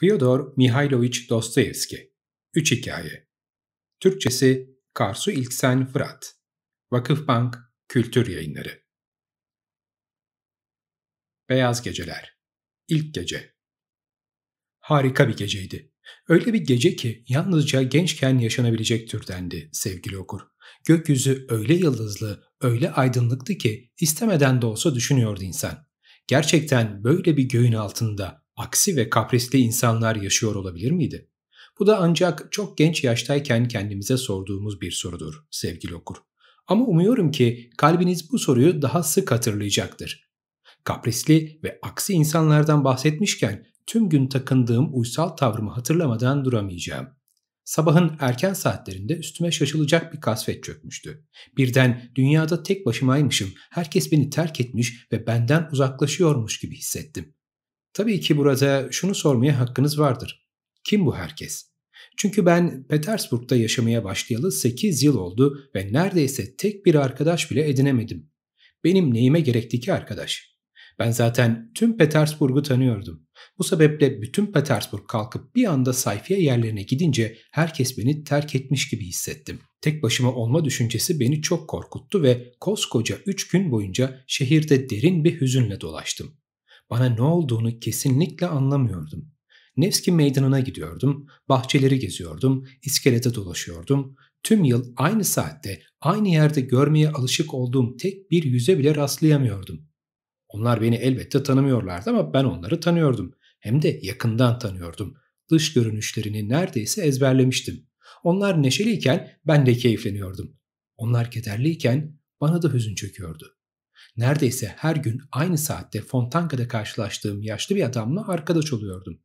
Fyodor Mihailovich Dostoyevski 3 Hikaye Türkçesi Karsu İlksen Fırat Vakıfbank Kültür Yayınları Beyaz Geceler İlk Gece Harika bir geceydi. Öyle bir gece ki yalnızca gençken yaşanabilecek türdendi sevgili okur. Gökyüzü öyle yıldızlı, öyle aydınlıktı ki istemeden de olsa düşünüyordu insan. Gerçekten böyle bir göğün altında aksi ve kaprisli insanlar yaşıyor olabilir miydi? Bu da ancak çok genç yaştayken kendimize sorduğumuz bir sorudur sevgili okur. Ama umuyorum ki kalbiniz bu soruyu daha sık hatırlayacaktır. Kaprisli ve aksi insanlardan bahsetmişken tüm gün takındığım uysal tavrımı hatırlamadan duramayacağım. Sabahın erken saatlerinde üstüme şaşılacak bir kasvet çökmüştü. Birden dünyada tek başımaymışım, herkes beni terk etmiş ve benden uzaklaşıyormuş gibi hissettim. Tabii ki burada şunu sormaya hakkınız vardır. Kim bu herkes? Çünkü ben Petersburg'da yaşamaya başlayalı 8 yıl oldu ve neredeyse tek bir arkadaş bile edinemedim. Benim neyime gerekti ki arkadaş? Ben zaten tüm Petersburg'u tanıyordum. Bu sebeple bütün Petersburg kalkıp bir anda sayfiye yerlerine gidince herkes beni terk etmiş gibi hissettim. Tek başıma olma düşüncesi beni çok korkuttu ve koskoca 3 gün boyunca şehirde derin bir hüzünle dolaştım. Bana ne olduğunu kesinlikle anlamıyordum. Nevski meydanına gidiyordum, bahçeleri geziyordum, iskelete dolaşıyordum. Tüm yıl aynı saatte, aynı yerde görmeye alışık olduğum tek bir yüze bile rastlayamıyordum. Onlar beni elbette tanımıyorlardı ama ben onları tanıyordum. Hem de yakından tanıyordum. Dış görünüşlerini neredeyse ezberlemiştim. Onlar neşeliyken ben de keyifleniyordum. Onlar kederliyken bana da hüzün çöküyordu. Neredeyse her gün aynı saatte Fontanka'da karşılaştığım yaşlı bir adamla arkadaş oluyordum.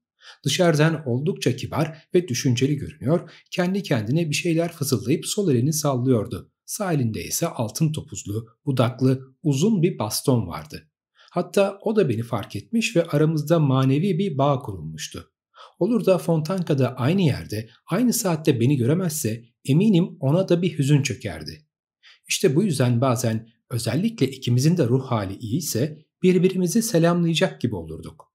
Dışarıdan oldukça kibar ve düşünceli görünüyor, kendi kendine bir şeyler fısıldayıp sol elini sallıyordu. Sağ elinde ise altın topuzlu, budaklı, uzun bir baston vardı. Hatta o da beni fark etmiş ve aramızda manevi bir bağ kurulmuştu. Olur da Fontanka'da aynı yerde, aynı saatte beni göremezse eminim ona da bir hüzün çökerdi. İşte bu yüzden bazen Özellikle ikimizin de ruh hali iyi ise birbirimizi selamlayacak gibi olurduk.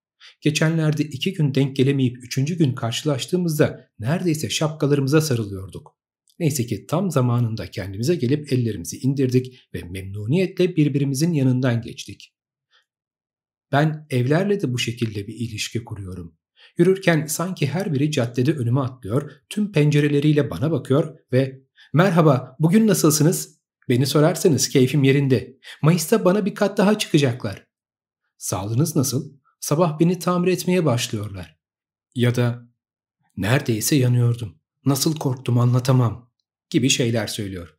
Geçenlerde iki gün denk gelemeyip üçüncü gün karşılaştığımızda neredeyse şapkalarımıza sarılıyorduk. Neyse ki tam zamanında kendimize gelip ellerimizi indirdik ve memnuniyetle birbirimizin yanından geçtik. Ben evlerle de bu şekilde bir ilişki kuruyorum. Yürürken sanki her biri caddede önüme atlıyor, tüm pencereleriyle bana bakıyor ve ''Merhaba, bugün nasılsınız?'' Beni sorarsanız keyfim yerinde. Mayıs'ta bana bir kat daha çıkacaklar. Sağlığınız nasıl? Sabah beni tamir etmeye başlıyorlar. Ya da neredeyse yanıyordum. Nasıl korktum anlatamam gibi şeyler söylüyor.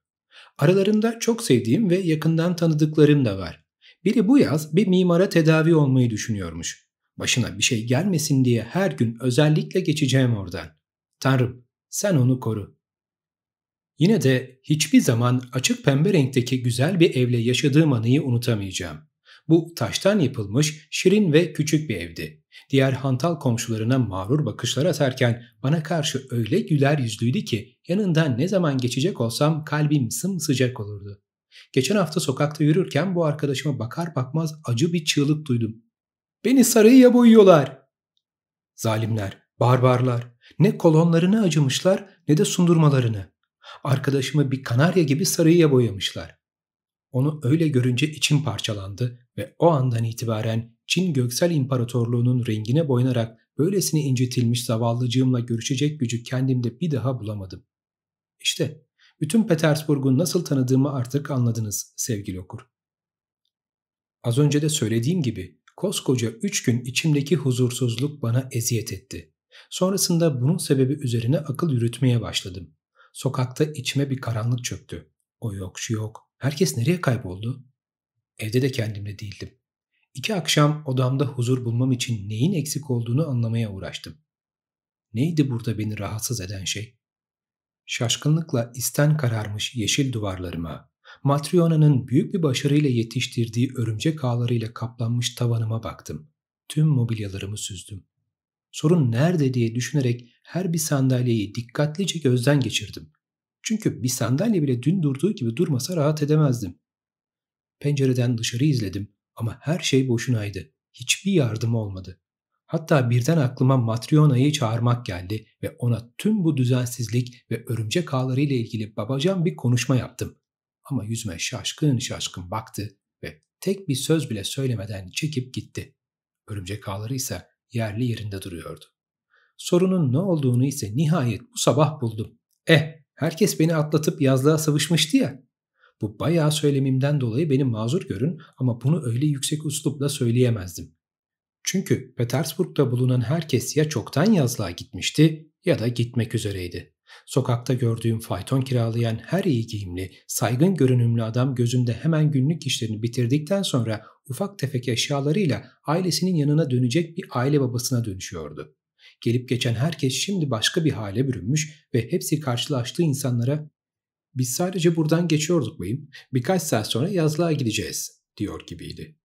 Aralarında çok sevdiğim ve yakından tanıdıklarım da var. Biri bu yaz bir mimara tedavi olmayı düşünüyormuş. Başına bir şey gelmesin diye her gün özellikle geçeceğim oradan. Tanrım sen onu koru. Yine de hiçbir zaman açık pembe renkteki güzel bir evle yaşadığım anıyı unutamayacağım. Bu taştan yapılmış şirin ve küçük bir evdi. Diğer hantal komşularına mağrur bakışlar atarken bana karşı öyle güler yüzlüydü ki yanından ne zaman geçecek olsam kalbim sımsıcak olurdu. Geçen hafta sokakta yürürken bu arkadaşıma bakar bakmaz acı bir çığlık duydum. Beni sarıya boyuyorlar. Zalimler, barbarlar. Ne kolonlarını acımışlar ne de sundurmalarını. Arkadaşımı bir kanarya gibi sarıya boyamışlar. Onu öyle görünce içim parçalandı ve o andan itibaren Çin Göksel İmparatorluğu'nun rengine boyanarak böylesine incitilmiş zavallıcığımla görüşecek gücü kendimde bir daha bulamadım. İşte bütün Petersburg'u nasıl tanıdığımı artık anladınız sevgili okur. Az önce de söylediğim gibi koskoca üç gün içimdeki huzursuzluk bana eziyet etti. Sonrasında bunun sebebi üzerine akıl yürütmeye başladım. Sokakta içime bir karanlık çöktü. O yok şu yok. Herkes nereye kayboldu? Evde de kendimle değildim. İki akşam odamda huzur bulmam için neyin eksik olduğunu anlamaya uğraştım. Neydi burada beni rahatsız eden şey? Şaşkınlıkla isten kararmış yeşil duvarlarıma, Matriona'nın büyük bir başarıyla yetiştirdiği örümcek ağlarıyla kaplanmış tavanıma baktım. Tüm mobilyalarımı süzdüm sorun nerede diye düşünerek her bir sandalyeyi dikkatlice gözden geçirdim. Çünkü bir sandalye bile dün durduğu gibi durmasa rahat edemezdim. Pencereden dışarı izledim ama her şey boşunaydı. Hiçbir yardım olmadı. Hatta birden aklıma Matryona'yı çağırmak geldi ve ona tüm bu düzensizlik ve örümcek ağları ile ilgili babacan bir konuşma yaptım. Ama yüzme şaşkın şaşkın baktı ve tek bir söz bile söylemeden çekip gitti. Örümcek ağları ise yerli yerinde duruyordu. Sorunun ne olduğunu ise nihayet bu sabah buldum. Eh, herkes beni atlatıp yazlığa sıvışmıştı ya. Bu bayağı söylemimden dolayı beni mazur görün ama bunu öyle yüksek uslupla söyleyemezdim. Çünkü Petersburg'da bulunan herkes ya çoktan yazlığa gitmişti ya da gitmek üzereydi. Sokakta gördüğüm fayton kiralayan her iyi giyimli, saygın görünümlü adam gözümde hemen günlük işlerini bitirdikten sonra ufak tefek eşyalarıyla ailesinin yanına dönecek bir aile babasına dönüşüyordu. Gelip geçen herkes şimdi başka bir hale bürünmüş ve hepsi karşılaştığı insanlara ''Biz sadece buradan geçiyorduk beyim, birkaç saat sonra yazlığa gideceğiz.'' diyor gibiydi.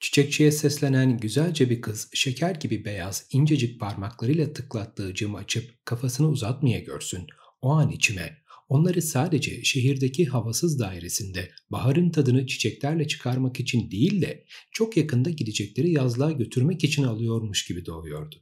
Çiçekçiye seslenen güzelce bir kız şeker gibi beyaz incecik parmaklarıyla tıklattığı camı açıp kafasını uzatmaya görsün. O an içime onları sadece şehirdeki havasız dairesinde baharın tadını çiçeklerle çıkarmak için değil de çok yakında gidecekleri yazlığa götürmek için alıyormuş gibi doğuyordu.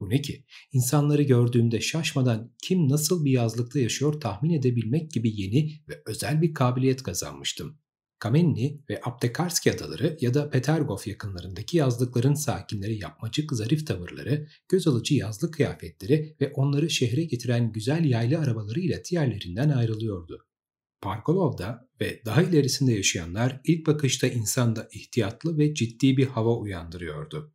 Bu ne ki? İnsanları gördüğümde şaşmadan kim nasıl bir yazlıkta yaşıyor tahmin edebilmek gibi yeni ve özel bir kabiliyet kazanmıştım. Kamenni ve Aptekarski adaları ya da Petergof yakınlarındaki yazlıkların sakinleri yapmacık zarif tavırları, göz alıcı yazlık kıyafetleri ve onları şehre getiren güzel yaylı arabalarıyla diğerlerinden ayrılıyordu. Parkolov'da ve daha ilerisinde yaşayanlar ilk bakışta insanda ihtiyatlı ve ciddi bir hava uyandırıyordu.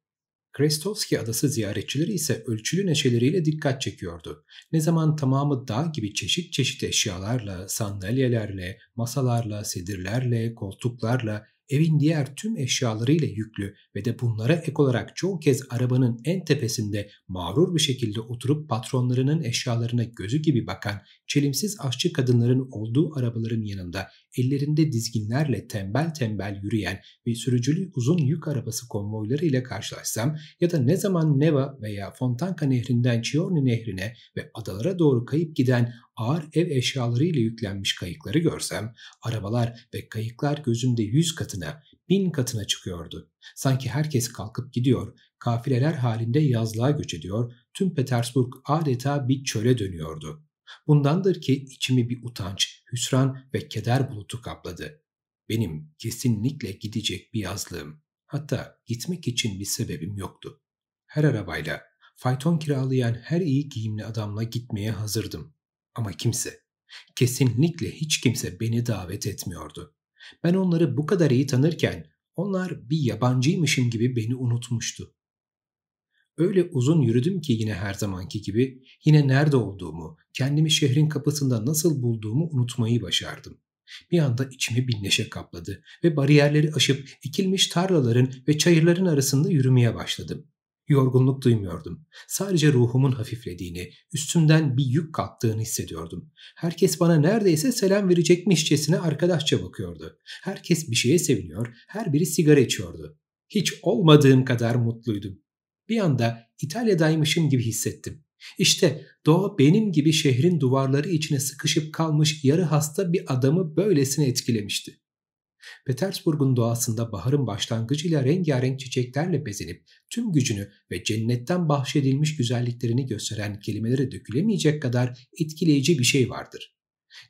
Krestovski adası ziyaretçileri ise ölçülü neşeleriyle dikkat çekiyordu. Ne zaman tamamı dağ gibi çeşit çeşit eşyalarla, sandalyelerle, masalarla, sedirlerle, koltuklarla, evin diğer tüm eşyalarıyla yüklü ve de bunlara ek olarak çoğu kez arabanın en tepesinde mağrur bir şekilde oturup patronlarının eşyalarına gözü gibi bakan çelimsiz aşçı kadınların olduğu arabaların yanında ellerinde dizginlerle tembel tembel yürüyen ve sürücülü uzun yük arabası konvoylarıyla karşılaşsam ya da ne zaman Neva veya Fontanka nehrinden Chiorni nehrine ve adalara doğru kayıp giden ağır ev eşyalarıyla yüklenmiş kayıkları görsem, arabalar ve kayıklar gözümde yüz katına, bin katına çıkıyordu. Sanki herkes kalkıp gidiyor, kafileler halinde yazlığa göç ediyor, tüm Petersburg adeta bir çöle dönüyordu. Bundandır ki içimi bir utanç, hüsran ve keder bulutu kapladı. Benim kesinlikle gidecek bir yazlığım, hatta gitmek için bir sebebim yoktu. Her arabayla, fayton kiralayan her iyi giyimli adamla gitmeye hazırdım. Ama kimse, kesinlikle hiç kimse beni davet etmiyordu. Ben onları bu kadar iyi tanırken onlar bir yabancıymışım gibi beni unutmuştu. Öyle uzun yürüdüm ki yine her zamanki gibi yine nerede olduğumu, kendimi şehrin kapısında nasıl bulduğumu unutmayı başardım. Bir anda içimi bir neşe kapladı ve bariyerleri aşıp ikilmiş tarlaların ve çayırların arasında yürümeye başladım. Yorgunluk duymuyordum. Sadece ruhumun hafiflediğini, üstümden bir yük kalktığını hissediyordum. Herkes bana neredeyse selam verecekmişçesine arkadaşça bakıyordu. Herkes bir şeye seviniyor, her biri sigara içiyordu. Hiç olmadığım kadar mutluydum. Bir anda İtalya'daymışım gibi hissettim. İşte doğa benim gibi şehrin duvarları içine sıkışıp kalmış yarı hasta bir adamı böylesine etkilemişti. Petersburg'un doğasında baharın başlangıcıyla rengarenk çiçeklerle bezenip tüm gücünü ve cennetten bahşedilmiş güzelliklerini gösteren kelimelere dökülemeyecek kadar etkileyici bir şey vardır.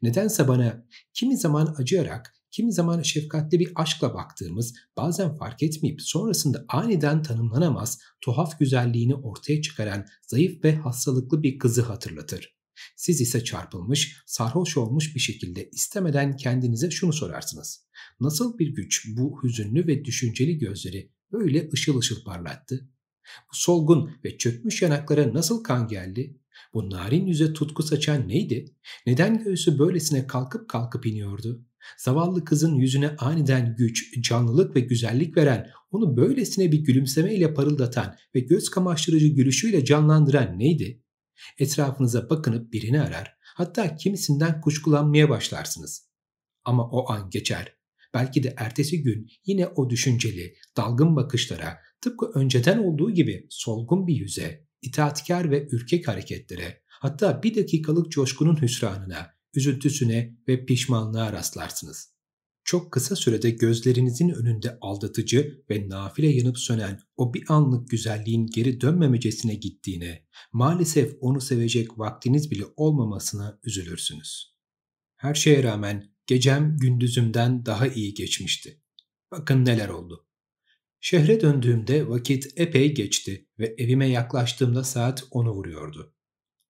Nedense bana kimi zaman acıyarak, kimi zaman şefkatli bir aşkla baktığımız, bazen fark etmeyip sonrasında aniden tanımlanamaz, tuhaf güzelliğini ortaya çıkaran zayıf ve hastalıklı bir kızı hatırlatır. Siz ise çarpılmış, sarhoş olmuş bir şekilde istemeden kendinize şunu sorarsınız. Nasıl bir güç bu hüzünlü ve düşünceli gözleri öyle ışıl ışıl parlattı? Bu solgun ve çökmüş yanaklara nasıl kan geldi? Bu narin yüze tutku saçan neydi? Neden göğsü böylesine kalkıp kalkıp iniyordu? Zavallı kızın yüzüne aniden güç, canlılık ve güzellik veren, onu böylesine bir gülümsemeyle parıldatan ve göz kamaştırıcı gülüşüyle canlandıran neydi? Etrafınıza bakınıp birini arar, hatta kimisinden kuşkulanmaya başlarsınız. Ama o an geçer. Belki de ertesi gün yine o düşünceli, dalgın bakışlara, tıpkı önceden olduğu gibi solgun bir yüze, itaatkar ve ürkek hareketlere, hatta bir dakikalık coşkunun hüsranına, üzüntüsüne ve pişmanlığa rastlarsınız çok kısa sürede gözlerinizin önünde aldatıcı ve nafile yanıp sönen o bir anlık güzelliğin geri dönmemecesine gittiğine, maalesef onu sevecek vaktiniz bile olmamasına üzülürsünüz. Her şeye rağmen gecem gündüzümden daha iyi geçmişti. Bakın neler oldu. Şehre döndüğümde vakit epey geçti ve evime yaklaştığımda saat 10'u vuruyordu.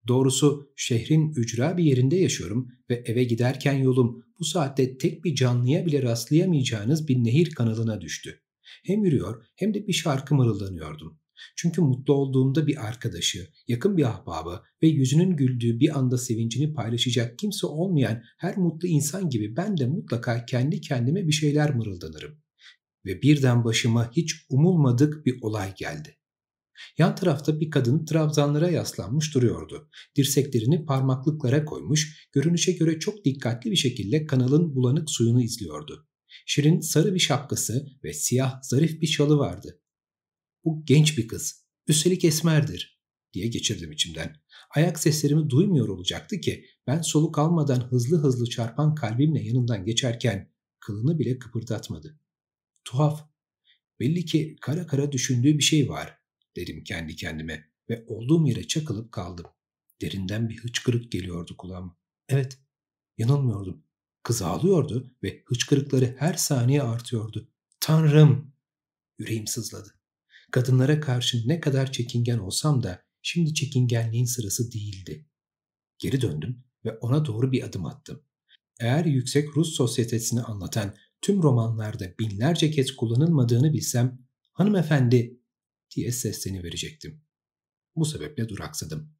Doğrusu şehrin ücra bir yerinde yaşıyorum ve eve giderken yolum bu saatte tek bir canlıya bile rastlayamayacağınız bir nehir kanalına düştü. Hem yürüyor hem de bir şarkı mırıldanıyordum. Çünkü mutlu olduğumda bir arkadaşı, yakın bir ahbabı ve yüzünün güldüğü bir anda sevincini paylaşacak kimse olmayan her mutlu insan gibi ben de mutlaka kendi kendime bir şeyler mırıldanırım. Ve birden başıma hiç umulmadık bir olay geldi. Yan tarafta bir kadın trabzanlara yaslanmış duruyordu. Dirseklerini parmaklıklara koymuş, görünüşe göre çok dikkatli bir şekilde kanalın bulanık suyunu izliyordu. Şirin sarı bir şapkası ve siyah zarif bir şalı vardı. Bu genç bir kız, üstelik esmerdir diye geçirdim içimden. Ayak seslerimi duymuyor olacaktı ki ben soluk almadan hızlı hızlı çarpan kalbimle yanından geçerken kılını bile kıpırdatmadı. Tuhaf. Belli ki kara kara düşündüğü bir şey var dedim kendi kendime ve olduğum yere çakılıp kaldım. Derinden bir hıçkırık geliyordu kulağıma. Evet, yanılmıyordum. Kız ağlıyordu ve hıçkırıkları her saniye artıyordu. Tanrım! Yüreğim sızladı. Kadınlara karşı ne kadar çekingen olsam da şimdi çekingenliğin sırası değildi. Geri döndüm ve ona doğru bir adım attım. Eğer yüksek Rus sosyetesini anlatan tüm romanlarda binlerce kez kullanılmadığını bilsem, hanımefendi diye sesleni verecektim. Bu sebeple duraksadım.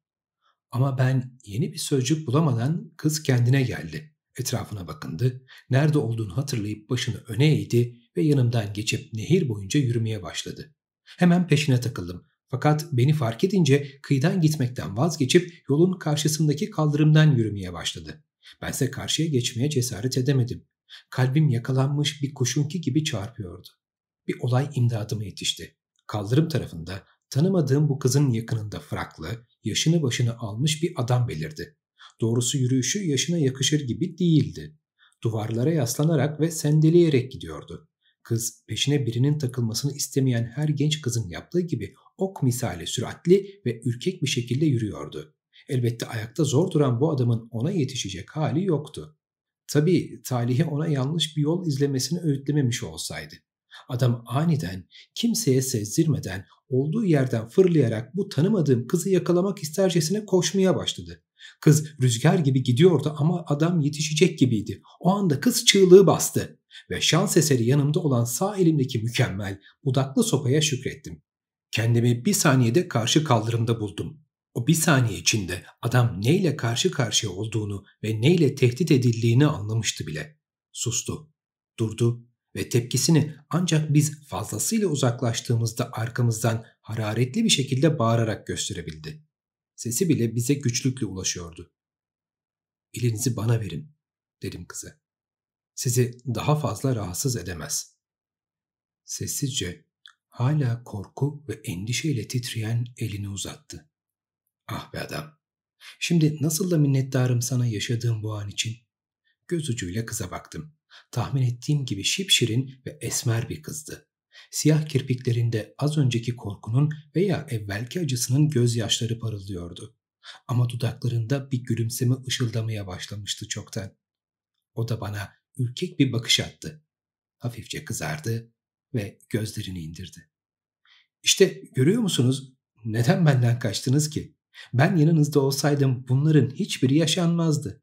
Ama ben yeni bir sözcük bulamadan kız kendine geldi. Etrafına bakındı, nerede olduğunu hatırlayıp başını öne eğdi ve yanımdan geçip nehir boyunca yürümeye başladı. Hemen peşine takıldım fakat beni fark edince kıyıdan gitmekten vazgeçip yolun karşısındaki kaldırımdan yürümeye başladı. Bense karşıya geçmeye cesaret edemedim. Kalbim yakalanmış bir kuşunki gibi çarpıyordu. Bir olay imdadıma yetişti. Kaldırım tarafında tanımadığım bu kızın yakınında fraklı, yaşını başını almış bir adam belirdi. Doğrusu yürüyüşü yaşına yakışır gibi değildi. Duvarlara yaslanarak ve sendeleyerek gidiyordu. Kız peşine birinin takılmasını istemeyen her genç kızın yaptığı gibi ok misali süratli ve ürkek bir şekilde yürüyordu. Elbette ayakta zor duran bu adamın ona yetişecek hali yoktu. Tabii talihi ona yanlış bir yol izlemesini öğütlememiş olsaydı. Adam aniden kimseye sezdirmeden olduğu yerden fırlayarak bu tanımadığım kızı yakalamak istercesine koşmaya başladı. Kız rüzgar gibi gidiyordu ama adam yetişecek gibiydi. O anda kız çığlığı bastı ve şans eseri yanımda olan sağ elimdeki mükemmel budaklı sopaya şükrettim. Kendimi bir saniyede karşı kaldırımda buldum. O bir saniye içinde adam neyle karşı karşıya olduğunu ve neyle tehdit edildiğini anlamıştı bile. Sustu, durdu ve tepkisini ancak biz fazlasıyla uzaklaştığımızda arkamızdan hararetli bir şekilde bağırarak gösterebildi. Sesi bile bize güçlükle ulaşıyordu. Elinizi bana verin, dedim kıza. Sizi daha fazla rahatsız edemez. Sessizce, hala korku ve endişeyle titreyen elini uzattı. Ah be adam, şimdi nasıl da minnettarım sana yaşadığım bu an için. Göz ucuyla kıza baktım. Tahmin ettiğim gibi şipşirin ve esmer bir kızdı. Siyah kirpiklerinde az önceki korkunun veya evvelki acısının gözyaşları parıldıyordu. Ama dudaklarında bir gülümseme ışıldamaya başlamıştı çoktan. O da bana ürkek bir bakış attı. Hafifçe kızardı ve gözlerini indirdi. İşte görüyor musunuz neden benden kaçtınız ki? Ben yanınızda olsaydım bunların hiçbiri yaşanmazdı.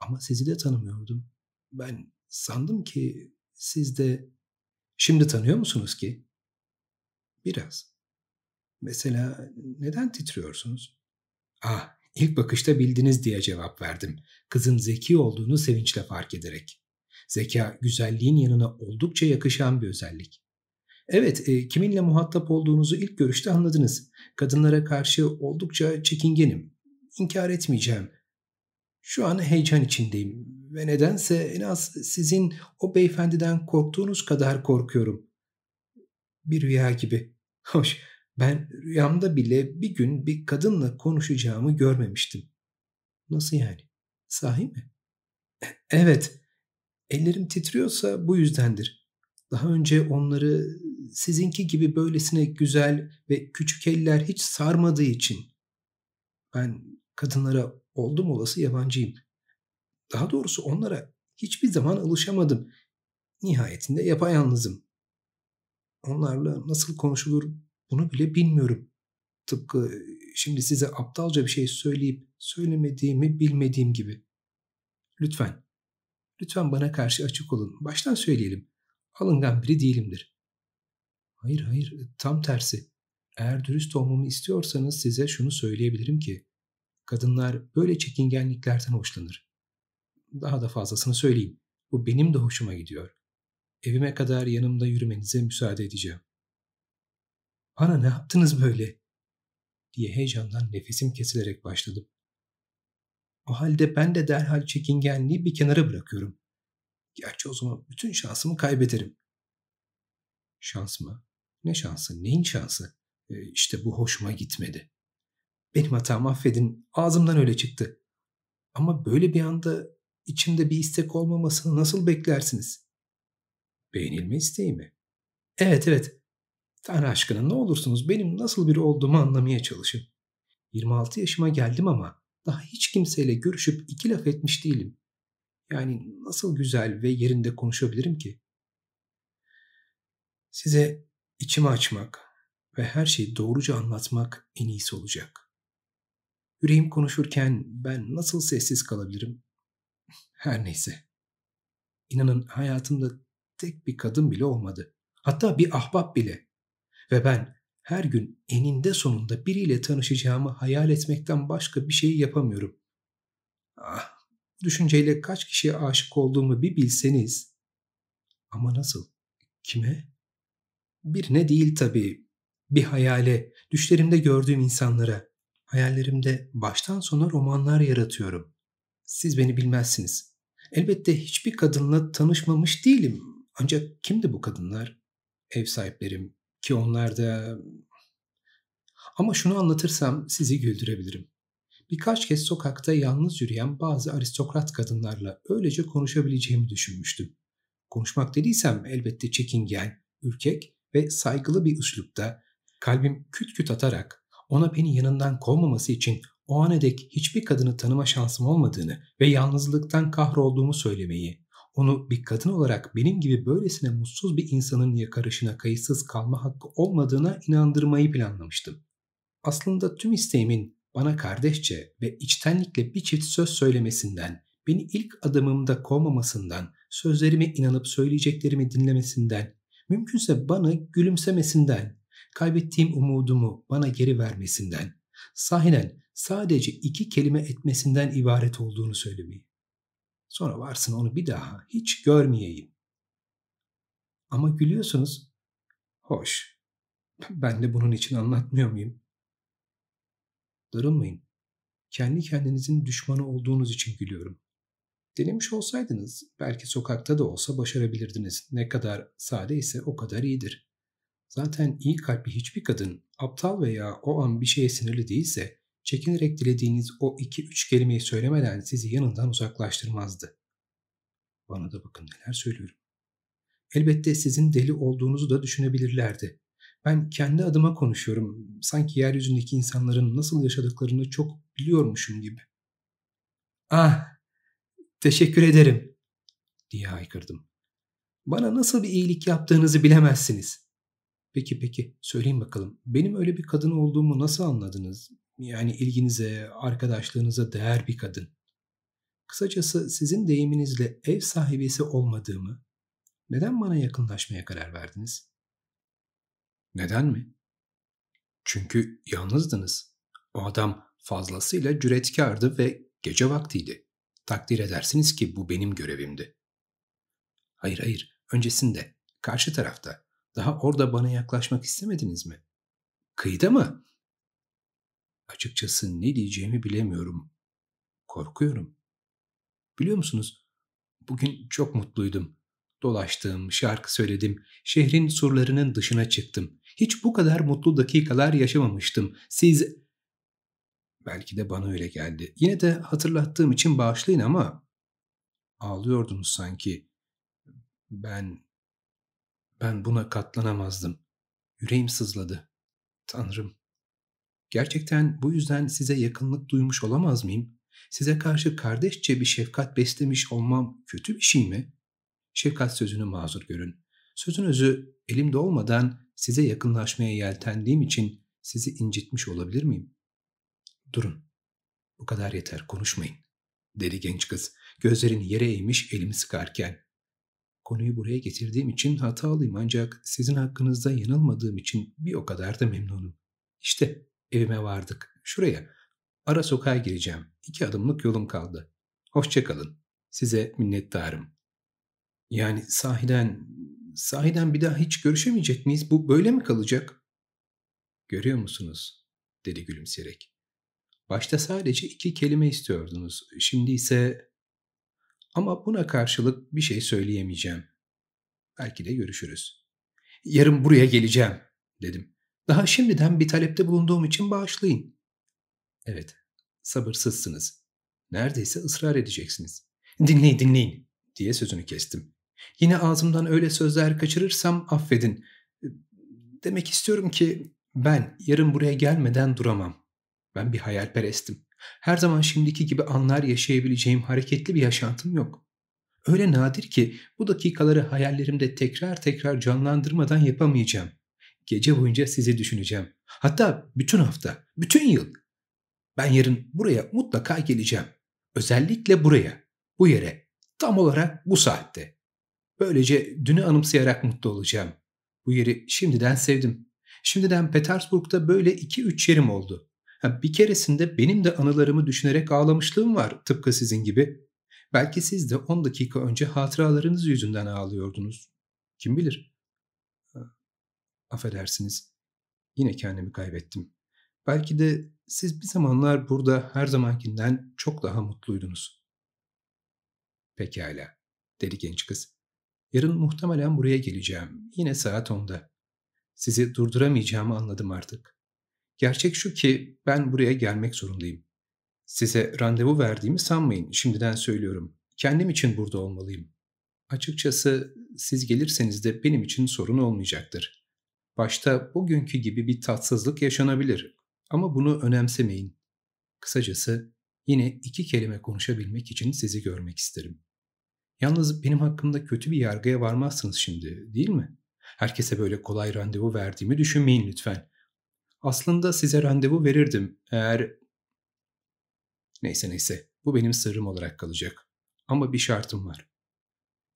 Ama sizi de tanımıyordum ben sandım ki siz de şimdi tanıyor musunuz ki? Biraz. Mesela neden titriyorsunuz? Ah, ilk bakışta bildiniz diye cevap verdim. Kızın zeki olduğunu sevinçle fark ederek. Zeka güzelliğin yanına oldukça yakışan bir özellik. Evet, e, kiminle muhatap olduğunuzu ilk görüşte anladınız. Kadınlara karşı oldukça çekingenim. İnkar etmeyeceğim. Şu an heyecan içindeyim ve nedense en az sizin o beyefendiden korktuğunuz kadar korkuyorum. Bir rüya gibi. Hoş, ben rüyamda bile bir gün bir kadınla konuşacağımı görmemiştim. Nasıl yani? Sahi mi? E, evet. Ellerim titriyorsa bu yüzdendir. Daha önce onları sizinki gibi böylesine güzel ve küçük eller hiç sarmadığı için. Ben kadınlara oldum olası yabancıyım. Daha doğrusu onlara hiçbir zaman alışamadım. Nihayetinde yapayalnızım. Onlarla nasıl konuşulur bunu bile bilmiyorum. Tıpkı e, şimdi size aptalca bir şey söyleyip söylemediğimi bilmediğim gibi. Lütfen, lütfen bana karşı açık olun. Baştan söyleyelim. Alıngan biri değilimdir. Hayır hayır, tam tersi. Eğer dürüst olmamı istiyorsanız size şunu söyleyebilirim ki Kadınlar böyle çekingenliklerden hoşlanır. Daha da fazlasını söyleyeyim. Bu benim de hoşuma gidiyor. Evime kadar yanımda yürümenize müsaade edeceğim. Ana ne yaptınız böyle? diye heyecandan nefesim kesilerek başladım. O halde ben de derhal çekingenliği bir kenara bırakıyorum. Gerçi o zaman bütün şansımı kaybederim. Şans mı? Ne şansı? Neyin şansı? E, işte bu hoşuma gitmedi. Benim hatam affedin. Ağzımdan öyle çıktı. Ama böyle bir anda içimde bir istek olmamasını nasıl beklersiniz? Beğenilme isteği mi? Evet evet. Tanrı aşkına ne olursunuz benim nasıl biri olduğumu anlamaya çalışın. 26 yaşıma geldim ama daha hiç kimseyle görüşüp iki laf etmiş değilim. Yani nasıl güzel ve yerinde konuşabilirim ki? Size içimi açmak ve her şeyi doğruca anlatmak en iyisi olacak. Yüreğim konuşurken ben nasıl sessiz kalabilirim? Her neyse. İnanın hayatımda tek bir kadın bile olmadı. Hatta bir ahbap bile. Ve ben her gün eninde sonunda biriyle tanışacağımı hayal etmekten başka bir şey yapamıyorum. Ah, düşünceyle kaç kişiye aşık olduğumu bir bilseniz. Ama nasıl? Kime? Birine değil tabii. Bir hayale, düşlerimde gördüğüm insanlara. Hayallerimde baştan sona romanlar yaratıyorum. Siz beni bilmezsiniz. Elbette hiçbir kadınla tanışmamış değilim. Ancak kimdi bu kadınlar? Ev sahiplerim ki onlar da... Ama şunu anlatırsam sizi güldürebilirim. Birkaç kez sokakta yalnız yürüyen bazı aristokrat kadınlarla öylece konuşabileceğimi düşünmüştüm. Konuşmak dediysem elbette çekingen, ürkek ve saygılı bir üslupta kalbim küt küt atarak ona beni yanından kovmaması için o ana dek hiçbir kadını tanıma şansım olmadığını ve yalnızlıktan kahrolduğumu söylemeyi, onu bir kadın olarak benim gibi böylesine mutsuz bir insanın yakarışına kayıtsız kalma hakkı olmadığına inandırmayı planlamıştım. Aslında tüm isteğimin bana kardeşçe ve içtenlikle bir çift söz söylemesinden, beni ilk adımımda kovmamasından, sözlerime inanıp söyleyeceklerimi dinlemesinden, mümkünse bana gülümsemesinden, kaybettiğim umudumu bana geri vermesinden, sahinen sadece iki kelime etmesinden ibaret olduğunu söylemeyi. Sonra varsın onu bir daha hiç görmeyeyim. Ama gülüyorsunuz. Hoş. Ben de bunun için anlatmıyor muyum? Darılmayın. Kendi kendinizin düşmanı olduğunuz için gülüyorum. Denemiş olsaydınız belki sokakta da olsa başarabilirdiniz. Ne kadar sade ise o kadar iyidir. Zaten iyi kalpli hiçbir kadın aptal veya o an bir şeye sinirli değilse çekinerek dilediğiniz o iki üç kelimeyi söylemeden sizi yanından uzaklaştırmazdı. Bana da bakın neler söylüyorum. Elbette sizin deli olduğunuzu da düşünebilirlerdi. Ben kendi adıma konuşuyorum. Sanki yeryüzündeki insanların nasıl yaşadıklarını çok biliyormuşum gibi. Ah, teşekkür ederim, diye haykırdım. Bana nasıl bir iyilik yaptığınızı bilemezsiniz. Peki peki söyleyin bakalım. Benim öyle bir kadın olduğumu nasıl anladınız? Yani ilginize, arkadaşlığınıza değer bir kadın. Kısacası sizin deyiminizle ev sahibesi olmadığımı, neden bana yakınlaşmaya karar verdiniz? Neden mi? Çünkü yalnızdınız. O adam fazlasıyla cüretkardı ve gece vaktiydi. Takdir edersiniz ki bu benim görevimdi. Hayır hayır, öncesinde, karşı tarafta. Daha orada bana yaklaşmak istemediniz mi? Kıyıda mı? Açıkçası ne diyeceğimi bilemiyorum. Korkuyorum. Biliyor musunuz? Bugün çok mutluydum. Dolaştım, şarkı söyledim, şehrin surlarının dışına çıktım. Hiç bu kadar mutlu dakikalar yaşamamıştım. Siz... Belki de bana öyle geldi. Yine de hatırlattığım için bağışlayın ama... Ağlıyordunuz sanki. Ben ben buna katlanamazdım. Yüreğim sızladı. Tanrım. Gerçekten bu yüzden size yakınlık duymuş olamaz mıyım? Size karşı kardeşçe bir şefkat beslemiş olmam kötü bir şey mi? Şefkat sözünü mazur görün. Sözün özü elimde olmadan size yakınlaşmaya yeltendiğim için sizi incitmiş olabilir miyim? Durun. Bu kadar yeter konuşmayın. Dedi genç kız gözlerini yere eğmiş elimi sıkarken. Konuyu buraya getirdiğim için hatalıyım ancak sizin hakkınızda yanılmadığım için bir o kadar da memnunum. İşte evime vardık. Şuraya. Ara sokağa gireceğim. İki adımlık yolum kaldı. Hoşçakalın. Size minnettarım. Yani sahiden, sahiden bir daha hiç görüşemeyecek miyiz? Bu böyle mi kalacak? Görüyor musunuz? dedi gülümseyerek. Başta sadece iki kelime istiyordunuz. Şimdi ise ama buna karşılık bir şey söyleyemeyeceğim. Belki de görüşürüz. Yarın buraya geleceğim dedim. Daha şimdiden bir talepte bulunduğum için bağışlayın. Evet, sabırsızsınız. Neredeyse ısrar edeceksiniz. Dinleyin dinleyin diye sözünü kestim. Yine ağzımdan öyle sözler kaçırırsam affedin. Demek istiyorum ki ben yarın buraya gelmeden duramam. Ben bir hayalperestim. Her zaman şimdiki gibi anlar yaşayabileceğim hareketli bir yaşantım yok. Öyle nadir ki bu dakikaları hayallerimde tekrar tekrar canlandırmadan yapamayacağım. Gece boyunca sizi düşüneceğim. Hatta bütün hafta, bütün yıl. Ben yarın buraya mutlaka geleceğim. Özellikle buraya, bu yere, tam olarak bu saatte. Böylece dünü anımsayarak mutlu olacağım. Bu yeri şimdiden sevdim. Şimdiden Petersburg'da böyle iki üç yerim oldu bir keresinde benim de anılarımı düşünerek ağlamışlığım var tıpkı sizin gibi. Belki siz de 10 dakika önce hatıralarınız yüzünden ağlıyordunuz. Kim bilir? Ha, affedersiniz. Yine kendimi kaybettim. Belki de siz bir zamanlar burada her zamankinden çok daha mutluydunuz. Pekala, dedi genç kız. Yarın muhtemelen buraya geleceğim. Yine saat 10'da. Sizi durduramayacağımı anladım artık. Gerçek şu ki ben buraya gelmek zorundayım. Size randevu verdiğimi sanmayın, şimdiden söylüyorum. Kendim için burada olmalıyım. Açıkçası siz gelirseniz de benim için sorun olmayacaktır. Başta bugünkü gibi bir tatsızlık yaşanabilir ama bunu önemsemeyin. Kısacası yine iki kelime konuşabilmek için sizi görmek isterim. Yalnız benim hakkımda kötü bir yargıya varmazsınız şimdi, değil mi? Herkese böyle kolay randevu verdiğimi düşünmeyin lütfen. Aslında size randevu verirdim eğer... Neyse neyse bu benim sırrım olarak kalacak. Ama bir şartım var.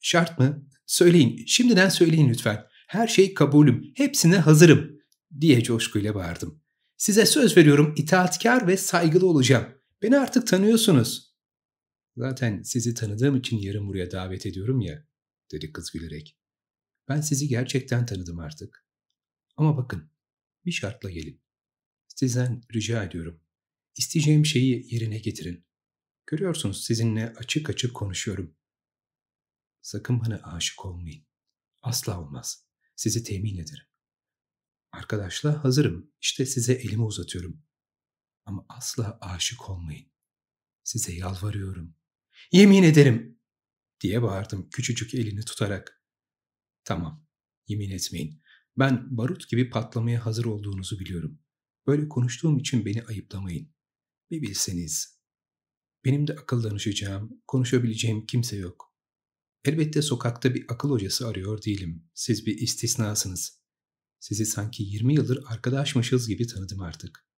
Şart mı? Söyleyin, şimdiden söyleyin lütfen. Her şey kabulüm, hepsine hazırım diye coşkuyla bağırdım. Size söz veriyorum itaatkar ve saygılı olacağım. Beni artık tanıyorsunuz. Zaten sizi tanıdığım için yarın buraya davet ediyorum ya, dedi kız gülerek. Ben sizi gerçekten tanıdım artık. Ama bakın, bir şartla gelin. Sizden rica ediyorum. İsteyeceğim şeyi yerine getirin. Görüyorsunuz sizinle açık açık konuşuyorum. Sakın bana aşık olmayın. Asla olmaz. Sizi temin ederim. Arkadaşla hazırım. İşte size elimi uzatıyorum. Ama asla aşık olmayın. Size yalvarıyorum. Yemin ederim diye bağırdım küçücük elini tutarak. Tamam, yemin etmeyin. Ben barut gibi patlamaya hazır olduğunuzu biliyorum. Böyle konuştuğum için beni ayıplamayın. Bir bilseniz. Benim de akıl danışacağım, konuşabileceğim kimse yok. Elbette sokakta bir akıl hocası arıyor değilim. Siz bir istisnasınız. Sizi sanki 20 yıldır arkadaşmışız gibi tanıdım artık.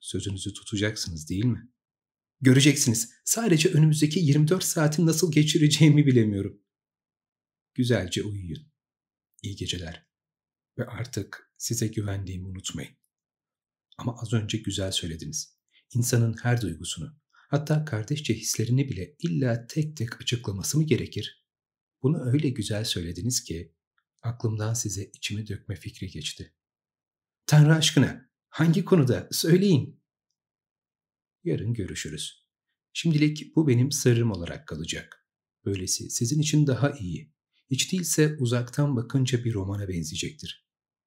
Sözünüzü tutacaksınız değil mi? Göreceksiniz. Sadece önümüzdeki 24 saati nasıl geçireceğimi bilemiyorum. Güzelce uyuyun. İyi geceler ve artık size güvendiğimi unutmayın. Ama az önce güzel söylediniz. İnsanın her duygusunu, hatta kardeşçe hislerini bile illa tek tek açıklaması mı gerekir? Bunu öyle güzel söylediniz ki aklımdan size içimi dökme fikri geçti. Tanrı aşkına hangi konuda söyleyin. Yarın görüşürüz. Şimdilik bu benim sırrım olarak kalacak. Böylesi sizin için daha iyi. Hiç değilse uzaktan bakınca bir romana benzeyecektir.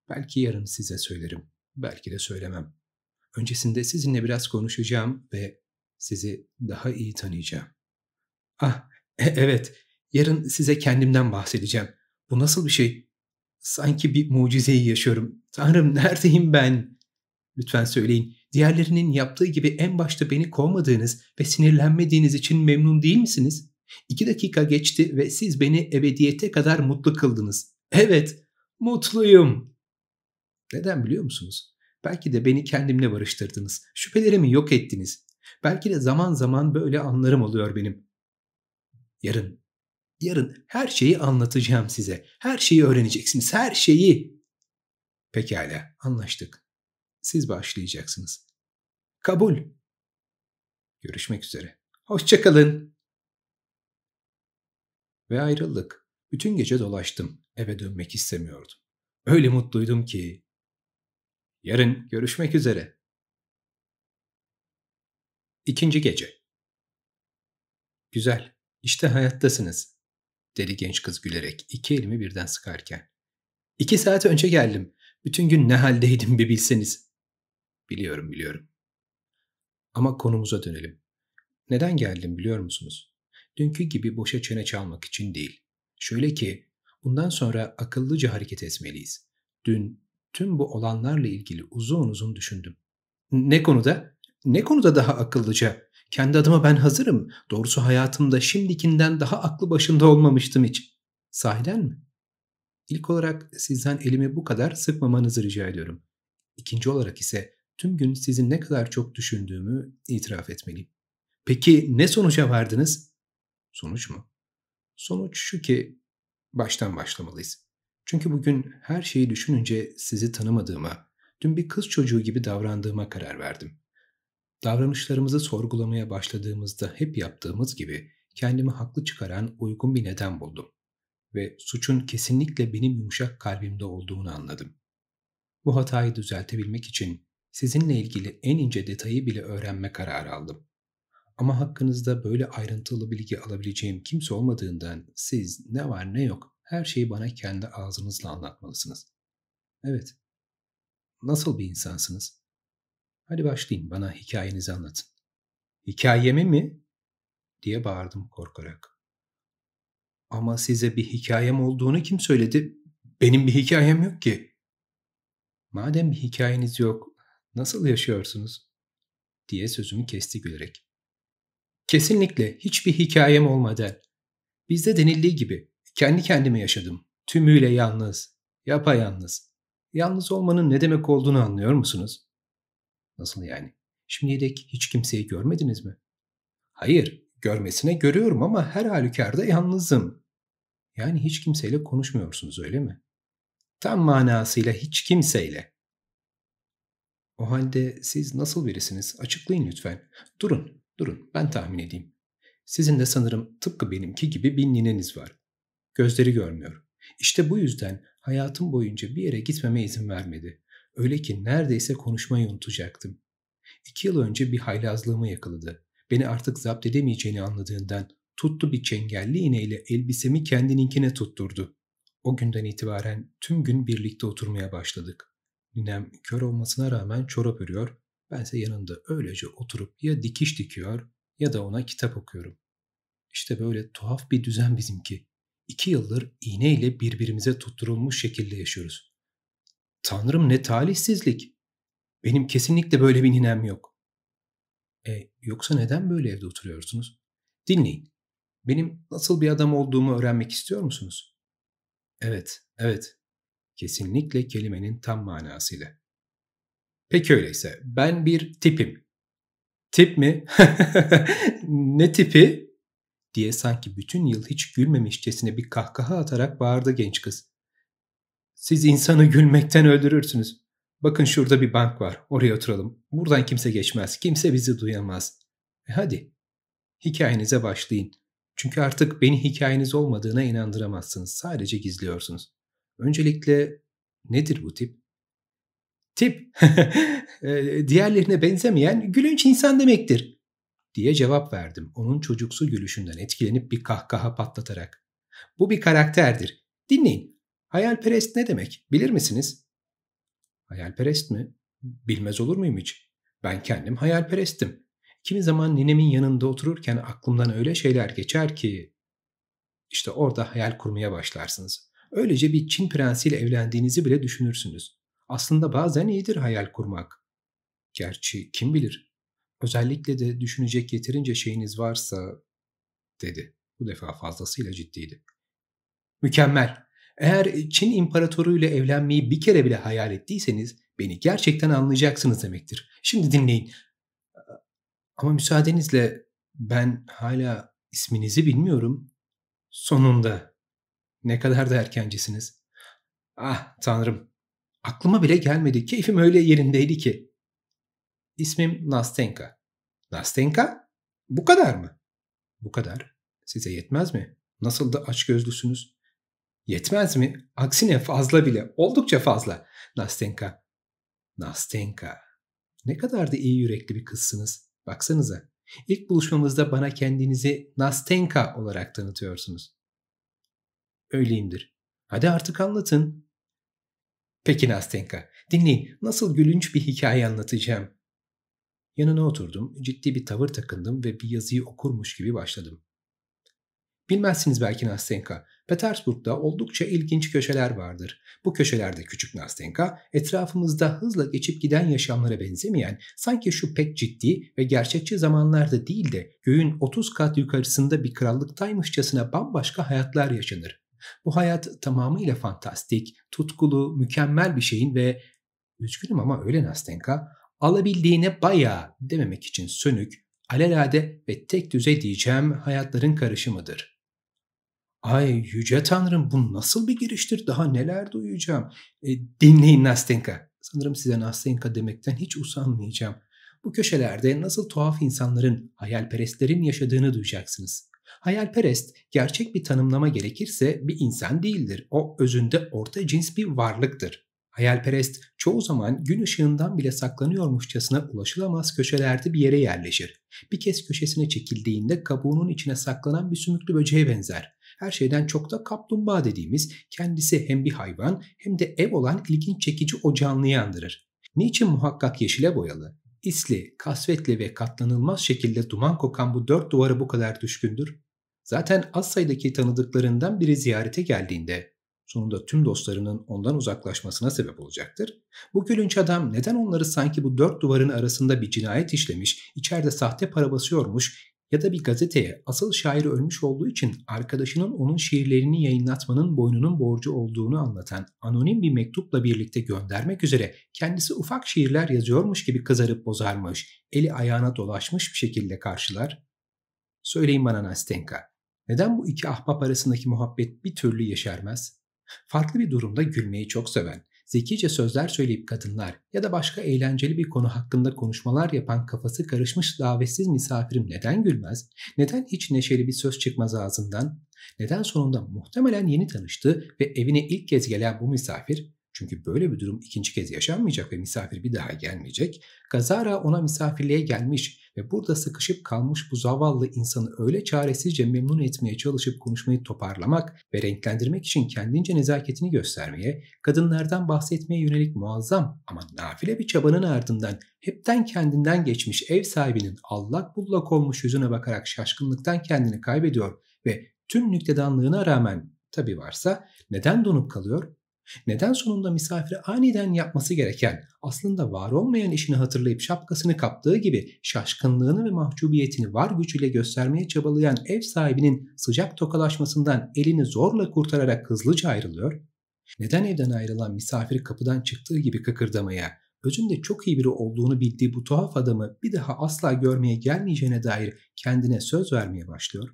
Belki yarın size söylerim. Belki de söylemem. Öncesinde sizinle biraz konuşacağım ve sizi daha iyi tanıyacağım. Ah, e evet. Yarın size kendimden bahsedeceğim. Bu nasıl bir şey? Sanki bir mucizeyi yaşıyorum. Tanrım neredeyim ben? Lütfen söyleyin. Diğerlerinin yaptığı gibi en başta beni kovmadığınız ve sinirlenmediğiniz için memnun değil misiniz? İki dakika geçti ve siz beni ebediyete kadar mutlu kıldınız. Evet, mutluyum. Neden biliyor musunuz? Belki de beni kendimle barıştırdınız. Şüphelerimi yok ettiniz. Belki de zaman zaman böyle anlarım oluyor benim. Yarın, yarın her şeyi anlatacağım size. Her şeyi öğreneceksiniz, her şeyi. Pekala, anlaştık. Siz başlayacaksınız. Kabul. Görüşmek üzere. Hoşçakalın. Ve ayrıldık. Bütün gece dolaştım. Eve dönmek istemiyordum. Öyle mutluydum ki Yarın görüşmek üzere. İkinci gece. Güzel, işte hayattasınız, dedi genç kız gülerek iki elimi birden sıkarken. İki saat önce geldim. Bütün gün ne haldeydim bir bilseniz. Biliyorum, biliyorum. Ama konumuza dönelim. Neden geldim biliyor musunuz? Dünkü gibi boşa çene çalmak için değil. Şöyle ki, bundan sonra akıllıca hareket etmeliyiz. Dün tüm bu olanlarla ilgili uzun uzun düşündüm. Ne konuda? Ne konuda daha akıllıca? Kendi adıma ben hazırım. Doğrusu hayatımda şimdikinden daha aklı başında olmamıştım hiç. Sahiden mi? İlk olarak sizden elimi bu kadar sıkmamanızı rica ediyorum. İkinci olarak ise tüm gün sizin ne kadar çok düşündüğümü itiraf etmeliyim. Peki ne sonuca vardınız? Sonuç mu? Sonuç şu ki baştan başlamalıyız. Çünkü bugün her şeyi düşününce sizi tanımadığıma, dün bir kız çocuğu gibi davrandığıma karar verdim. Davranışlarımızı sorgulamaya başladığımızda hep yaptığımız gibi kendimi haklı çıkaran uygun bir neden buldum ve suçun kesinlikle benim yumuşak kalbimde olduğunu anladım. Bu hatayı düzeltebilmek için sizinle ilgili en ince detayı bile öğrenme kararı aldım. Ama hakkınızda böyle ayrıntılı bilgi alabileceğim kimse olmadığından siz ne var ne yok her şeyi bana kendi ağzınızla anlatmalısınız. Evet. Nasıl bir insansınız? Hadi başlayın bana hikayenizi anlatın. Hikayemi mi? diye bağırdım korkarak. Ama size bir hikayem olduğunu kim söyledi? Benim bir hikayem yok ki. Madem bir hikayeniz yok, nasıl yaşıyorsunuz? diye sözümü kesti gülerek. Kesinlikle hiçbir hikayem olmadı. Bizde denildiği gibi kendi kendime yaşadım. Tümüyle yalnız, yapayalnız. Yalnız olmanın ne demek olduğunu anlıyor musunuz? Nasıl yani? Şimdiye dek hiç kimseyi görmediniz mi? Hayır, görmesine görüyorum ama her halükarda yalnızım. Yani hiç kimseyle konuşmuyorsunuz öyle mi? Tam manasıyla hiç kimseyle. O halde siz nasıl birisiniz? Açıklayın lütfen. Durun, durun ben tahmin edeyim. Sizin de sanırım tıpkı benimki gibi bir nineniz var. Gözleri görmüyor. İşte bu yüzden hayatım boyunca bir yere gitmeme izin vermedi. Öyle ki neredeyse konuşmayı unutacaktım. İki yıl önce bir haylazlığımı yakaladı. Beni artık zapt edemeyeceğini anladığından tuttu bir çengelli iğneyle elbisemi kendininkine tutturdu. O günden itibaren tüm gün birlikte oturmaya başladık. Ninem kör olmasına rağmen çorap örüyor, bense yanında öylece oturup ya dikiş dikiyor ya da ona kitap okuyorum. İşte böyle tuhaf bir düzen bizimki iki yıldır iğneyle birbirimize tutturulmuş şekilde yaşıyoruz. Tanrım ne talihsizlik. Benim kesinlikle böyle bir ninem yok. E yoksa neden böyle evde oturuyorsunuz? Dinleyin. Benim nasıl bir adam olduğumu öğrenmek istiyor musunuz? Evet, evet. Kesinlikle kelimenin tam manasıyla. Peki öyleyse ben bir tipim. Tip mi? ne tipi? diye sanki bütün yıl hiç gülmemişçesine bir kahkaha atarak bağırdı genç kız. Siz insanı gülmekten öldürürsünüz. Bakın şurada bir bank var. Oraya oturalım. Buradan kimse geçmez. Kimse bizi duyamaz. E hadi. Hikayenize başlayın. Çünkü artık beni hikayeniz olmadığına inandıramazsınız. Sadece gizliyorsunuz. Öncelikle nedir bu tip? Tip, e, diğerlerine benzemeyen gülünç insan demektir diye cevap verdim onun çocuksu gülüşünden etkilenip bir kahkaha patlatarak. Bu bir karakterdir. Dinleyin. Hayalperest ne demek bilir misiniz? Hayalperest mi? Bilmez olur muyum hiç? Ben kendim hayalperestim. Kimi zaman ninemin yanında otururken aklımdan öyle şeyler geçer ki... İşte orada hayal kurmaya başlarsınız. Öylece bir Çin prensiyle evlendiğinizi bile düşünürsünüz. Aslında bazen iyidir hayal kurmak. Gerçi kim bilir Özellikle de düşünecek yeterince şeyiniz varsa dedi. Bu defa fazlasıyla ciddiydi. Mükemmel. Eğer Çin imparatoru ile evlenmeyi bir kere bile hayal ettiyseniz beni gerçekten anlayacaksınız demektir. Şimdi dinleyin. Ama müsaadenizle ben hala isminizi bilmiyorum. Sonunda. Ne kadar da erkencisiniz. Ah tanrım. Aklıma bile gelmedi. Keyfim öyle yerindeydi ki. İsmim Nastenka. Nastenka? Bu kadar mı? Bu kadar. Size yetmez mi? Nasıl da açgözlüsünüz. Yetmez mi? Aksine fazla bile. Oldukça fazla. Nastenka. Nastenka. Ne kadar da iyi yürekli bir kızsınız. Baksanıza. İlk buluşmamızda bana kendinizi Nastenka olarak tanıtıyorsunuz. Öyleyimdir. Hadi artık anlatın. Peki Nastenka, dinleyin nasıl gülünç bir hikaye anlatacağım. Yanına oturdum, ciddi bir tavır takındım ve bir yazıyı okurmuş gibi başladım. Bilmezsiniz belki Nastenka, Petersburg'da oldukça ilginç köşeler vardır. Bu köşelerde küçük Nastenka, etrafımızda hızla geçip giden yaşamlara benzemeyen, sanki şu pek ciddi ve gerçekçi zamanlarda değil de göğün 30 kat yukarısında bir krallıktaymışçasına bambaşka hayatlar yaşanır. Bu hayat tamamıyla fantastik, tutkulu, mükemmel bir şeyin ve... Üzgünüm ama öyle Nastenka, alabildiğine bayağı dememek için sönük, alelade ve tek düzey diyeceğim hayatların karışımıdır. Ay yüce tanrım bu nasıl bir giriştir daha neler duyacağım. E, dinleyin Nastenka. Sanırım size Nastenka demekten hiç usanmayacağım. Bu köşelerde nasıl tuhaf insanların, hayalperestlerin yaşadığını duyacaksınız. Hayalperest gerçek bir tanımlama gerekirse bir insan değildir. O özünde orta cins bir varlıktır. Hayalperest çoğu zaman gün ışığından bile saklanıyormuşçasına ulaşılamaz köşelerde bir yere yerleşir. Bir kez köşesine çekildiğinde kabuğunun içine saklanan bir sümüklü böceğe benzer. Her şeyden çok da kaplumbağa dediğimiz kendisi hem bir hayvan hem de ev olan ilginç çekici o canlıyı andırır. Niçin muhakkak yeşile boyalı? İsli, kasvetli ve katlanılmaz şekilde duman kokan bu dört duvara bu kadar düşkündür? Zaten az sayıdaki tanıdıklarından biri ziyarete geldiğinde sonunda tüm dostlarının ondan uzaklaşmasına sebep olacaktır. Bu gülünç adam neden onları sanki bu dört duvarın arasında bir cinayet işlemiş, içeride sahte para basıyormuş ya da bir gazeteye asıl şairi ölmüş olduğu için arkadaşının onun şiirlerini yayınlatmanın boynunun borcu olduğunu anlatan anonim bir mektupla birlikte göndermek üzere kendisi ufak şiirler yazıyormuş gibi kızarıp bozarmış, eli ayağına dolaşmış bir şekilde karşılar. Söyleyin bana Nastenka, neden bu iki ahbap arasındaki muhabbet bir türlü yeşermez?'' Farklı bir durumda gülmeyi çok seven, zekice sözler söyleyip kadınlar ya da başka eğlenceli bir konu hakkında konuşmalar yapan kafası karışmış davetsiz misafirim neden gülmez, neden hiç neşeli bir söz çıkmaz ağzından, neden sonunda muhtemelen yeni tanıştığı ve evine ilk kez gelen bu misafir çünkü böyle bir durum ikinci kez yaşanmayacak ve misafir bir daha gelmeyecek. Gazara ona misafirliğe gelmiş ve burada sıkışıp kalmış bu zavallı insanı öyle çaresizce memnun etmeye çalışıp konuşmayı toparlamak ve renklendirmek için kendince nezaketini göstermeye, kadınlardan bahsetmeye yönelik muazzam ama nafile bir çabanın ardından hepten kendinden geçmiş ev sahibinin allak bullak olmuş yüzüne bakarak şaşkınlıktan kendini kaybediyor ve tüm nüktedanlığına rağmen tabi varsa neden donup kalıyor neden sonunda misafiri aniden yapması gereken, aslında var olmayan işini hatırlayıp şapkasını kaptığı gibi şaşkınlığını ve mahcubiyetini var gücüyle göstermeye çabalayan ev sahibinin sıcak tokalaşmasından elini zorla kurtararak hızlıca ayrılıyor? Neden evden ayrılan misafir kapıdan çıktığı gibi kıkırdamaya, özünde çok iyi biri olduğunu bildiği bu tuhaf adamı bir daha asla görmeye gelmeyeceğine dair kendine söz vermeye başlıyor?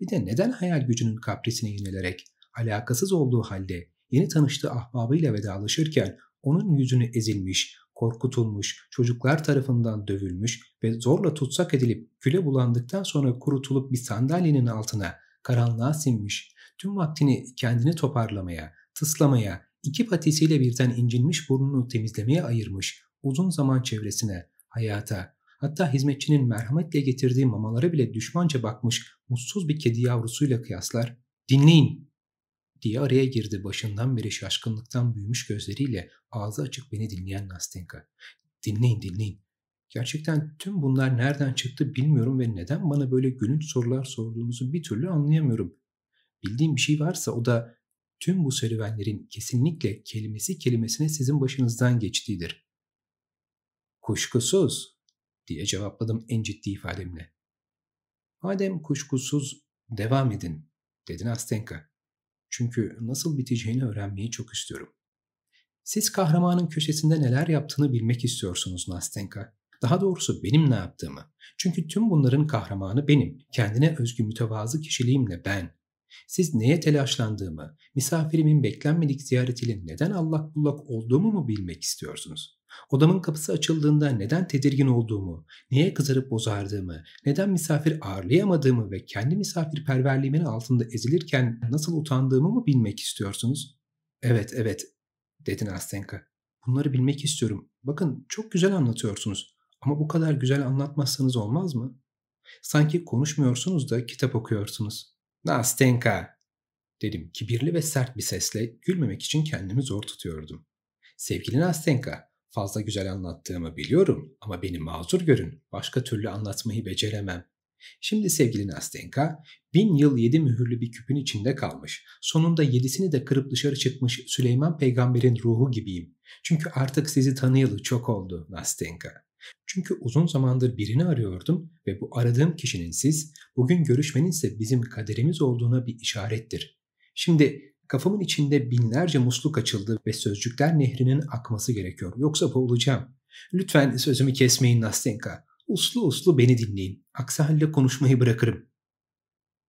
Bir de neden hayal gücünün kaprisine yönelerek alakasız olduğu halde yeni tanıştığı ahbabıyla vedalaşırken onun yüzünü ezilmiş, korkutulmuş, çocuklar tarafından dövülmüş ve zorla tutsak edilip küle bulandıktan sonra kurutulup bir sandalyenin altına karanlığa sinmiş, tüm vaktini kendini toparlamaya, tıslamaya, iki patisiyle birden incinmiş burnunu temizlemeye ayırmış, uzun zaman çevresine, hayata, hatta hizmetçinin merhametle getirdiği mamalara bile düşmanca bakmış mutsuz bir kedi yavrusuyla kıyaslar. Dinleyin, diye araya girdi başından beri şaşkınlıktan büyümüş gözleriyle ağzı açık beni dinleyen Nastenka. Dinleyin dinleyin. Gerçekten tüm bunlar nereden çıktı bilmiyorum ve neden bana böyle gülünç sorular sorduğunuzu bir türlü anlayamıyorum. Bildiğim bir şey varsa o da tüm bu serüvenlerin kesinlikle kelimesi kelimesine sizin başınızdan geçtiğidir. Kuşkusuz diye cevapladım en ciddi ifademle. Madem kuşkusuz devam edin dedi Nastenka. Çünkü nasıl biteceğini öğrenmeyi çok istiyorum. Siz kahramanın köşesinde neler yaptığını bilmek istiyorsunuz Nastenka. Daha doğrusu benim ne yaptığımı. Çünkü tüm bunların kahramanı benim. Kendine özgü mütevazı kişiliğimle ben. Siz neye telaşlandığımı, misafirimin beklenmedik ziyaretiyle neden allak bullak olduğumu mu bilmek istiyorsunuz? Odamın kapısı açıldığında neden tedirgin olduğumu, niye kızarıp bozardığımı, neden misafir ağırlayamadığımı ve kendi misafirperverliğimin altında ezilirken nasıl utandığımı mı bilmek istiyorsunuz? Evet, evet, dedi Nastenka. Bunları bilmek istiyorum. Bakın çok güzel anlatıyorsunuz. Ama bu kadar güzel anlatmazsanız olmaz mı? Sanki konuşmuyorsunuz da kitap okuyorsunuz. Nastenka, dedim kibirli ve sert bir sesle gülmemek için kendimi zor tutuyordum. Sevgili Nastenka, Fazla güzel anlattığımı biliyorum ama beni mazur görün. Başka türlü anlatmayı beceremem. Şimdi sevgili Nastenka, bin yıl yedi mühürlü bir küpün içinde kalmış. Sonunda yedisini de kırıp dışarı çıkmış Süleyman peygamberin ruhu gibiyim. Çünkü artık sizi tanıyalı çok oldu Nastenka. Çünkü uzun zamandır birini arıyordum ve bu aradığım kişinin siz, bugün görüşmenin ise bizim kaderimiz olduğuna bir işarettir. Şimdi Kafamın içinde binlerce musluk açıldı ve sözcükler nehrinin akması gerekiyor. Yoksa boğulacağım. Lütfen sözümü kesmeyin Nastenka. Uslu uslu beni dinleyin. Aksi halde konuşmayı bırakırım.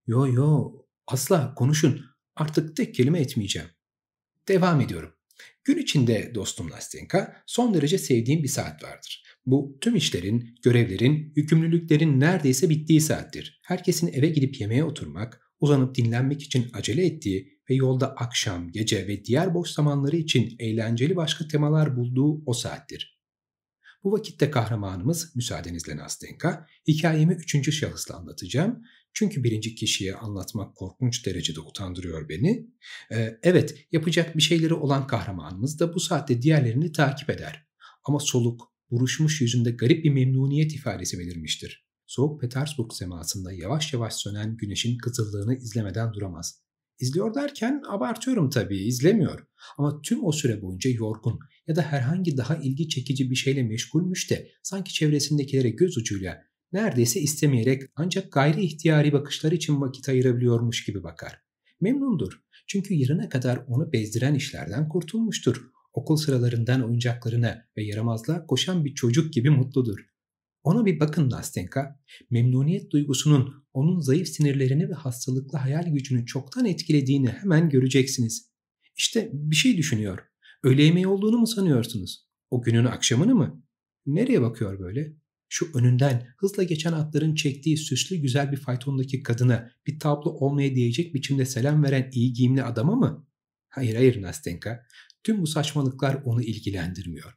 Yo yo asla konuşun. Artık tek kelime etmeyeceğim. Devam ediyorum. Gün içinde dostum Nastenka son derece sevdiğim bir saat vardır. Bu tüm işlerin, görevlerin, yükümlülüklerin neredeyse bittiği saattir. Herkesin eve gidip yemeğe oturmak, uzanıp dinlenmek için acele ettiği ve yolda akşam, gece ve diğer boş zamanları için eğlenceli başka temalar bulduğu o saattir. Bu vakitte kahramanımız müsaadenizle Nastenka, hikayemi üçüncü şahısla anlatacağım. Çünkü birinci kişiye anlatmak korkunç derecede utandırıyor beni. Ee, evet, yapacak bir şeyleri olan kahramanımız da bu saatte diğerlerini takip eder. Ama soluk, buruşmuş yüzünde garip bir memnuniyet ifadesi belirmiştir. Soğuk Petersburg semasında yavaş yavaş sönen güneşin kızıllığını izlemeden duramaz. İzliyor derken abartıyorum tabii izlemiyorum. Ama tüm o süre boyunca yorgun ya da herhangi daha ilgi çekici bir şeyle meşgulmüş de sanki çevresindekilere göz ucuyla neredeyse istemeyerek ancak gayri ihtiyari bakışlar için vakit ayırabiliyormuş gibi bakar. Memnundur. Çünkü yarına kadar onu bezdiren işlerden kurtulmuştur. Okul sıralarından oyuncaklarına ve yaramazlığa koşan bir çocuk gibi mutludur. Ona bir bakın Nastenka. Memnuniyet duygusunun onun zayıf sinirlerini ve hastalıklı hayal gücünü çoktan etkilediğini hemen göreceksiniz. İşte bir şey düşünüyor. Öğle yemeği olduğunu mu sanıyorsunuz? O günün akşamını mı? Nereye bakıyor böyle? Şu önünden hızla geçen atların çektiği süslü güzel bir faytondaki kadına bir tablo olmaya değecek biçimde selam veren iyi giyimli adama mı? Hayır hayır Nastenka. Tüm bu saçmalıklar onu ilgilendirmiyor.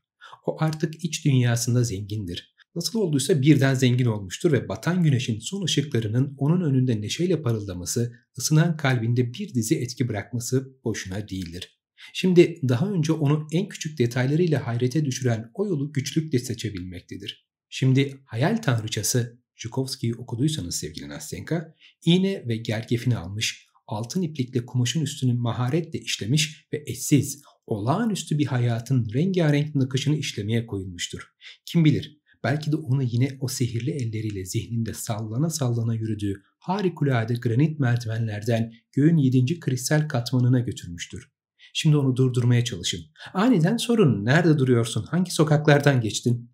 O artık iç dünyasında zengindir nasıl olduysa birden zengin olmuştur ve batan güneşin son ışıklarının onun önünde neşeyle parıldaması, ısınan kalbinde bir dizi etki bırakması boşuna değildir. Şimdi daha önce onu en küçük detaylarıyla hayrete düşüren o yolu güçlükle seçebilmektedir. Şimdi hayal tanrıçası Jukovski'yi okuduysanız sevgili Nastenka, iğne ve gergefini almış, altın iplikle kumaşın üstünü maharetle işlemiş ve eşsiz, olağanüstü bir hayatın rengarenk nakışını işlemeye koyulmuştur. Kim bilir belki de onu yine o sihirli elleriyle zihninde sallana sallana yürüdüğü harikulade granit merdivenlerden göğün yedinci kristal katmanına götürmüştür. Şimdi onu durdurmaya çalışın. Aniden sorun nerede duruyorsun, hangi sokaklardan geçtin?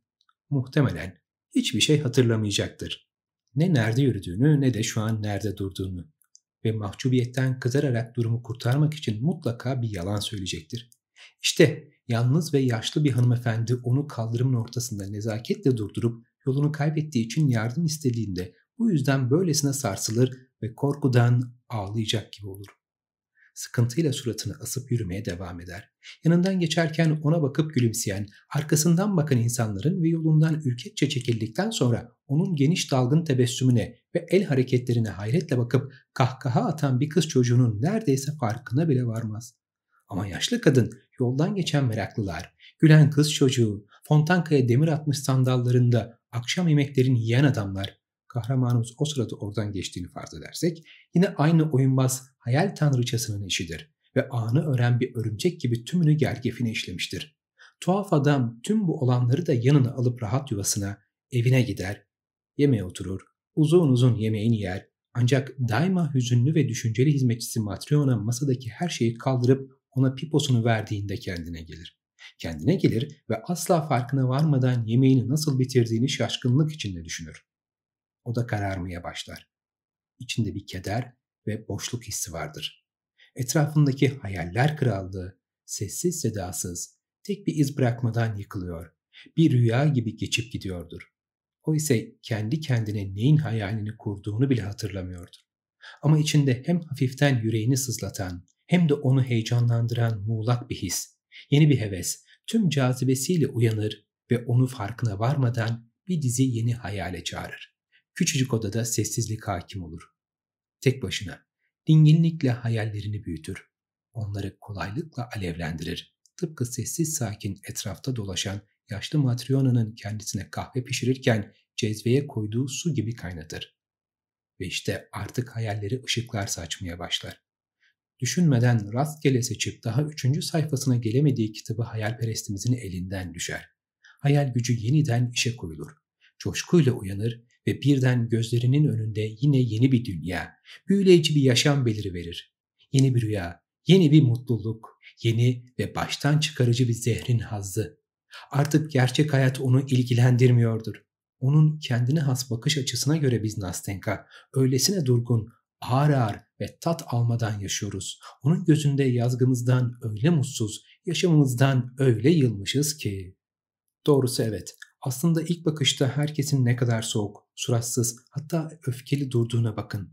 Muhtemelen hiçbir şey hatırlamayacaktır. Ne nerede yürüdüğünü ne de şu an nerede durduğunu. Ve mahcubiyetten kızararak durumu kurtarmak için mutlaka bir yalan söyleyecektir. İşte Yalnız ve yaşlı bir hanımefendi onu kaldırımın ortasında nezaketle durdurup yolunu kaybettiği için yardım istediğinde bu yüzden böylesine sarsılır ve korkudan ağlayacak gibi olur. Sıkıntıyla suratını asıp yürümeye devam eder. Yanından geçerken ona bakıp gülümseyen, arkasından bakan insanların ve yolundan ürkekçe çekildikten sonra onun geniş dalgın tebessümüne ve el hareketlerine hayretle bakıp kahkaha atan bir kız çocuğunun neredeyse farkına bile varmaz. Ama yaşlı kadın yoldan geçen meraklılar, gülen kız çocuğu, Fontanka'ya demir atmış sandallarında akşam yemeklerini yiyen adamlar, kahramanımız o sırada oradan geçtiğini farz edersek, yine aynı oyunbaz hayal tanrıçasının işidir ve anı ören bir örümcek gibi tümünü gergefine işlemiştir. Tuhaf adam tüm bu olanları da yanına alıp rahat yuvasına, evine gider, yemeğe oturur, uzun uzun yemeğini yer, ancak daima hüzünlü ve düşünceli hizmetçisi Matryona masadaki her şeyi kaldırıp ona piposunu verdiğinde kendine gelir. Kendine gelir ve asla farkına varmadan yemeğini nasıl bitirdiğini şaşkınlık içinde düşünür. O da kararmaya başlar. İçinde bir keder ve boşluk hissi vardır. Etrafındaki hayaller krallığı sessiz sedasız, tek bir iz bırakmadan yıkılıyor. Bir rüya gibi geçip gidiyordur. O ise kendi kendine neyin hayalini kurduğunu bile hatırlamıyordur. Ama içinde hem hafiften yüreğini sızlatan hem de onu heyecanlandıran muğlak bir his, yeni bir heves, tüm cazibesiyle uyanır ve onu farkına varmadan bir dizi yeni hayale çağırır. Küçücük odada sessizlik hakim olur. Tek başına, dinginlikle hayallerini büyütür. Onları kolaylıkla alevlendirir. Tıpkı sessiz sakin etrafta dolaşan yaşlı Matriona'nın kendisine kahve pişirirken cezveye koyduğu su gibi kaynatır. Ve işte artık hayalleri ışıklar saçmaya başlar düşünmeden rastgele seçip daha üçüncü sayfasına gelemediği kitabı hayalperestimizin elinden düşer. Hayal gücü yeniden işe koyulur. Coşkuyla uyanır ve birden gözlerinin önünde yine yeni bir dünya, büyüleyici bir yaşam beliri verir. Yeni bir rüya, yeni bir mutluluk, yeni ve baştan çıkarıcı bir zehrin hazzı. Artık gerçek hayat onu ilgilendirmiyordur. Onun kendine has bakış açısına göre biz Nastenka, öylesine durgun, ağır ağır ve tat almadan yaşıyoruz. Onun gözünde yazgımızdan öyle mutsuz, yaşamımızdan öyle yılmışız ki. Doğrusu evet, aslında ilk bakışta herkesin ne kadar soğuk, suratsız hatta öfkeli durduğuna bakın.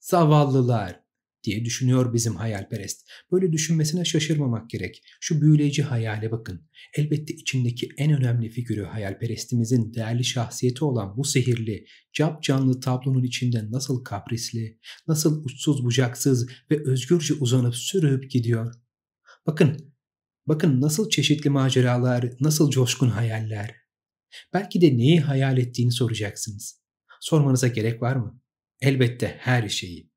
Zavallılar, diye düşünüyor bizim hayalperest. Böyle düşünmesine şaşırmamak gerek. Şu büyüleyici hayale bakın. Elbette içindeki en önemli figürü hayalperestimizin değerli şahsiyeti olan bu sihirli, cap canlı tablonun içinde nasıl kaprisli, nasıl uçsuz bucaksız ve özgürce uzanıp sürüp gidiyor. Bakın, bakın nasıl çeşitli maceralar, nasıl coşkun hayaller. Belki de neyi hayal ettiğini soracaksınız. Sormanıza gerek var mı? Elbette her şeyi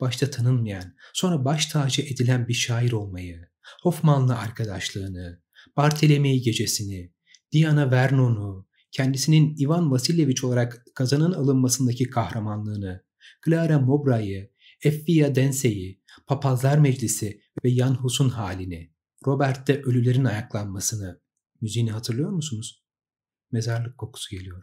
başta tanınmayan, sonra baş tacı edilen bir şair olmayı, Hoffman'la arkadaşlığını, Bartolomei gecesini, Diana Vernon'u, kendisinin Ivan Vasilievich olarak kazanın alınmasındaki kahramanlığını, Clara Mobra'yı, Effia Dense'yi, Papazlar Meclisi ve Jan Hus'un halini, Robert'te ölülerin ayaklanmasını, müziğini hatırlıyor musunuz? Mezarlık kokusu geliyor.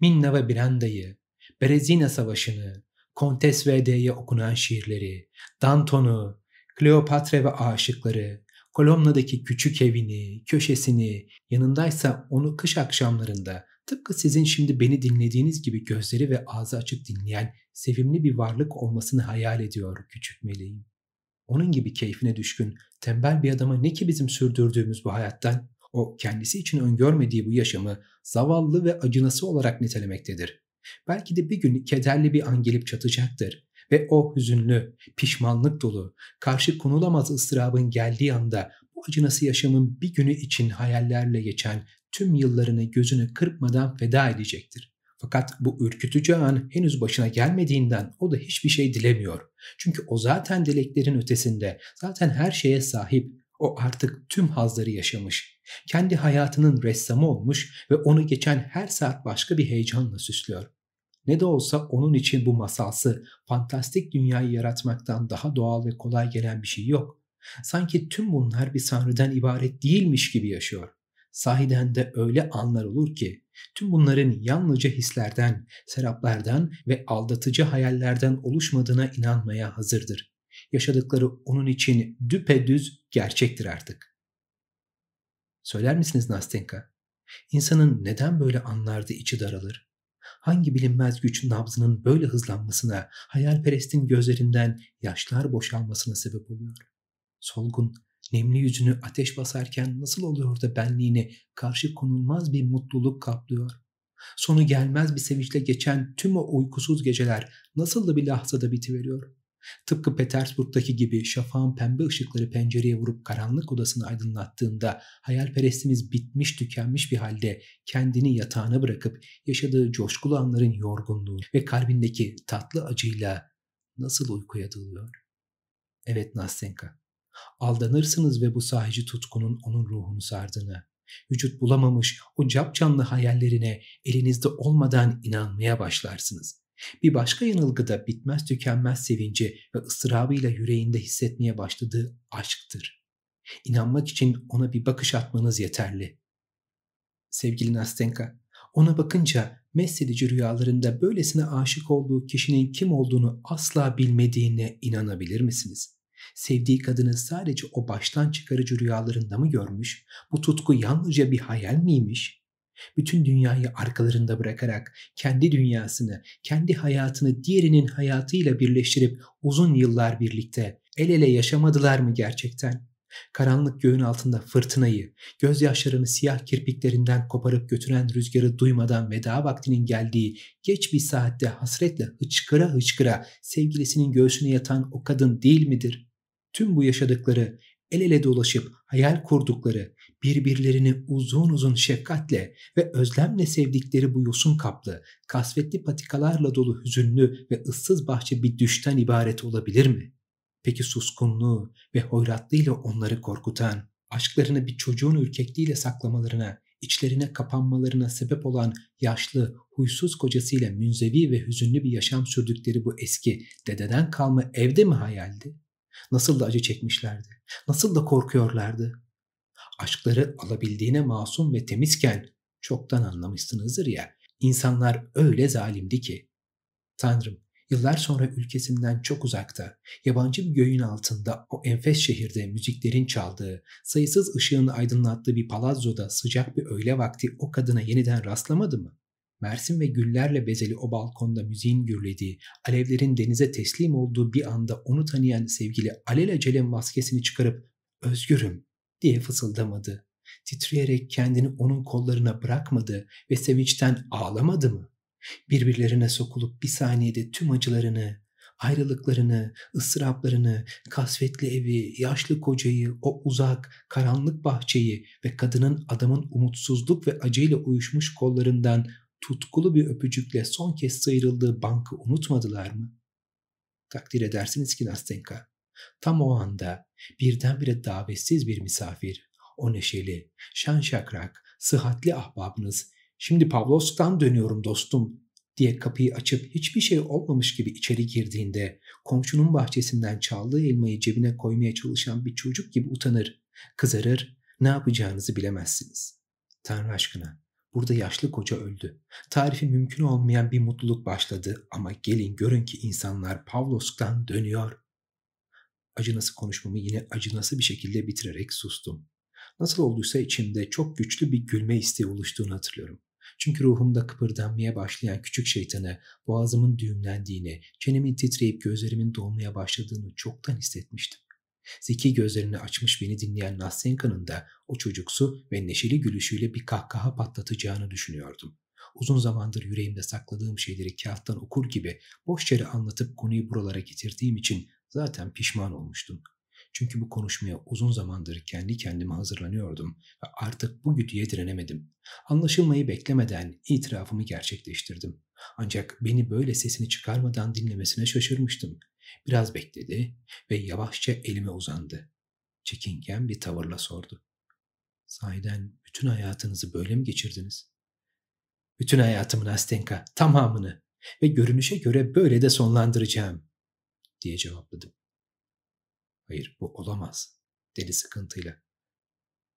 Minna ve Branda'yı, Berezina Savaşı'nı, Kontes VD'ye okunan şiirleri, Danton'u, Kleopatra ve aşıkları, Kolomna'daki küçük evini, köşesini, yanındaysa onu kış akşamlarında tıpkı sizin şimdi beni dinlediğiniz gibi gözleri ve ağzı açık dinleyen sevimli bir varlık olmasını hayal ediyor küçük meleğim. Onun gibi keyfine düşkün, tembel bir adama ne ki bizim sürdürdüğümüz bu hayattan, o kendisi için öngörmediği bu yaşamı zavallı ve acınası olarak nitelemektedir. Belki de bir gün kederli bir an gelip çatacaktır ve o hüzünlü, pişmanlık dolu, karşı konulamaz ıstırabın geldiği anda bu acınası yaşamın bir günü için hayallerle geçen tüm yıllarını gözünü kırpmadan feda edecektir. Fakat bu ürkütücü an henüz başına gelmediğinden o da hiçbir şey dilemiyor. Çünkü o zaten dileklerin ötesinde, zaten her şeye sahip. O artık tüm hazları yaşamış. Kendi hayatının ressamı olmuş ve onu geçen her saat başka bir heyecanla süslüyor. Ne de olsa onun için bu masalsı, fantastik dünyayı yaratmaktan daha doğal ve kolay gelen bir şey yok. Sanki tüm bunlar bir sanrıdan ibaret değilmiş gibi yaşıyor. Sahiden de öyle anlar olur ki tüm bunların yalnızca hislerden, seraplardan ve aldatıcı hayallerden oluşmadığına inanmaya hazırdır. Yaşadıkları onun için düpedüz gerçektir artık. Söyler misiniz Nastenka? İnsanın neden böyle anlarda içi daralır? hangi bilinmez güç nabzının böyle hızlanmasına, hayalperestin gözlerinden yaşlar boşalmasına sebep oluyor. Solgun, nemli yüzünü ateş basarken nasıl oluyor da benliğini karşı konulmaz bir mutluluk kaplıyor. Sonu gelmez bir sevinçle geçen tüm o uykusuz geceler nasıl da bir lahzada bitiveriyor. Tıpkı Petersburg'daki gibi şafağın pembe ışıkları pencereye vurup karanlık odasını aydınlattığında hayalperestimiz bitmiş tükenmiş bir halde kendini yatağına bırakıp yaşadığı coşkulu anların yorgunluğu ve kalbindeki tatlı acıyla nasıl uykuya dalıyor? Evet Nastenka, aldanırsınız ve bu sahici tutkunun onun ruhunu sardığını, vücut bulamamış o canlı hayallerine elinizde olmadan inanmaya başlarsınız. Bir başka yanılgıda bitmez tükenmez sevinci ve ısrabıyla yüreğinde hissetmeye başladığı aşktır. İnanmak için ona bir bakış atmanız yeterli. Sevgili Nastenka, ona bakınca mesedici rüyalarında böylesine aşık olduğu kişinin kim olduğunu asla bilmediğine inanabilir misiniz? Sevdiği kadını sadece o baştan çıkarıcı rüyalarında mı görmüş? Bu tutku yalnızca bir hayal miymiş? Bütün dünyayı arkalarında bırakarak kendi dünyasını, kendi hayatını diğerinin hayatıyla birleştirip uzun yıllar birlikte el ele yaşamadılar mı gerçekten? Karanlık göğün altında fırtınayı, gözyaşlarını siyah kirpiklerinden koparıp götüren rüzgarı duymadan veda vaktinin geldiği geç bir saatte hasretle hıçkıra hıçkıra sevgilisinin göğsüne yatan o kadın değil midir? Tüm bu yaşadıkları el ele dolaşıp hayal kurdukları, birbirlerini uzun uzun şefkatle ve özlemle sevdikleri bu yosun kaplı, kasvetli patikalarla dolu hüzünlü ve ıssız bahçe bir düşten ibaret olabilir mi? Peki suskunluğu ve hoyratlığıyla onları korkutan, aşklarını bir çocuğun ürkekliğiyle saklamalarına, içlerine kapanmalarına sebep olan yaşlı, huysuz kocasıyla münzevi ve hüzünlü bir yaşam sürdükleri bu eski, dededen kalma evde mi hayaldi? Nasıl da acı çekmişlerdi. Nasıl da korkuyorlardı. Aşkları alabildiğine masum ve temizken çoktan anlamışsınızdır ya. İnsanlar öyle zalimdi ki. Tanrım, yıllar sonra ülkesinden çok uzakta, yabancı bir göğün altında o enfes şehirde müziklerin çaldığı, sayısız ışığın aydınlattığı bir palazzoda sıcak bir öğle vakti o kadına yeniden rastlamadı mı? Mersin ve güllerle bezeli o balkonda müziğin gürlediği, alevlerin denize teslim olduğu bir anda onu tanıyan sevgili alelacele maskesini çıkarıp ''Özgürüm'' diye fısıldamadı. Titreyerek kendini onun kollarına bırakmadı ve sevinçten ağlamadı mı? Birbirlerine sokulup bir saniyede tüm acılarını, ayrılıklarını, ıstıraplarını, kasvetli evi, yaşlı kocayı, o uzak, karanlık bahçeyi ve kadının adamın umutsuzluk ve acıyla uyuşmuş kollarından tutkulu bir öpücükle son kez sıyrıldığı bankı unutmadılar mı? Takdir edersiniz ki Nastenka, tam o anda birdenbire davetsiz bir misafir, o neşeli, şen şakrak, sıhhatli ahbabınız, şimdi Pavlovsk'tan dönüyorum dostum diye kapıyı açıp hiçbir şey olmamış gibi içeri girdiğinde komşunun bahçesinden çaldığı elmayı cebine koymaya çalışan bir çocuk gibi utanır, kızarır, ne yapacağınızı bilemezsiniz. Tanrı aşkına Burada yaşlı koca öldü. Tarifi mümkün olmayan bir mutluluk başladı ama gelin görün ki insanlar Pavlos'tan dönüyor. Acınası konuşmamı yine acınası bir şekilde bitirerek sustum. Nasıl olduysa içimde çok güçlü bir gülme isteği oluştuğunu hatırlıyorum. Çünkü ruhumda kıpırdanmaya başlayan küçük şeytanı, boğazımın düğümlendiğini, çenemin titreyip gözlerimin dolmaya başladığını çoktan hissetmiştim. Zeki gözlerini açmış beni dinleyen Nassenka'nın da o çocuksu ve neşeli gülüşüyle bir kahkaha patlatacağını düşünüyordum. Uzun zamandır yüreğimde sakladığım şeyleri kağıttan okur gibi boş yere anlatıp konuyu buralara getirdiğim için zaten pişman olmuştum. Çünkü bu konuşmaya uzun zamandır kendi kendime hazırlanıyordum ve artık bu güdüye direnemedim. Anlaşılmayı beklemeden itirafımı gerçekleştirdim. Ancak beni böyle sesini çıkarmadan dinlemesine şaşırmıştım. Biraz bekledi ve yavaşça elime uzandı. Çekingen bir tavırla sordu. Sahiden bütün hayatınızı böyle mi geçirdiniz? Bütün hayatımı Nastenka, tamamını ve görünüşe göre böyle de sonlandıracağım diye cevapladım. Hayır bu olamaz dedi sıkıntıyla.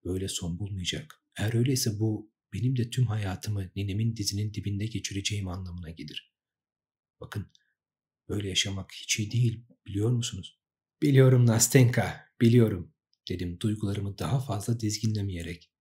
Böyle son bulmayacak. Eğer öyleyse bu benim de tüm hayatımı ninemin dizinin dibinde geçireceğim anlamına gelir. Bakın Böyle yaşamak hiç iyi değil biliyor musunuz? Biliyorum Nastenka, biliyorum dedim duygularımı daha fazla dizginlemeyerek.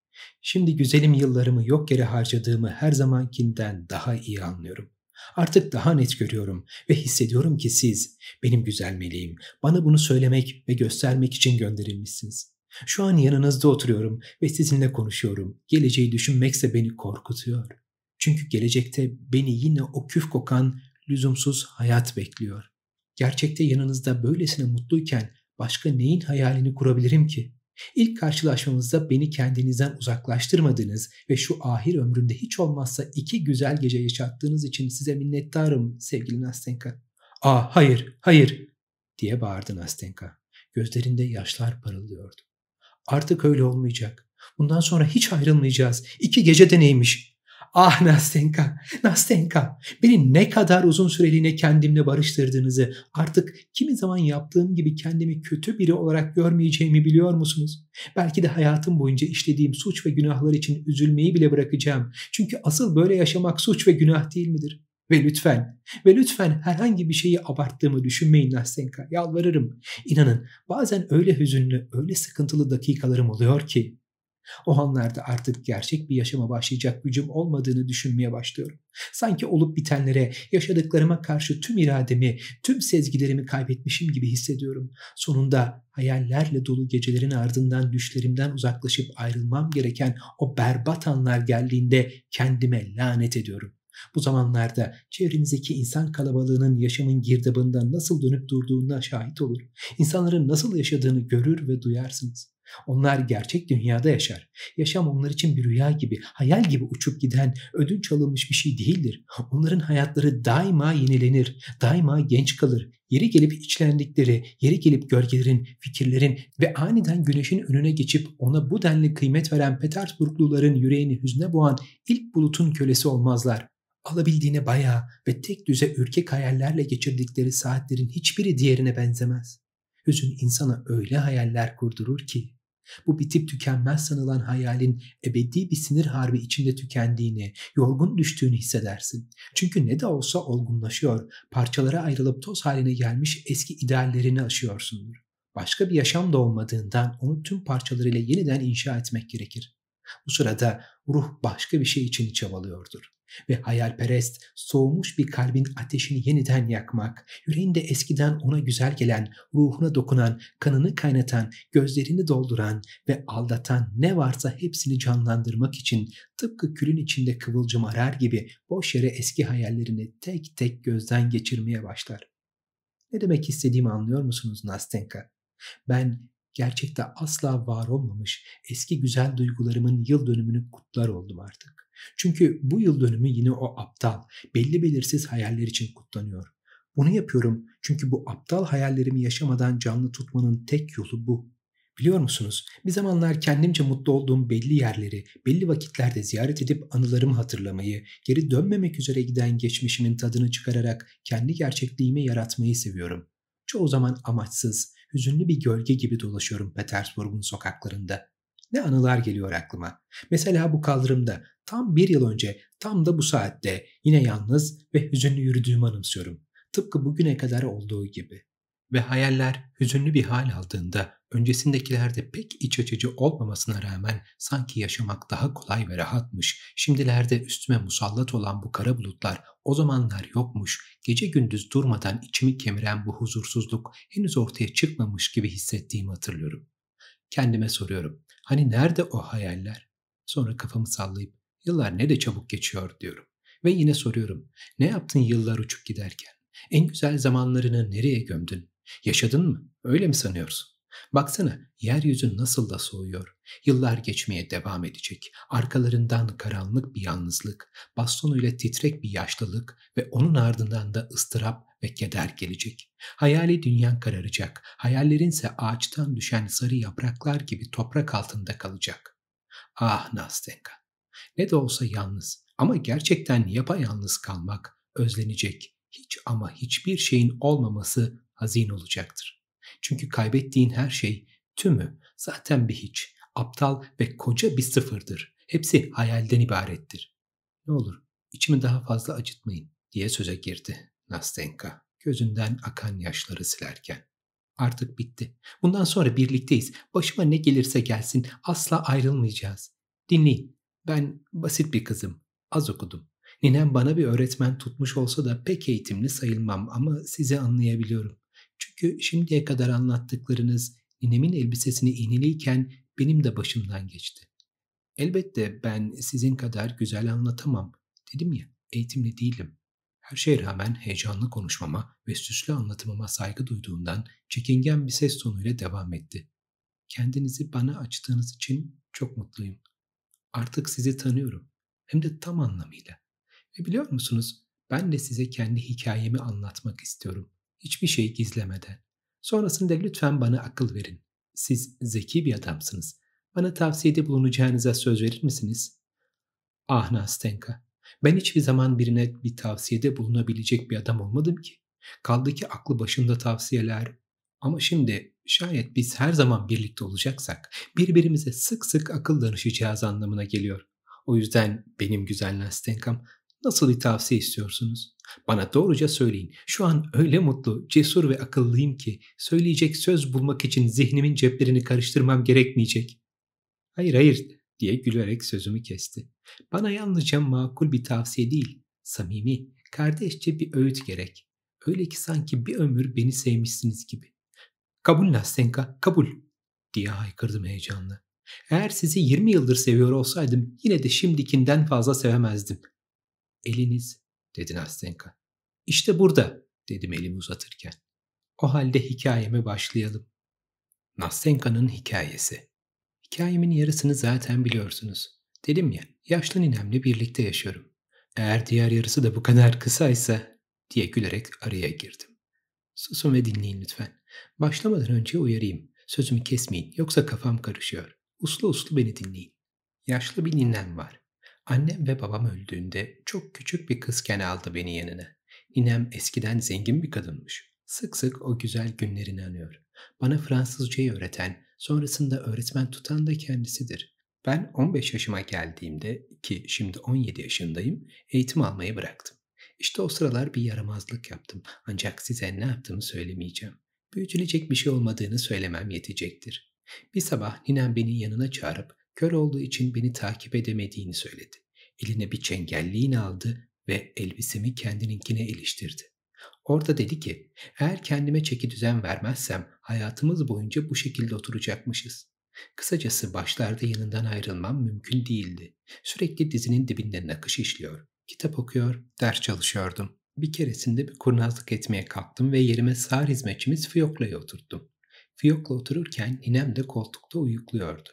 Şimdi güzelim yıllarımı yok yere harcadığımı her zamankinden daha iyi anlıyorum. Artık daha net görüyorum ve hissediyorum ki siz benim güzel meleğim. Bana bunu söylemek ve göstermek için gönderilmişsiniz. Şu an yanınızda oturuyorum ve sizinle konuşuyorum. Geleceği düşünmekse beni korkutuyor. Çünkü gelecekte beni yine o küf kokan lüzumsuz hayat bekliyor. Gerçekte yanınızda böylesine mutluyken başka neyin hayalini kurabilirim ki? İlk karşılaşmamızda beni kendinizden uzaklaştırmadınız ve şu ahir ömrümde hiç olmazsa iki güzel gece yaşattığınız için size minnettarım sevgili Nastenka. Aa hayır, hayır diye bağırdı Nastenka. Gözlerinde yaşlar parıldıyordu. Artık öyle olmayacak. Bundan sonra hiç ayrılmayacağız. İki gece deneymiş. Ah Nastenka, Nastenka, beni ne kadar uzun süreliğine kendimle barıştırdığınızı, artık kimi zaman yaptığım gibi kendimi kötü biri olarak görmeyeceğimi biliyor musunuz? Belki de hayatım boyunca işlediğim suç ve günahlar için üzülmeyi bile bırakacağım. Çünkü asıl böyle yaşamak suç ve günah değil midir? Ve lütfen, ve lütfen herhangi bir şeyi abarttığımı düşünmeyin Nastenka, yalvarırım. İnanın bazen öyle hüzünlü, öyle sıkıntılı dakikalarım oluyor ki o anlarda artık gerçek bir yaşama başlayacak gücüm olmadığını düşünmeye başlıyorum. Sanki olup bitenlere, yaşadıklarıma karşı tüm irademi, tüm sezgilerimi kaybetmişim gibi hissediyorum. Sonunda hayallerle dolu gecelerin ardından düşlerimden uzaklaşıp ayrılmam gereken o berbat anlar geldiğinde kendime lanet ediyorum. Bu zamanlarda çevrenizdeki insan kalabalığının yaşamın girdabından nasıl dönüp durduğuna şahit olur. İnsanların nasıl yaşadığını görür ve duyarsınız. Onlar gerçek dünyada yaşar. Yaşam onlar için bir rüya gibi, hayal gibi uçup giden, ödünç alınmış bir şey değildir. Onların hayatları daima yenilenir, daima genç kalır. Yeri gelip içlendikleri, yeri gelip gölgelerin, fikirlerin ve aniden güneşin önüne geçip ona bu denli kıymet veren Petersburgluların yüreğini hüzne boğan ilk bulutun kölesi olmazlar alabildiğine bayağı ve tek düze ürkek hayallerle geçirdikleri saatlerin hiçbiri diğerine benzemez. Hüzün insana öyle hayaller kurdurur ki bu bitip tükenmez sanılan hayalin ebedi bir sinir harbi içinde tükendiğini, yorgun düştüğünü hissedersin. Çünkü ne de olsa olgunlaşıyor, parçalara ayrılıp toz haline gelmiş eski ideallerini aşıyorsundur. Başka bir yaşam da olmadığından onu tüm parçalarıyla yeniden inşa etmek gerekir. Bu sırada ruh başka bir şey için çabalıyordur. Ve hayalperest, soğumuş bir kalbin ateşini yeniden yakmak, yüreğinde eskiden ona güzel gelen, ruhuna dokunan, kanını kaynatan, gözlerini dolduran ve aldatan ne varsa hepsini canlandırmak için tıpkı külün içinde kıvılcım arar gibi boş yere eski hayallerini tek tek gözden geçirmeye başlar. Ne demek istediğimi anlıyor musunuz Nastenka? Ben gerçekte asla var olmamış eski güzel duygularımın yıl dönümünü kutlar oldum artık. Çünkü bu yıl dönümü yine o aptal, belli belirsiz hayaller için kutlanıyor. Bunu yapıyorum çünkü bu aptal hayallerimi yaşamadan canlı tutmanın tek yolu bu. Biliyor musunuz? Bir zamanlar kendimce mutlu olduğum belli yerleri, belli vakitlerde ziyaret edip anılarımı hatırlamayı, geri dönmemek üzere giden geçmişimin tadını çıkararak kendi gerçekliğimi yaratmayı seviyorum. Çoğu zaman amaçsız, hüzünlü bir gölge gibi dolaşıyorum Petersburg'un sokaklarında. Ne anılar geliyor aklıma. Mesela bu kaldırımda tam bir yıl önce tam da bu saatte yine yalnız ve hüzünlü yürüdüğümü anımsıyorum. Tıpkı bugüne kadar olduğu gibi. Ve hayaller hüzünlü bir hal aldığında Öncesindekilerde pek iç açıcı olmamasına rağmen sanki yaşamak daha kolay ve rahatmış. Şimdilerde üstüme musallat olan bu kara bulutlar o zamanlar yokmuş. Gece gündüz durmadan içimi kemiren bu huzursuzluk henüz ortaya çıkmamış gibi hissettiğimi hatırlıyorum. Kendime soruyorum. Hani nerede o hayaller? Sonra kafamı sallayıp yıllar ne de çabuk geçiyor diyorum. Ve yine soruyorum. Ne yaptın yıllar uçup giderken? En güzel zamanlarını nereye gömdün? Yaşadın mı? Öyle mi sanıyorsun? Baksana yeryüzü nasıl da soğuyor. Yıllar geçmeye devam edecek. Arkalarından karanlık bir yalnızlık, bastonuyla titrek bir yaşlılık ve onun ardından da ıstırap ve keder gelecek. Hayali dünyan kararacak. Hayallerinse ağaçtan düşen sarı yapraklar gibi toprak altında kalacak. Ah Nastenka. Ne de olsa yalnız ama gerçekten yapayalnız kalmak, özlenecek, hiç ama hiçbir şeyin olmaması hazin olacaktır. Çünkü kaybettiğin her şey tümü zaten bir hiç, aptal ve koca bir sıfırdır. Hepsi hayalden ibarettir. Ne olur içimi daha fazla acıtmayın diye söze girdi Nastenka gözünden akan yaşları silerken. Artık bitti. Bundan sonra birlikteyiz. Başıma ne gelirse gelsin asla ayrılmayacağız. Dinleyin. Ben basit bir kızım. Az okudum. Ninem bana bir öğretmen tutmuş olsa da pek eğitimli sayılmam ama sizi anlayabiliyorum. Çünkü şimdiye kadar anlattıklarınız ninemin elbisesini iğneliyken benim de başımdan geçti. Elbette ben sizin kadar güzel anlatamam. Dedim ya, eğitimli değilim. Her şeye rağmen heyecanlı konuşmama ve süslü anlatımıma saygı duyduğundan çekingen bir ses tonuyla devam etti. Kendinizi bana açtığınız için çok mutluyum. Artık sizi tanıyorum. Hem de tam anlamıyla. Ve biliyor musunuz ben de size kendi hikayemi anlatmak istiyorum hiçbir şey gizlemeden. Sonrasında lütfen bana akıl verin. Siz zeki bir adamsınız. Bana tavsiyede bulunacağınıza söz verir misiniz? Ah Nastenka, ben hiçbir zaman birine bir tavsiyede bulunabilecek bir adam olmadım ki. Kaldı ki aklı başında tavsiyeler. Ama şimdi şayet biz her zaman birlikte olacaksak birbirimize sık sık akıl danışacağız anlamına geliyor. O yüzden benim güzel Nastenkam Nasıl bir tavsiye istiyorsunuz? Bana doğruca söyleyin. Şu an öyle mutlu, cesur ve akıllıyım ki söyleyecek söz bulmak için zihnimin ceplerini karıştırmam gerekmeyecek. Hayır hayır diye gülerek sözümü kesti. Bana yalnızca makul bir tavsiye değil, samimi, kardeşçe bir öğüt gerek. Öyle ki sanki bir ömür beni sevmişsiniz gibi. Kabul Nastenka, kabul diye haykırdım heyecanla. Eğer sizi 20 yıldır seviyor olsaydım yine de şimdikinden fazla sevemezdim eliniz dedi Nastenka. İşte burada dedim elimi uzatırken. O halde hikayeme başlayalım. Nastenka'nın hikayesi. Hikayemin yarısını zaten biliyorsunuz. Dedim ya, yaşlı ninemle birlikte yaşıyorum. Eğer diğer yarısı da bu kadar kısaysa diye gülerek araya girdim. Susun ve dinleyin lütfen. Başlamadan önce uyarayım. Sözümü kesmeyin yoksa kafam karışıyor. Uslu uslu beni dinleyin. Yaşlı bir ninem var. Annem ve babam öldüğünde çok küçük bir kızken aldı beni yanına. Ninem eskiden zengin bir kadınmış. Sık sık o güzel günlerini anıyor. Bana Fransızcayı öğreten, sonrasında öğretmen tutan da kendisidir. Ben 15 yaşıma geldiğimde ki şimdi 17 yaşındayım eğitim almayı bıraktım. İşte o sıralar bir yaramazlık yaptım ancak size ne yaptığımı söylemeyeceğim. Büyütülecek bir şey olmadığını söylemem yetecektir. Bir sabah ninem beni yanına çağırıp Kör olduğu için beni takip edemediğini söyledi. Eline bir çengelliğin aldı ve elbisemi kendininkine iliştirdi. Orada dedi ki, eğer kendime çeki düzen vermezsem hayatımız boyunca bu şekilde oturacakmışız. Kısacası başlarda yanından ayrılmam mümkün değildi. Sürekli dizinin dibinde nakış işliyor. Kitap okuyor, ders çalışıyordum. Bir keresinde bir kurnazlık etmeye kalktım ve yerime sağır hizmetçimiz Fiyokla'yı oturttum. Fiyokla otururken ninem de koltukta uyukluyordu.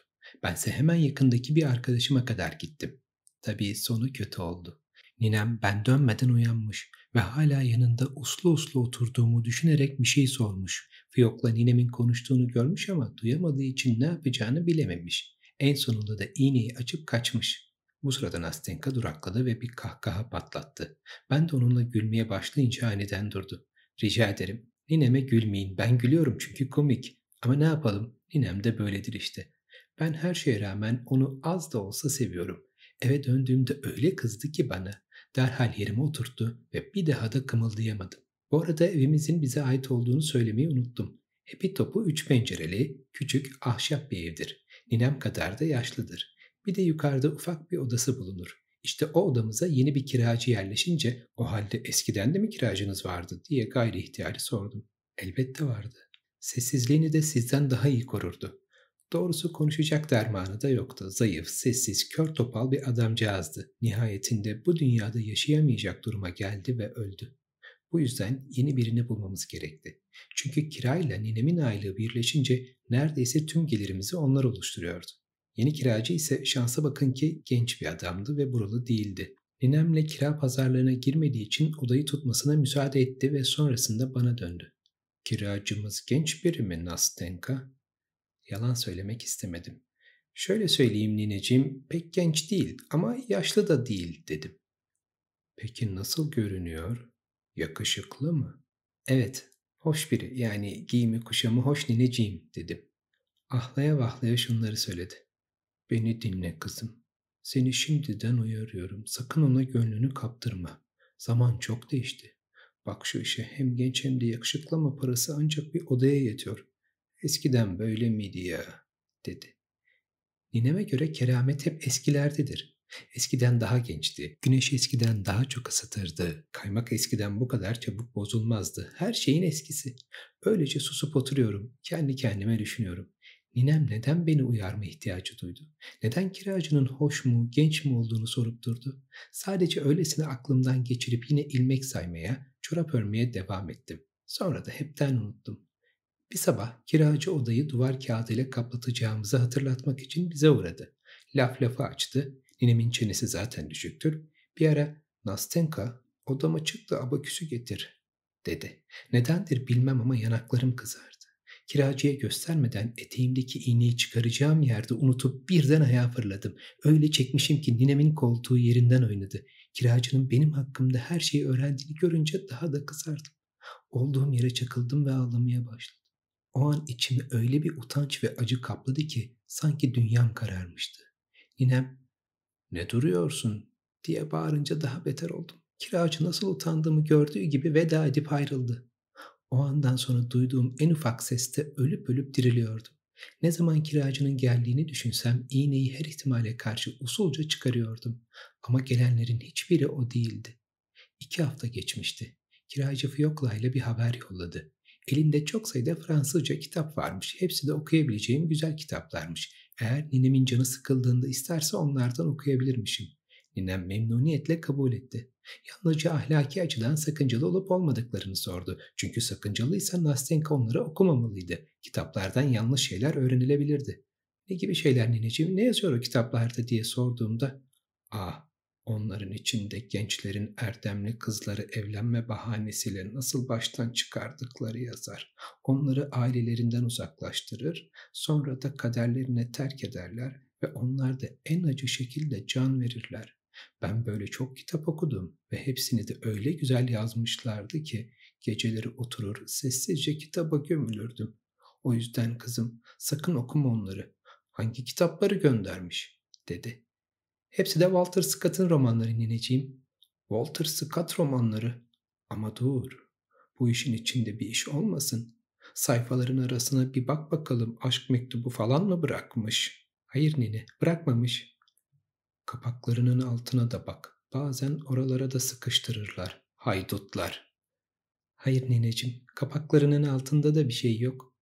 Bense hemen yakındaki bir arkadaşıma kadar gittim. Tabii sonu kötü oldu. Ninem ben dönmeden uyanmış ve hala yanında uslu uslu oturduğumu düşünerek bir şey sormuş. Fiyok'la ninemin konuştuğunu görmüş ama duyamadığı için ne yapacağını bilememiş. En sonunda da iğneyi açıp kaçmış. Bu sırada Nastenka durakladı ve bir kahkaha patlattı. Ben de onunla gülmeye başlayınca aniden durdu. Rica ederim. Nineme gülmeyin. Ben gülüyorum çünkü komik. Ama ne yapalım? Ninem de böyledir işte. Ben her şeye rağmen onu az da olsa seviyorum. Eve döndüğümde öyle kızdı ki bana. Derhal yerime oturttu ve bir daha da kımıldayamadım. Bu arada evimizin bize ait olduğunu söylemeyi unuttum. Hepi topu üç pencereli, küçük, ahşap bir evdir. Ninem kadar da yaşlıdır. Bir de yukarıda ufak bir odası bulunur. İşte o odamıza yeni bir kiracı yerleşince o halde eskiden de mi kiracınız vardı diye gayri ihtiyari sordum. Elbette vardı. Sessizliğini de sizden daha iyi korurdu. Doğrusu konuşacak dermanı da yoktu. Zayıf, sessiz, kör topal bir adamcağızdı. Nihayetinde bu dünyada yaşayamayacak duruma geldi ve öldü. Bu yüzden yeni birini bulmamız gerekti. Çünkü kirayla ninemin aylığı birleşince neredeyse tüm gelirimizi onlar oluşturuyordu. Yeni kiracı ise şansa bakın ki genç bir adamdı ve buralı değildi. Ninemle kira pazarlarına girmediği için odayı tutmasına müsaade etti ve sonrasında bana döndü. Kiracımız genç biri mi Nastenka? Yalan söylemek istemedim. Şöyle söyleyeyim nineciğim, pek genç değil ama yaşlı da değil dedim. Peki nasıl görünüyor? Yakışıklı mı? Evet, hoş biri yani giyimi kuşamı hoş nineciğim dedim. Ahlaya vahlaya şunları söyledi. Beni dinle kızım. Seni şimdiden uyarıyorum. Sakın ona gönlünü kaptırma. Zaman çok değişti. Bak şu işe hem genç hem de yakışıklı ama parası ancak bir odaya yetiyor. Eskiden böyle miydi ya? dedi. Nineme göre keramet hep eskilerdedir. Eskiden daha gençti. Güneş eskiden daha çok ısıtırdı. Kaymak eskiden bu kadar çabuk bozulmazdı. Her şeyin eskisi. Öylece susup oturuyorum. Kendi kendime düşünüyorum. Ninem neden beni uyarma ihtiyacı duydu? Neden kiracının hoş mu, genç mi olduğunu sorup durdu? Sadece öylesine aklımdan geçirip yine ilmek saymaya, çorap örmeye devam ettim. Sonra da hepten unuttum. Bir sabah kiracı odayı duvar kağıdıyla kaplatacağımızı hatırlatmak için bize uğradı. Laf lafı açtı. Ninemin çenesi zaten düşüktür. Bir ara Nastenka odama çıktı, abaküsü getir dedi. Nedendir bilmem ama yanaklarım kızardı. Kiracıya göstermeden eteğimdeki iğneyi çıkaracağım yerde unutup birden ayağa fırladım. Öyle çekmişim ki ninemin koltuğu yerinden oynadı. Kiracının benim hakkımda her şeyi öğrendiğini görünce daha da kızardım. Olduğum yere çakıldım ve ağlamaya başladım. O an içimi öyle bir utanç ve acı kapladı ki sanki dünyam kararmıştı. Ninem ne duruyorsun diye bağırınca daha beter oldum. Kiracı nasıl utandığımı gördüğü gibi veda edip ayrıldı. O andan sonra duyduğum en ufak seste ölüp ölüp diriliyordum. Ne zaman kiracının geldiğini düşünsem iğneyi her ihtimale karşı usulca çıkarıyordum. Ama gelenlerin hiçbiri o değildi. İki hafta geçmişti. Kiracı Fiyokla ile bir haber yolladı. Elinde çok sayıda Fransızca kitap varmış. Hepsi de okuyabileceğim güzel kitaplarmış. Eğer ninemin canı sıkıldığında isterse onlardan okuyabilirmişim. Ninem memnuniyetle kabul etti. Yalnızca ahlaki açıdan sakıncalı olup olmadıklarını sordu. Çünkü sakıncalıysa Nastenka onları okumamalıydı. Kitaplardan yanlış şeyler öğrenilebilirdi. Ne gibi şeyler nineciğim ne yazıyor o kitaplarda diye sorduğumda Ah Onların içinde gençlerin erdemli kızları evlenme bahanesiyle nasıl baştan çıkardıkları yazar. Onları ailelerinden uzaklaştırır, sonra da kaderlerine terk ederler ve onlar da en acı şekilde can verirler. Ben böyle çok kitap okudum ve hepsini de öyle güzel yazmışlardı ki geceleri oturur sessizce kitaba gömülürdüm. O yüzden kızım sakın okuma onları. Hangi kitapları göndermiş?" dedi. Hepsi de Walter Scott'ın romanları nineciğim. Walter Scott romanları. Ama dur. Bu işin içinde bir iş olmasın. Sayfaların arasına bir bak bakalım aşk mektubu falan mı bırakmış? Hayır nene bırakmamış. Kapaklarının altına da bak. Bazen oralara da sıkıştırırlar. Haydutlar. Hayır neneciğim. kapaklarının altında da bir şey yok.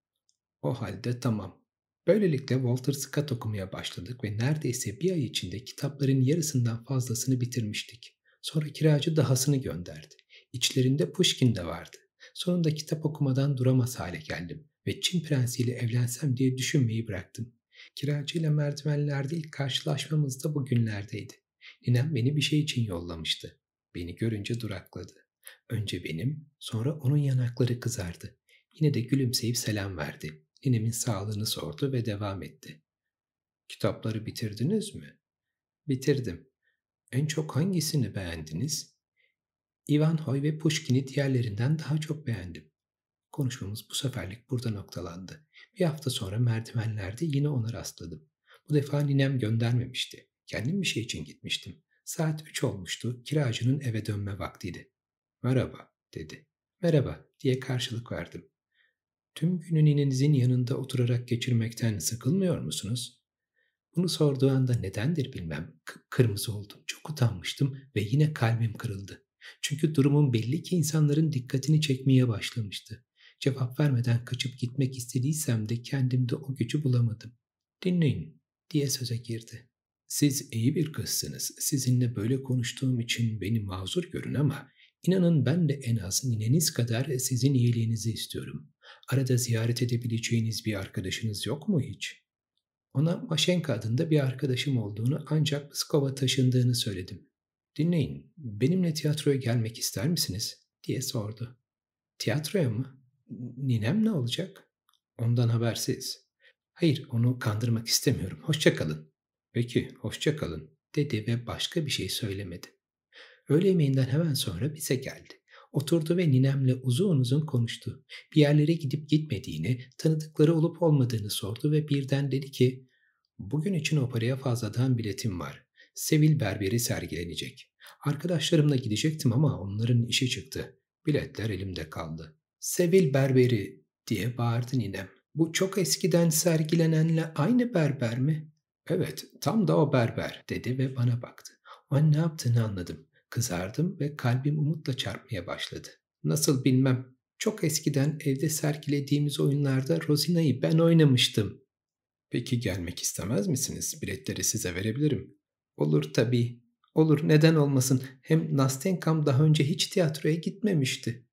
O halde tamam. Böylelikle Walter Scott okumaya başladık ve neredeyse bir ay içinde kitapların yarısından fazlasını bitirmiştik. Sonra kiracı dahasını gönderdi. İçlerinde Pushkin de vardı. Sonunda kitap okumadan duramaz hale geldim ve Çin prensiyle evlensem diye düşünmeyi bıraktım. Kiracıyla merdivenlerde ilk karşılaşmamız da bugünlerdeydi. günlerdeydi. Ninem beni bir şey için yollamıştı. Beni görünce durakladı. Önce benim, sonra onun yanakları kızardı. Yine de gülümseyip selam verdi. Ninemin sağlığını sordu ve devam etti. Kitapları bitirdiniz mi? Bitirdim. En çok hangisini beğendiniz? Ivanhoe ve Pushkin'i diğerlerinden daha çok beğendim. Konuşmamız bu seferlik burada noktalandı. Bir hafta sonra merdivenlerde yine ona rastladım. Bu defa ninem göndermemişti. Kendim bir şey için gitmiştim. Saat üç olmuştu. Kiracının eve dönme vaktiydi. Merhaba dedi. Merhaba diye karşılık verdim tüm gününüzün yanında oturarak geçirmekten sıkılmıyor musunuz? Bunu sorduğu anda nedendir bilmem. Kırmızı oldum, çok utanmıştım ve yine kalbim kırıldı. Çünkü durumun belli ki insanların dikkatini çekmeye başlamıştı. Cevap vermeden kaçıp gitmek istediysem de kendimde o gücü bulamadım. Dinleyin diye söze girdi. Siz iyi bir kızsınız. Sizinle böyle konuştuğum için beni mazur görün ama inanın ben de en az nineniz kadar sizin iyiliğinizi istiyorum arada ziyaret edebileceğiniz bir arkadaşınız yok mu hiç? Ona Maşenka adında bir arkadaşım olduğunu ancak Pskova taşındığını söyledim. Dinleyin, benimle tiyatroya gelmek ister misiniz? diye sordu. Tiyatroya mı? Ninem ne olacak? Ondan habersiz. Hayır, onu kandırmak istemiyorum. Hoşça kalın. Peki, hoşça kalın. dedi ve başka bir şey söylemedi. Öğle yemeğinden hemen sonra bize geldi. Oturdu ve ninemle uzun uzun konuştu. Bir yerlere gidip gitmediğini, tanıdıkları olup olmadığını sordu ve birden dedi ki ''Bugün için operaya fazladan biletim var. Sevil Berberi sergilenecek. Arkadaşlarımla gidecektim ama onların işi çıktı. Biletler elimde kaldı. Sevil Berberi diye bağırdı ninem. Bu çok eskiden sergilenenle aynı berber mi? Evet, tam da o berber dedi ve bana baktı. O ne yaptığını anladım. Kızardım ve kalbim umutla çarpmaya başladı. Nasıl bilmem. Çok eskiden evde sergilediğimiz oyunlarda Rosina'yı ben oynamıştım. Peki gelmek istemez misiniz? Biletleri size verebilirim. Olur tabii. Olur neden olmasın. Hem Nastenkam daha önce hiç tiyatroya gitmemişti.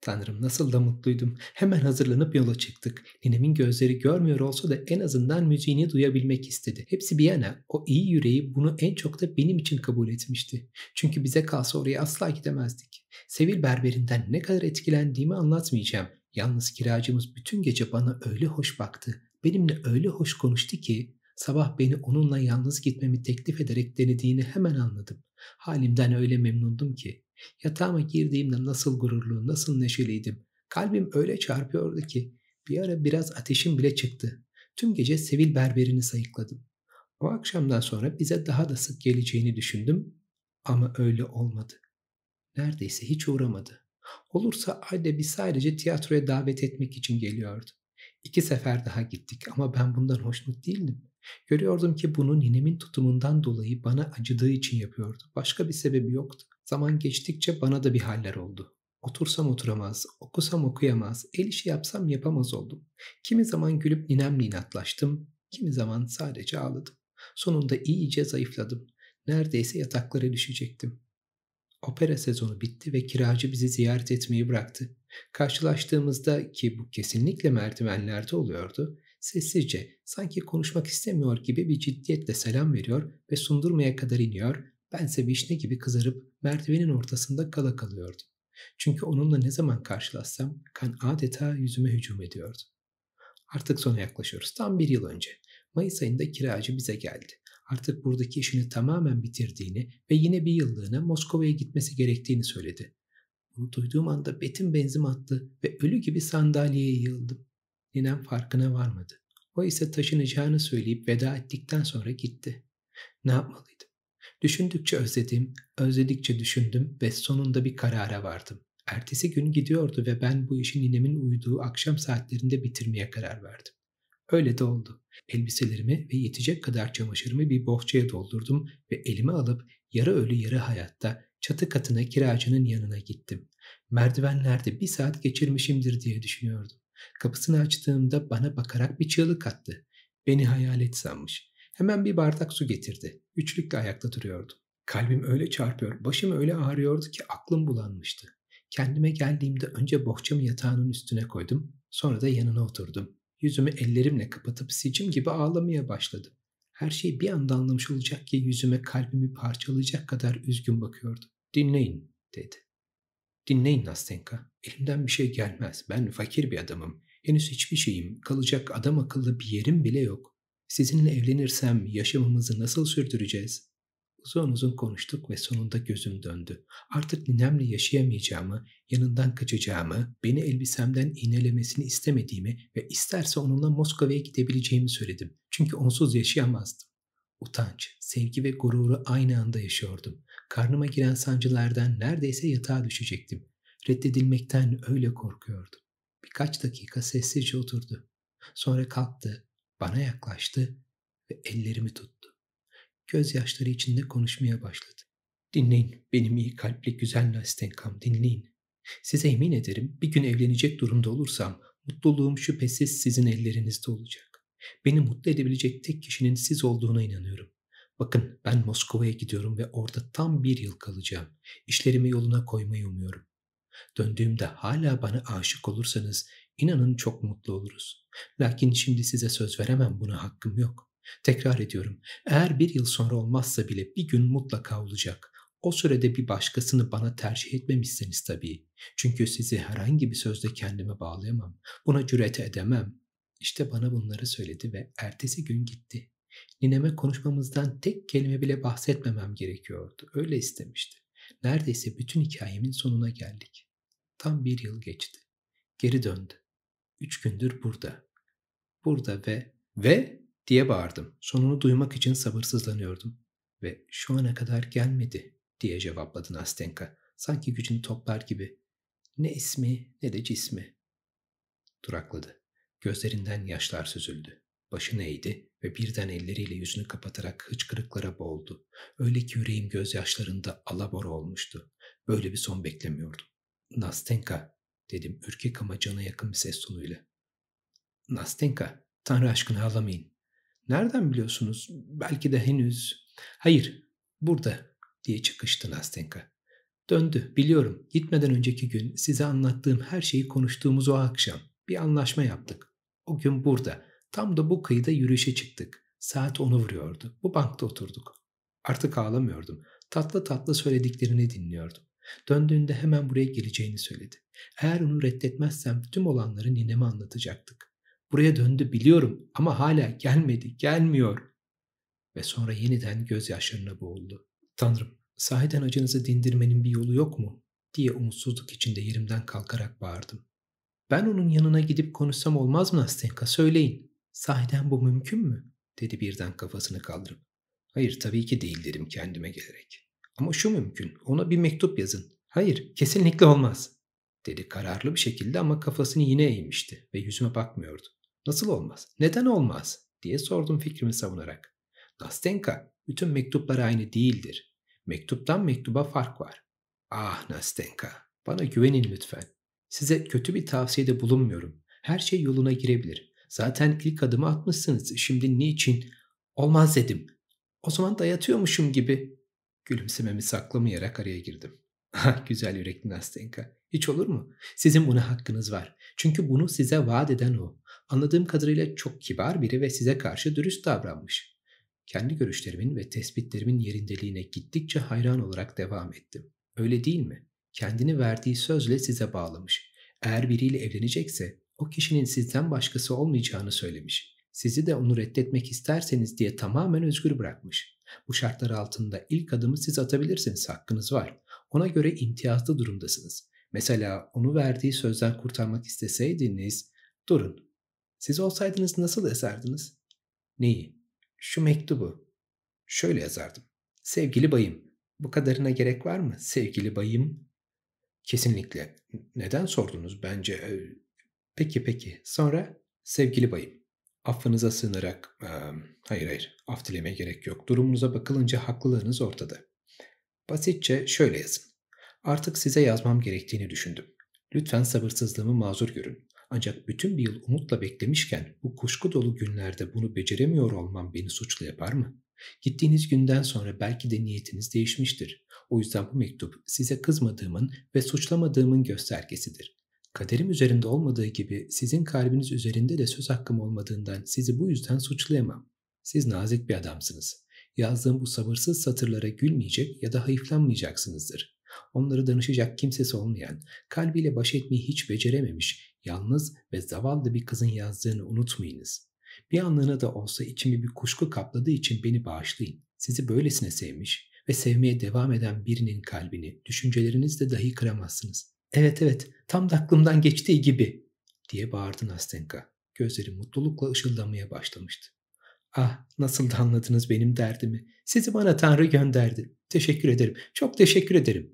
Tanrım nasıl da mutluydum. Hemen hazırlanıp yola çıktık. Ninemin gözleri görmüyor olsa da en azından müziğini duyabilmek istedi. Hepsi bir yana o iyi yüreği bunu en çok da benim için kabul etmişti. Çünkü bize kalsa oraya asla gidemezdik. Sevil berberinden ne kadar etkilendiğimi anlatmayacağım. Yalnız kiracımız bütün gece bana öyle hoş baktı. Benimle öyle hoş konuştu ki sabah beni onunla yalnız gitmemi teklif ederek denediğini hemen anladım. Halimden öyle memnundum ki Yatağıma girdiğimde nasıl gururlu, nasıl neşeliydim. Kalbim öyle çarpıyordu ki bir ara biraz ateşim bile çıktı. Tüm gece Sevil berberini sayıkladım. O akşamdan sonra bize daha da sık geleceğini düşündüm ama öyle olmadı. Neredeyse hiç uğramadı. Olursa ayda bir sadece tiyatroya davet etmek için geliyordu. İki sefer daha gittik ama ben bundan hoşnut değildim. Görüyordum ki bunu ninemin tutumundan dolayı bana acıdığı için yapıyordu. Başka bir sebebi yoktu. Zaman geçtikçe bana da bir haller oldu. Otursam oturamaz, okusam okuyamaz, el işi yapsam yapamaz oldum. Kimi zaman gülüp ninemle inatlaştım, kimi zaman sadece ağladım. Sonunda iyice zayıfladım. Neredeyse yataklara düşecektim. Opera sezonu bitti ve kiracı bizi ziyaret etmeyi bıraktı. Karşılaştığımızda ki bu kesinlikle merdivenlerde oluyordu, sessizce sanki konuşmak istemiyor gibi bir ciddiyetle selam veriyor ve sundurmaya kadar iniyor Bense vişne gibi kızarıp merdivenin ortasında kala kalıyordum. Çünkü onunla ne zaman karşılaşsam kan adeta yüzüme hücum ediyordu. Artık sona yaklaşıyoruz. Tam bir yıl önce. Mayıs ayında kiracı bize geldi. Artık buradaki işini tamamen bitirdiğini ve yine bir yıllığına Moskova'ya gitmesi gerektiğini söyledi. Bunu duyduğum anda betim benzim attı ve ölü gibi sandalyeye yığıldım. Ninem farkına varmadı. O ise taşınacağını söyleyip veda ettikten sonra gitti. Ne yapmalıydı? Düşündükçe özledim, özledikçe düşündüm ve sonunda bir karara vardım. Ertesi gün gidiyordu ve ben bu işi ninemin uyuduğu akşam saatlerinde bitirmeye karar verdim. Öyle de oldu. Elbiselerimi ve yetecek kadar çamaşırımı bir bohçaya doldurdum ve elime alıp yarı ölü yarı hayatta çatı katına kiracının yanına gittim. Merdivenlerde bir saat geçirmişimdir diye düşünüyordum. Kapısını açtığımda bana bakarak bir çığlık attı. Beni hayalet sanmış. Hemen bir bardak su getirdi. Üçlükle ayakta duruyordum. Kalbim öyle çarpıyor, başım öyle ağrıyordu ki aklım bulanmıştı. Kendime geldiğimde önce bohçamı yatağının üstüne koydum, sonra da yanına oturdum. Yüzümü ellerimle kapatıp sicim gibi ağlamaya başladım. Her şey bir anda anlamış olacak ki yüzüme kalbimi parçalayacak kadar üzgün bakıyordu. Dinleyin dedi. Dinleyin Nastenka. Elimden bir şey gelmez. Ben fakir bir adamım. Henüz hiçbir şeyim, kalacak adam akıllı bir yerim bile yok. Sizinle evlenirsem yaşamımızı nasıl sürdüreceğiz? Uzun uzun konuştuk ve sonunda gözüm döndü. Artık ninemle yaşayamayacağımı, yanından kaçacağımı, beni elbisemden inelemesini istemediğimi ve isterse onunla Moskova'ya gidebileceğimi söyledim. Çünkü onsuz yaşayamazdım. Utanç, sevgi ve gururu aynı anda yaşıyordum. Karnıma giren sancılardan neredeyse yatağa düşecektim. Reddedilmekten öyle korkuyordum. Birkaç dakika sessizce oturdu. Sonra kalktı, bana yaklaştı ve ellerimi tuttu. Gözyaşları içinde konuşmaya başladı. Dinleyin benim iyi kalpli güzel Nastenkam dinleyin. Size emin ederim bir gün evlenecek durumda olursam mutluluğum şüphesiz sizin ellerinizde olacak. Beni mutlu edebilecek tek kişinin siz olduğuna inanıyorum. Bakın ben Moskova'ya gidiyorum ve orada tam bir yıl kalacağım. İşlerimi yoluna koymayı umuyorum. Döndüğümde hala bana aşık olursanız inanın çok mutlu oluruz. Lakin şimdi size söz veremem buna hakkım yok. Tekrar ediyorum. Eğer bir yıl sonra olmazsa bile bir gün mutlaka olacak. O sürede bir başkasını bana tercih etmemişseniz tabii. Çünkü sizi herhangi bir sözle kendime bağlayamam. Buna cüret edemem. İşte bana bunları söyledi ve ertesi gün gitti. Nineme konuşmamızdan tek kelime bile bahsetmemem gerekiyordu. Öyle istemişti. Neredeyse bütün hikayemin sonuna geldik. Tam bir yıl geçti. Geri döndü. Üç gündür burada. Burada ve ve diye bağırdım. Sonunu duymak için sabırsızlanıyordum. Ve şu ana kadar gelmedi diye cevapladı Nastenka. Sanki gücünü toplar gibi. Ne ismi ne de cismi. Durakladı. Gözlerinden yaşlar süzüldü. Başını eğdi ve birden elleriyle yüzünü kapatarak hıçkırıklara boğuldu. Öyle ki yüreğim gözyaşlarında alabora olmuştu. Böyle bir son beklemiyordum. Nastenka dedim ürkek ama cana yakın bir ses tonuyla. Nastenka, Tanrı aşkına ağlamayın. Nereden biliyorsunuz? Belki de henüz. Hayır, burada diye çıkıştı Nastenka. Döndü, biliyorum. Gitmeden önceki gün size anlattığım her şeyi konuştuğumuz o akşam. Bir anlaşma yaptık. O gün burada, tam da bu kıyıda yürüyüşe çıktık. Saat onu vuruyordu. Bu bankta oturduk. Artık ağlamıyordum. Tatlı tatlı söylediklerini dinliyordum. Döndüğünde hemen buraya geleceğini söyledi. Eğer onu reddetmezsem tüm olanları nineme anlatacaktık. Buraya döndü biliyorum ama hala gelmedi, gelmiyor. Ve sonra yeniden gözyaşlarına boğuldu. Tanrım, sahiden acınızı dindirmenin bir yolu yok mu? diye umutsuzluk içinde yerimden kalkarak bağırdım. Ben onun yanına gidip konuşsam olmaz mı Nastenka söyleyin. Sahiden bu mümkün mü? dedi birden kafasını kaldırıp. Hayır tabii ki değil dedim kendime gelerek. Ama şu mümkün ona bir mektup yazın. Hayır kesinlikle olmaz dedi kararlı bir şekilde ama kafasını yine eğmişti ve yüzüme bakmıyordu. Nasıl olmaz? Neden olmaz? diye sordum fikrimi savunarak. Nastenka, bütün mektuplar aynı değildir. Mektuptan mektuba fark var. Ah Nastenka, bana güvenin lütfen. Size kötü bir tavsiyede bulunmuyorum. Her şey yoluna girebilir. Zaten ilk adımı atmışsınız. Şimdi niçin? Olmaz dedim. O zaman dayatıyormuşum gibi. Gülümsememi saklamayarak araya girdim. Ah, güzel yürekli Nastenka. Hiç olur mu? Sizin buna hakkınız var. Çünkü bunu size vaat eden o. Anladığım kadarıyla çok kibar biri ve size karşı dürüst davranmış. Kendi görüşlerimin ve tespitlerimin yerindeliğine gittikçe hayran olarak devam ettim. Öyle değil mi? Kendini verdiği sözle size bağlamış. Eğer biriyle evlenecekse o kişinin sizden başkası olmayacağını söylemiş. Sizi de onu reddetmek isterseniz diye tamamen özgür bırakmış. Bu şartlar altında ilk adımı siz atabilirsiniz, hakkınız var. Ona göre imtiyazlı durumdasınız. Mesela onu verdiği sözden kurtarmak isteseydiniz, durun siz olsaydınız nasıl yazardınız? Neyi? Şu mektubu. Şöyle yazardım. Sevgili bayım. Bu kadarına gerek var mı? Sevgili bayım. Kesinlikle. Neden sordunuz? Bence... E, peki peki. Sonra sevgili bayım. Affınıza sığınarak... E, hayır hayır. Af dilemeye gerek yok. Durumunuza bakılınca haklılığınız ortada. Basitçe şöyle yazın. Artık size yazmam gerektiğini düşündüm. Lütfen sabırsızlığımı mazur görün. Ancak bütün bir yıl umutla beklemişken bu kuşku dolu günlerde bunu beceremiyor olmam beni suçlu yapar mı? Gittiğiniz günden sonra belki de niyetiniz değişmiştir. O yüzden bu mektup size kızmadığımın ve suçlamadığımın göstergesidir. Kaderim üzerinde olmadığı gibi sizin kalbiniz üzerinde de söz hakkım olmadığından sizi bu yüzden suçlayamam. Siz nazik bir adamsınız. Yazdığım bu sabırsız satırlara gülmeyecek ya da hayıflanmayacaksınızdır. Onları danışacak kimsesi olmayan, kalbiyle baş etmeyi hiç becerememiş, Yalnız ve zavallı bir kızın yazdığını unutmayınız. Bir anlığına da olsa içimi bir kuşku kapladığı için beni bağışlayın. Sizi böylesine sevmiş ve sevmeye devam eden birinin kalbini düşüncelerinizle dahi kıramazsınız. Evet evet tam da aklımdan geçtiği gibi diye bağırdı Nastenka. Gözleri mutlulukla ışıldamaya başlamıştı. Ah nasıl da anladınız benim derdimi. Sizi bana Tanrı gönderdi. Teşekkür ederim. Çok teşekkür ederim.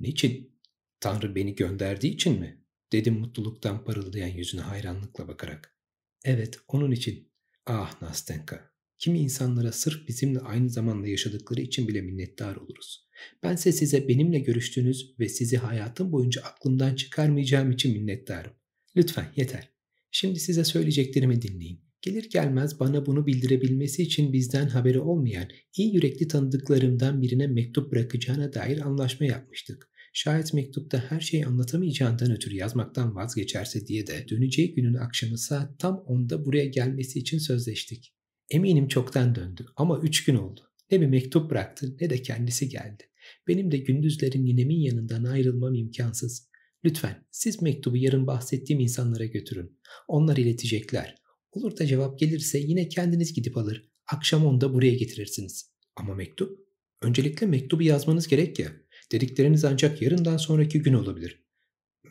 Niçin? Tanrı beni gönderdiği için mi? Dedim mutluluktan parıldayan yüzüne hayranlıkla bakarak. Evet, onun için. Ah Nastenka, kimi insanlara sırf bizimle aynı zamanda yaşadıkları için bile minnettar oluruz. Bense size benimle görüştüğünüz ve sizi hayatım boyunca aklımdan çıkarmayacağım için minnettarım. Lütfen yeter. Şimdi size söyleyeceklerimi dinleyin. Gelir gelmez bana bunu bildirebilmesi için bizden haberi olmayan iyi yürekli tanıdıklarımdan birine mektup bırakacağına dair anlaşma yapmıştık. Şayet mektupta her şeyi anlatamayacağından ötürü yazmaktan vazgeçerse diye de döneceği günün akşamı saat tam onda buraya gelmesi için sözleştik. Eminim çoktan döndü ama üç gün oldu. Ne bir mektup bıraktı ne de kendisi geldi. Benim de gündüzlerin ninemin yanından ayrılmam imkansız. Lütfen siz mektubu yarın bahsettiğim insanlara götürün. Onlar iletecekler. Olur da cevap gelirse yine kendiniz gidip alır. Akşam onda buraya getirirsiniz. Ama mektup? Öncelikle mektubu yazmanız gerek ya. Dedikleriniz ancak yarından sonraki gün olabilir.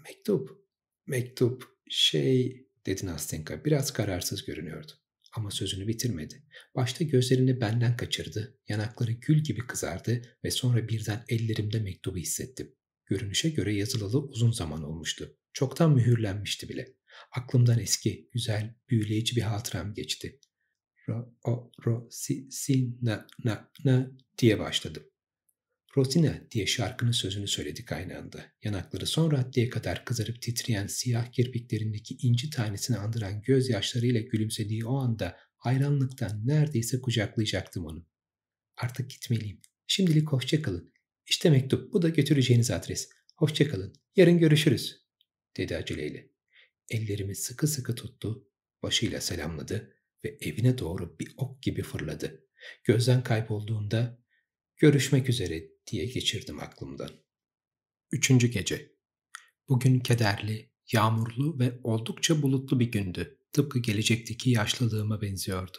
Mektup, mektup, şey dedi Nastenka biraz kararsız görünüyordu. Ama sözünü bitirmedi. Başta gözlerini benden kaçırdı, yanakları gül gibi kızardı ve sonra birden ellerimde mektubu hissettim. Görünüşe göre yazılalı uzun zaman olmuştu. Çoktan mühürlenmişti bile. Aklımdan eski, güzel, büyüleyici bir hatıram geçti. Ro, o, ro, si, si, na, na, na diye başladım. Rosina diye şarkının sözünü söyledik aynı Yanakları son raddeye kadar kızarıp titreyen siyah kirpiklerindeki inci tanesini andıran gözyaşlarıyla gülümsediği o anda hayranlıktan neredeyse kucaklayacaktım onu. Artık gitmeliyim. Şimdilik hoşçakalın. İşte mektup. Bu da götüreceğiniz adres. Hoşçakalın. Yarın görüşürüz. Dedi aceleyle. Ellerimi sıkı sıkı tuttu. Başıyla selamladı ve evine doğru bir ok gibi fırladı. Gözden kaybolduğunda görüşmek üzere diye geçirdim aklımdan. Üçüncü gece. Bugün kederli, yağmurlu ve oldukça bulutlu bir gündü. Tıpkı gelecekteki yaşlılığıma benziyordu.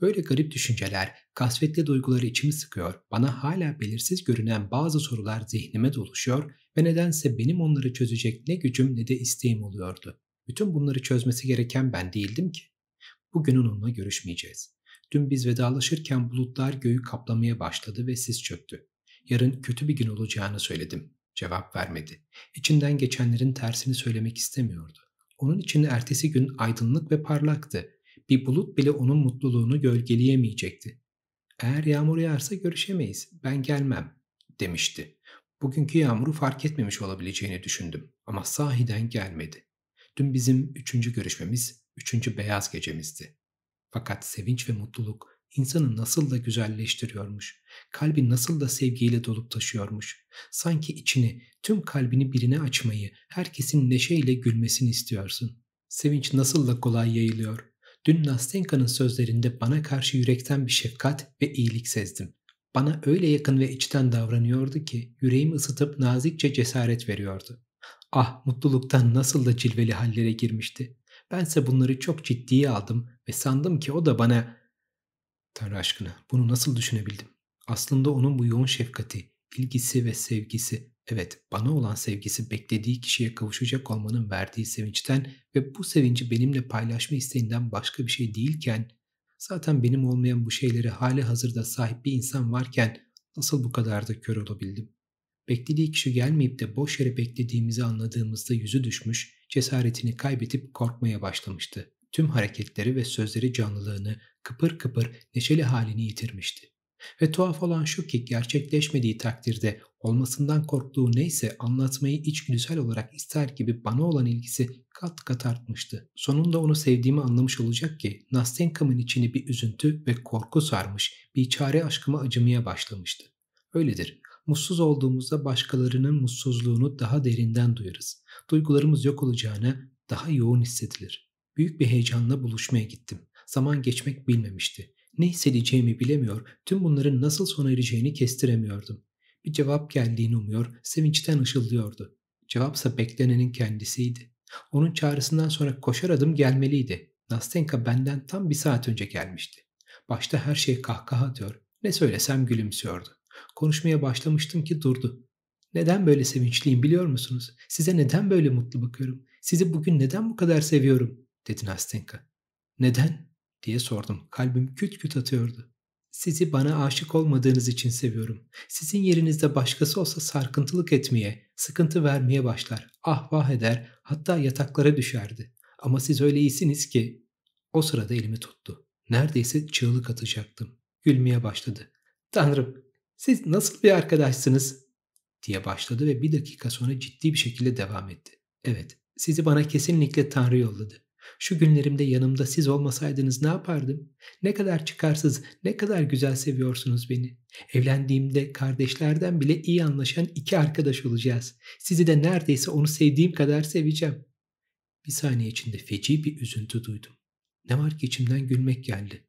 Böyle garip düşünceler, kasvetli duyguları içimi sıkıyor, bana hala belirsiz görünen bazı sorular zihnime doluşuyor ve nedense benim onları çözecek ne gücüm ne de isteğim oluyordu. Bütün bunları çözmesi gereken ben değildim ki. Bugün onunla görüşmeyeceğiz. Dün biz vedalaşırken bulutlar göğü kaplamaya başladı ve sis çöktü. Yarın kötü bir gün olacağını söyledim. Cevap vermedi. İçinden geçenlerin tersini söylemek istemiyordu. Onun için ertesi gün aydınlık ve parlaktı. Bir bulut bile onun mutluluğunu gölgeleyemeyecekti. Eğer yağmur yağarsa görüşemeyiz, ben gelmem, demişti. Bugünkü yağmuru fark etmemiş olabileceğini düşündüm ama sahiden gelmedi. Dün bizim üçüncü görüşmemiz, üçüncü beyaz gecemizdi. Fakat sevinç ve mutluluk insanı nasıl da güzelleştiriyormuş. Kalbi nasıl da sevgiyle dolup taşıyormuş. Sanki içini, tüm kalbini birine açmayı, herkesin neşeyle gülmesini istiyorsun. Sevinç nasıl da kolay yayılıyor. Dün Nastenka'nın sözlerinde bana karşı yürekten bir şefkat ve iyilik sezdim. Bana öyle yakın ve içten davranıyordu ki yüreğimi ısıtıp nazikçe cesaret veriyordu. Ah mutluluktan nasıl da cilveli hallere girmişti. Bense bunları çok ciddiye aldım ve sandım ki o da bana Tanrı aşkına bunu nasıl düşünebildim? Aslında onun bu yoğun şefkati, ilgisi ve sevgisi, evet bana olan sevgisi beklediği kişiye kavuşacak olmanın verdiği sevinçten ve bu sevinci benimle paylaşma isteğinden başka bir şey değilken, zaten benim olmayan bu şeyleri hali hazırda sahip bir insan varken nasıl bu kadar da kör olabildim? Beklediği kişi gelmeyip de boş yere beklediğimizi anladığımızda yüzü düşmüş, cesaretini kaybetip korkmaya başlamıştı tüm hareketleri ve sözleri canlılığını, kıpır kıpır neşeli halini yitirmişti. Ve tuhaf olan şu ki gerçekleşmediği takdirde olmasından korktuğu neyse anlatmayı içgüdüsel olarak ister gibi bana olan ilgisi kat kat artmıştı. Sonunda onu sevdiğimi anlamış olacak ki Nastenkam'ın içini bir üzüntü ve korku sarmış, bir çare aşkıma acımaya başlamıştı. Öyledir. Mutsuz olduğumuzda başkalarının mutsuzluğunu daha derinden duyarız. Duygularımız yok olacağına daha yoğun hissedilir. Büyük bir heyecanla buluşmaya gittim. Zaman geçmek bilmemişti. Ne hissedeceğimi bilemiyor, tüm bunların nasıl sona ereceğini kestiremiyordum. Bir cevap geldiğini umuyor, sevinçten ışıldıyordu. Cevapsa beklenenin kendisiydi. Onun çağrısından sonra koşar adım gelmeliydi. Nastenka benden tam bir saat önce gelmişti. Başta her şey kahkaha atıyor. Ne söylesem gülümsüyordu. Konuşmaya başlamıştım ki durdu. Neden böyle sevinçliyim biliyor musunuz? Size neden böyle mutlu bakıyorum? Sizi bugün neden bu kadar seviyorum? dedi Nastenka. Neden? diye sordum. Kalbim küt küt atıyordu. Sizi bana aşık olmadığınız için seviyorum. Sizin yerinizde başkası olsa sarkıntılık etmeye, sıkıntı vermeye başlar, ah vah eder, hatta yataklara düşerdi. Ama siz öyle iyisiniz ki... O sırada elimi tuttu. Neredeyse çığlık atacaktım. Gülmeye başladı. Tanrım, siz nasıl bir arkadaşsınız? diye başladı ve bir dakika sonra ciddi bir şekilde devam etti. Evet, sizi bana kesinlikle Tanrı yolladı. Şu günlerimde yanımda siz olmasaydınız ne yapardım? Ne kadar çıkarsız, ne kadar güzel seviyorsunuz beni. Evlendiğimde kardeşlerden bile iyi anlaşan iki arkadaş olacağız. Sizi de neredeyse onu sevdiğim kadar seveceğim. Bir saniye içinde feci bir üzüntü duydum. Ne var ki içimden gülmek geldi.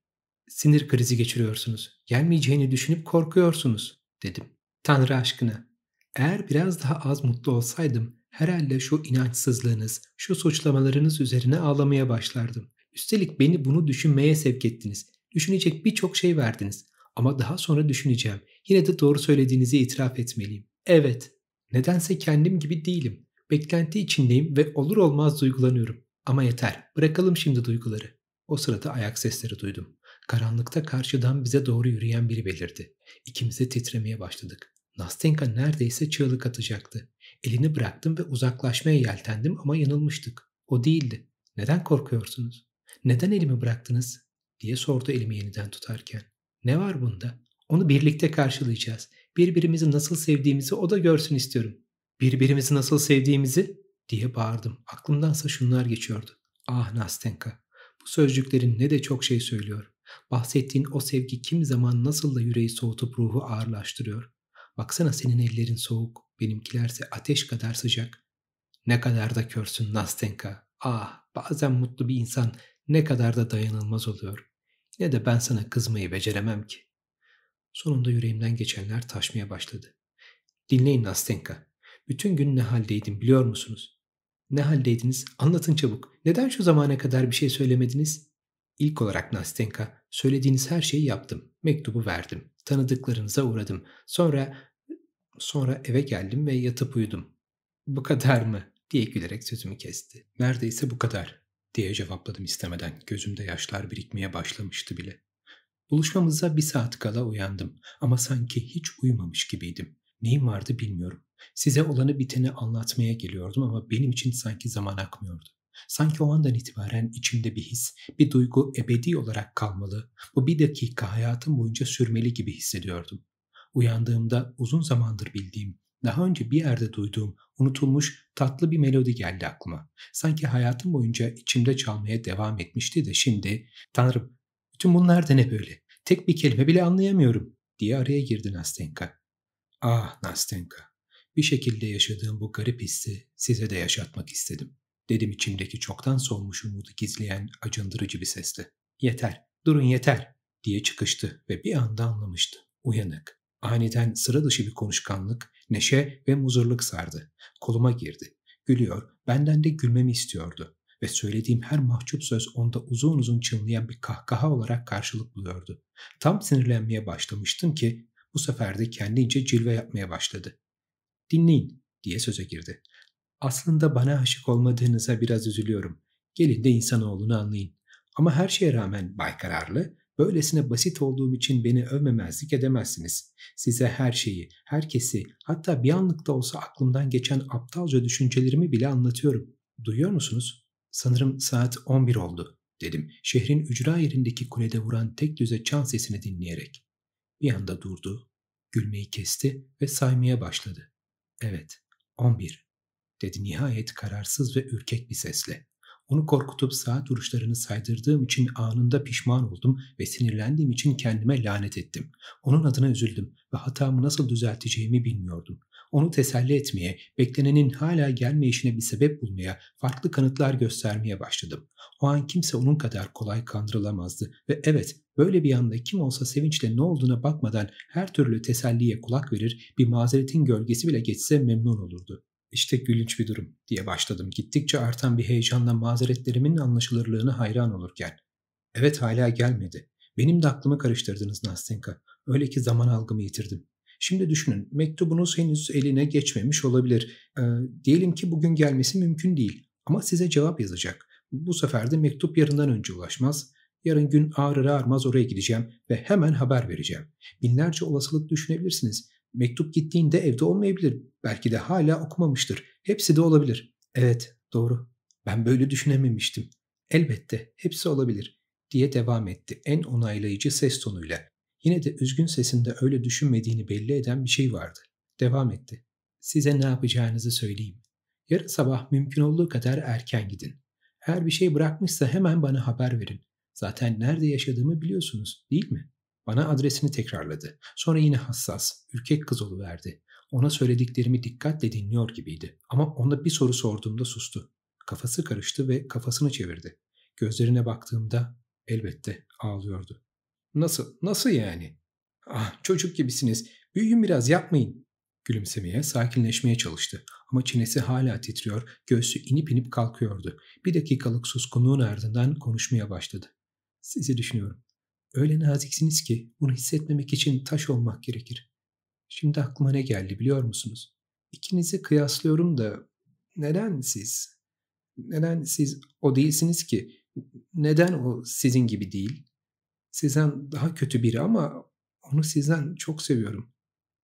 Sinir krizi geçiriyorsunuz. Gelmeyeceğini düşünüp korkuyorsunuz, dedim. Tanrı aşkına. Eğer biraz daha az mutlu olsaydım Herhalde şu inançsızlığınız, şu suçlamalarınız üzerine ağlamaya başlardım. Üstelik beni bunu düşünmeye sevk ettiniz. Düşünecek birçok şey verdiniz. Ama daha sonra düşüneceğim. Yine de doğru söylediğinizi itiraf etmeliyim. Evet, nedense kendim gibi değilim. Beklenti içindeyim ve olur olmaz duygulanıyorum. Ama yeter, bırakalım şimdi duyguları. O sırada ayak sesleri duydum. Karanlıkta karşıdan bize doğru yürüyen biri belirdi. İkimiz de titremeye başladık. Nastenka neredeyse çığlık atacaktı. Elini bıraktım ve uzaklaşmaya yeltendim ama yanılmıştık. O değildi. Neden korkuyorsunuz? Neden elimi bıraktınız? diye sordu elimi yeniden tutarken. Ne var bunda? Onu birlikte karşılayacağız. Birbirimizi nasıl sevdiğimizi o da görsün istiyorum. Birbirimizi nasıl sevdiğimizi diye bağırdım. Aklımdansa şunlar geçiyordu. Ah Nastenka, bu sözcüklerin ne de çok şey söylüyor. Bahsettiğin o sevgi kim zaman nasıl da yüreği soğutup ruhu ağırlaştırıyor. Baksana senin ellerin soğuk, benimkilerse ateş kadar sıcak. Ne kadar da körsün Nastenka. Ah, bazen mutlu bir insan ne kadar da dayanılmaz oluyor. Ne de ben sana kızmayı beceremem ki. Sonunda yüreğimden geçenler taşmaya başladı. Dinleyin Nastenka. Bütün gün ne haldeydim biliyor musunuz? Ne haldeydiniz? Anlatın çabuk. Neden şu zamana kadar bir şey söylemediniz? İlk olarak Nastenka, söylediğiniz her şeyi yaptım. Mektubu verdim. Tanıdıklarınıza uğradım. Sonra Sonra eve geldim ve yatıp uyudum. Bu kadar mı? diye gülerek sözümü kesti. Neredeyse bu kadar diye cevapladım istemeden. Gözümde yaşlar birikmeye başlamıştı bile. Buluşmamıza bir saat kala uyandım ama sanki hiç uyumamış gibiydim. Neyim vardı bilmiyorum. Size olanı biteni anlatmaya geliyordum ama benim için sanki zaman akmıyordu. Sanki o andan itibaren içimde bir his, bir duygu ebedi olarak kalmalı, bu bir dakika hayatım boyunca sürmeli gibi hissediyordum. Uyandığımda uzun zamandır bildiğim, daha önce bir yerde duyduğum, unutulmuş tatlı bir melodi geldi aklıma. Sanki hayatım boyunca içimde çalmaya devam etmişti de şimdi, ''Tanrım, bütün bunlar da ne böyle? Tek bir kelime bile anlayamıyorum.'' diye araya girdi Nastenka. ''Ah Nastenka, bir şekilde yaşadığım bu garip hissi size de yaşatmak istedim.'' dedim içimdeki çoktan solmuş umudu gizleyen acındırıcı bir sesle. ''Yeter, durun yeter.'' diye çıkıştı ve bir anda anlamıştı. Uyanık, Aniden sıra dışı bir konuşkanlık, neşe ve muzurluk sardı. Koluma girdi. Gülüyor, benden de gülmemi istiyordu. Ve söylediğim her mahcup söz onda uzun uzun çınlayan bir kahkaha olarak karşılık buluyordu. Tam sinirlenmeye başlamıştım ki bu sefer de kendince cilve yapmaya başladı. Dinleyin diye söze girdi. Aslında bana aşık olmadığınıza biraz üzülüyorum. Gelin de insanoğlunu anlayın. Ama her şeye rağmen Bay Kararlı Böylesine basit olduğum için beni övmemezlik edemezsiniz. Size her şeyi, herkesi, hatta bir anlıkta olsa aklımdan geçen aptalca düşüncelerimi bile anlatıyorum. Duyuyor musunuz? Sanırım saat 11 oldu, dedim. Şehrin ücra yerindeki kulede vuran tek düze çan sesini dinleyerek. Bir anda durdu, gülmeyi kesti ve saymaya başladı. Evet, 11, dedi nihayet kararsız ve ürkek bir sesle. Onu korkutup saat duruşlarını saydırdığım için anında pişman oldum ve sinirlendiğim için kendime lanet ettim. Onun adına üzüldüm ve hatamı nasıl düzelteceğimi bilmiyordum. Onu teselli etmeye, beklenenin hala gelmeyişine bir sebep bulmaya, farklı kanıtlar göstermeye başladım. O an kimse onun kadar kolay kandırılamazdı ve evet böyle bir anda kim olsa sevinçle ne olduğuna bakmadan her türlü teselliye kulak verir, bir mazeretin gölgesi bile geçse memnun olurdu. İşte gülünç bir durum diye başladım gittikçe artan bir heyecanla mazeretlerimin anlaşılırlığını hayran olurken. Evet hala gelmedi. Benim de aklımı karıştırdınız Nastenka. Öyle ki zaman algımı yitirdim. Şimdi düşünün mektubunuz henüz eline geçmemiş olabilir. E, diyelim ki bugün gelmesi mümkün değil ama size cevap yazacak. Bu sefer de mektup yarından önce ulaşmaz. Yarın gün ağrır ağrmaz oraya gideceğim ve hemen haber vereceğim. Binlerce olasılık düşünebilirsiniz. Mektup gittiğinde evde olmayabilir. Belki de hala okumamıştır. Hepsi de olabilir. Evet, doğru. Ben böyle düşünememiştim. Elbette, hepsi olabilir." diye devam etti en onaylayıcı ses tonuyla. Yine de üzgün sesinde öyle düşünmediğini belli eden bir şey vardı. Devam etti. Size ne yapacağınızı söyleyeyim. Yarın sabah mümkün olduğu kadar erken gidin. Eğer bir şey bırakmışsa hemen bana haber verin. Zaten nerede yaşadığımı biliyorsunuz, değil mi? Bana adresini tekrarladı. Sonra yine hassas, ürkek kız verdi. Ona söylediklerimi dikkatle dinliyor gibiydi. Ama ona bir soru sorduğumda sustu. Kafası karıştı ve kafasını çevirdi. Gözlerine baktığımda elbette ağlıyordu. Nasıl, nasıl yani? Ah çocuk gibisiniz. Büyüyün biraz yapmayın. Gülümsemeye, sakinleşmeye çalıştı. Ama çenesi hala titriyor, göğsü inip inip kalkıyordu. Bir dakikalık suskunluğun ardından konuşmaya başladı. Sizi düşünüyorum. Öyle naziksiniz ki bunu hissetmemek için taş olmak gerekir. Şimdi aklıma ne geldi biliyor musunuz? İkinizi kıyaslıyorum da neden siz? Neden siz o değilsiniz ki? Neden o sizin gibi değil? Sizden daha kötü biri ama onu sizden çok seviyorum.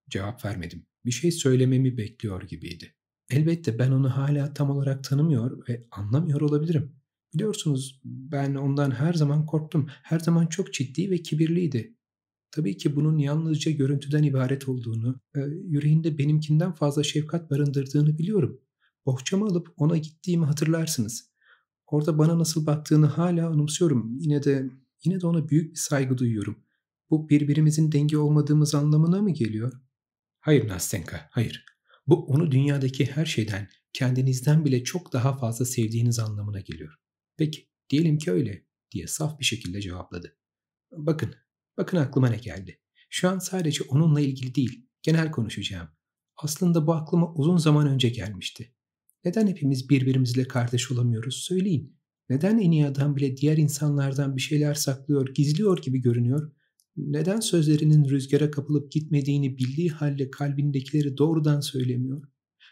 Cevap vermedim. Bir şey söylememi bekliyor gibiydi. Elbette ben onu hala tam olarak tanımıyor ve anlamıyor olabilirim. Biliyorsunuz ben ondan her zaman korktum. Her zaman çok ciddi ve kibirliydi. Tabii ki bunun yalnızca görüntüden ibaret olduğunu, e, yüreğinde benimkinden fazla şefkat barındırdığını biliyorum. Bohçamı alıp ona gittiğimi hatırlarsınız. Orada bana nasıl baktığını hala anımsıyorum. Yine de yine de ona büyük bir saygı duyuyorum. Bu birbirimizin denge olmadığımız anlamına mı geliyor? Hayır Nastenka, hayır. Bu onu dünyadaki her şeyden, kendinizden bile çok daha fazla sevdiğiniz anlamına geliyor. Peki diyelim ki öyle diye saf bir şekilde cevapladı. Bakın, bakın aklıma ne geldi. Şu an sadece onunla ilgili değil, genel konuşacağım. Aslında bu aklıma uzun zaman önce gelmişti. Neden hepimiz birbirimizle kardeş olamıyoruz söyleyin. Neden en iyi adam bile diğer insanlardan bir şeyler saklıyor, gizliyor gibi görünüyor? Neden sözlerinin rüzgara kapılıp gitmediğini bildiği halde kalbindekileri doğrudan söylemiyor?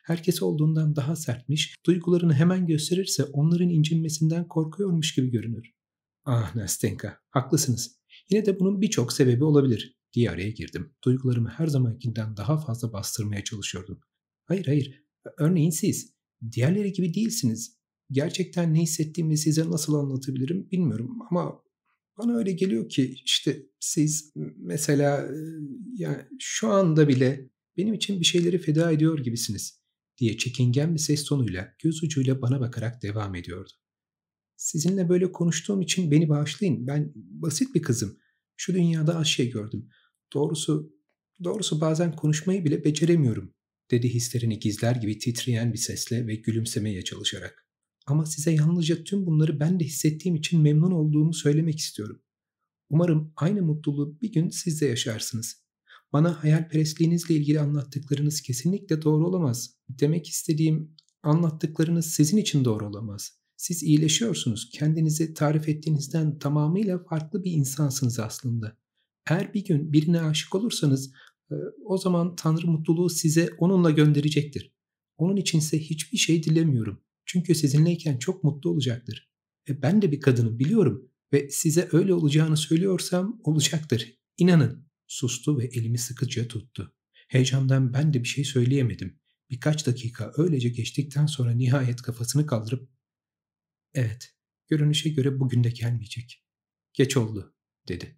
herkes olduğundan daha sertmiş, duygularını hemen gösterirse onların incinmesinden korkuyormuş gibi görünür. Ah Nastenka, haklısınız. Yine de bunun birçok sebebi olabilir diye araya girdim. Duygularımı her zamankinden daha fazla bastırmaya çalışıyordum. Hayır hayır, örneğin siz. Diğerleri gibi değilsiniz. Gerçekten ne hissettiğimi size nasıl anlatabilirim bilmiyorum ama bana öyle geliyor ki işte siz mesela e, yani şu anda bile benim için bir şeyleri feda ediyor gibisiniz diye çekingen bir ses tonuyla göz ucuyla bana bakarak devam ediyordu. Sizinle böyle konuştuğum için beni bağışlayın. Ben basit bir kızım. Şu dünyada az şey gördüm. Doğrusu, doğrusu bazen konuşmayı bile beceremiyorum, dedi hislerini gizler gibi titreyen bir sesle ve gülümsemeye çalışarak. Ama size yalnızca tüm bunları ben de hissettiğim için memnun olduğumu söylemek istiyorum. Umarım aynı mutluluğu bir gün siz de yaşarsınız. Bana hayalperestliğinizle ilgili anlattıklarınız kesinlikle doğru olamaz. Demek istediğim anlattıklarınız sizin için doğru olamaz. Siz iyileşiyorsunuz. Kendinizi tarif ettiğinizden tamamıyla farklı bir insansınız aslında. Eğer bir gün birine aşık olursanız e, o zaman Tanrı mutluluğu size onunla gönderecektir. Onun içinse hiçbir şey dilemiyorum. Çünkü sizinleyken çok mutlu olacaktır. E ben de bir kadını biliyorum ve size öyle olacağını söylüyorsam olacaktır. İnanın. Sustu ve elimi sıkıca tuttu. Heyecandan ben de bir şey söyleyemedim. Birkaç dakika öylece geçtikten sonra nihayet kafasını kaldırıp ''Evet, görünüşe göre bugün de gelmeyecek. Geç oldu.'' dedi.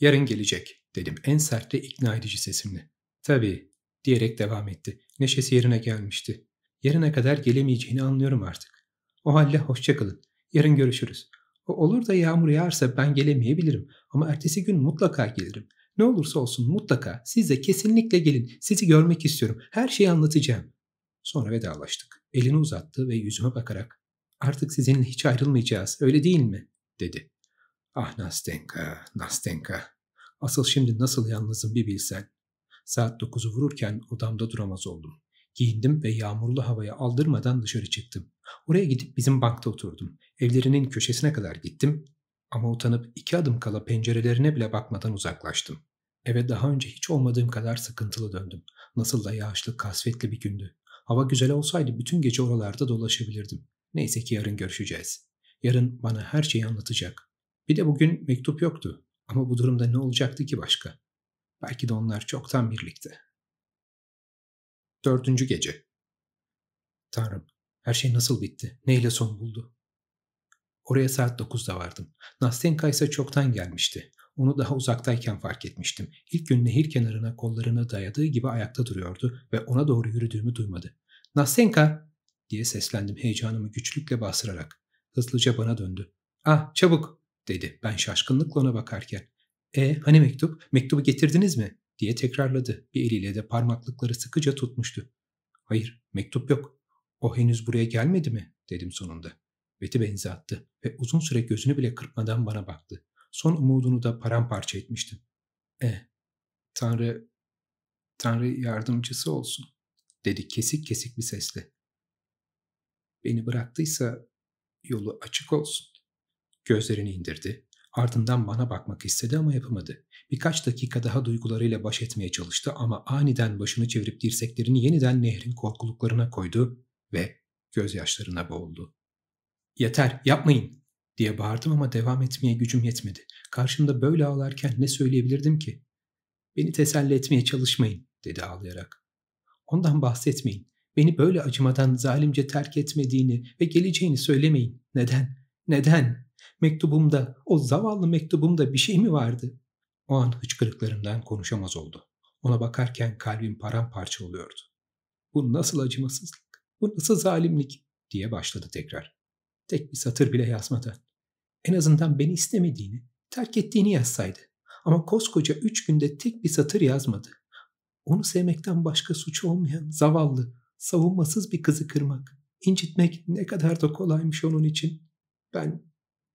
''Yarın gelecek.'' dedim en sert ve ikna edici sesimle. ''Tabii.'' diyerek devam etti. Neşesi yerine gelmişti. Yarına kadar gelemeyeceğini anlıyorum artık. O halde hoşçakalın. Yarın görüşürüz. O olur da yağmur yağarsa ben gelemeyebilirim ama ertesi gün mutlaka gelirim. Ne olursa olsun mutlaka siz de kesinlikle gelin. Sizi görmek istiyorum. Her şeyi anlatacağım. Sonra vedalaştık. Elini uzattı ve yüzüme bakarak artık sizinle hiç ayrılmayacağız öyle değil mi? dedi. Ah Nastenka, Nastenka. Asıl şimdi nasıl yalnızım bir bilsen. Saat dokuzu vururken odamda duramaz oldum. Giyindim ve yağmurlu havaya aldırmadan dışarı çıktım. Oraya gidip bizim bankta oturdum. Evlerinin köşesine kadar gittim ama utanıp iki adım kala pencerelerine bile bakmadan uzaklaştım. Eve daha önce hiç olmadığım kadar sıkıntılı döndüm. Nasıl da yağışlı, kasvetli bir gündü. Hava güzel olsaydı bütün gece oralarda dolaşabilirdim. Neyse ki yarın görüşeceğiz. Yarın bana her şeyi anlatacak. Bir de bugün mektup yoktu. Ama bu durumda ne olacaktı ki başka? Belki de onlar çoktan birlikte. Dördüncü gece. Tanrım, her şey nasıl bitti? Neyle son buldu? Oraya saat 9'da vardım. Nastenka ise çoktan gelmişti. Onu daha uzaktayken fark etmiştim. İlk gün nehir kenarına kollarını dayadığı gibi ayakta duruyordu ve ona doğru yürüdüğümü duymadı. Nastenka! diye seslendim heyecanımı güçlükle bastırarak. Hızlıca bana döndü. Ah çabuk dedi ben şaşkınlıkla ona bakarken. E hani mektup? Mektubu getirdiniz mi? diye tekrarladı. Bir eliyle de parmaklıkları sıkıca tutmuştu. Hayır mektup yok. O henüz buraya gelmedi mi? dedim sonunda. Beti benzi attı ve uzun süre gözünü bile kırpmadan bana baktı. Son umudunu da paramparça etmiştim. E, eh, Tanrı, Tanrı yardımcısı olsun, dedi kesik kesik bir sesle. Beni bıraktıysa yolu açık olsun. Gözlerini indirdi. Ardından bana bakmak istedi ama yapamadı. Birkaç dakika daha duygularıyla baş etmeye çalıştı ama aniden başını çevirip dirseklerini yeniden nehrin korkuluklarına koydu ve gözyaşlarına boğuldu. Yeter yapmayın diye bağırdım ama devam etmeye gücüm yetmedi. Karşımda böyle ağlarken ne söyleyebilirdim ki? Beni teselli etmeye çalışmayın dedi ağlayarak. Ondan bahsetmeyin. Beni böyle acımadan zalimce terk etmediğini ve geleceğini söylemeyin. Neden? Neden? Mektubumda, o zavallı mektubumda bir şey mi vardı? O an hıçkırıklarından konuşamaz oldu. Ona bakarken kalbim paramparça oluyordu. Bu nasıl acımasızlık? Bu nasıl zalimlik? diye başladı tekrar. Tek bir satır bile yazmadan. En azından beni istemediğini, terk ettiğini yazsaydı. Ama koskoca üç günde tek bir satır yazmadı. Onu sevmekten başka suçu olmayan zavallı, savunmasız bir kızı kırmak, incitmek ne kadar da kolaymış onun için. Ben,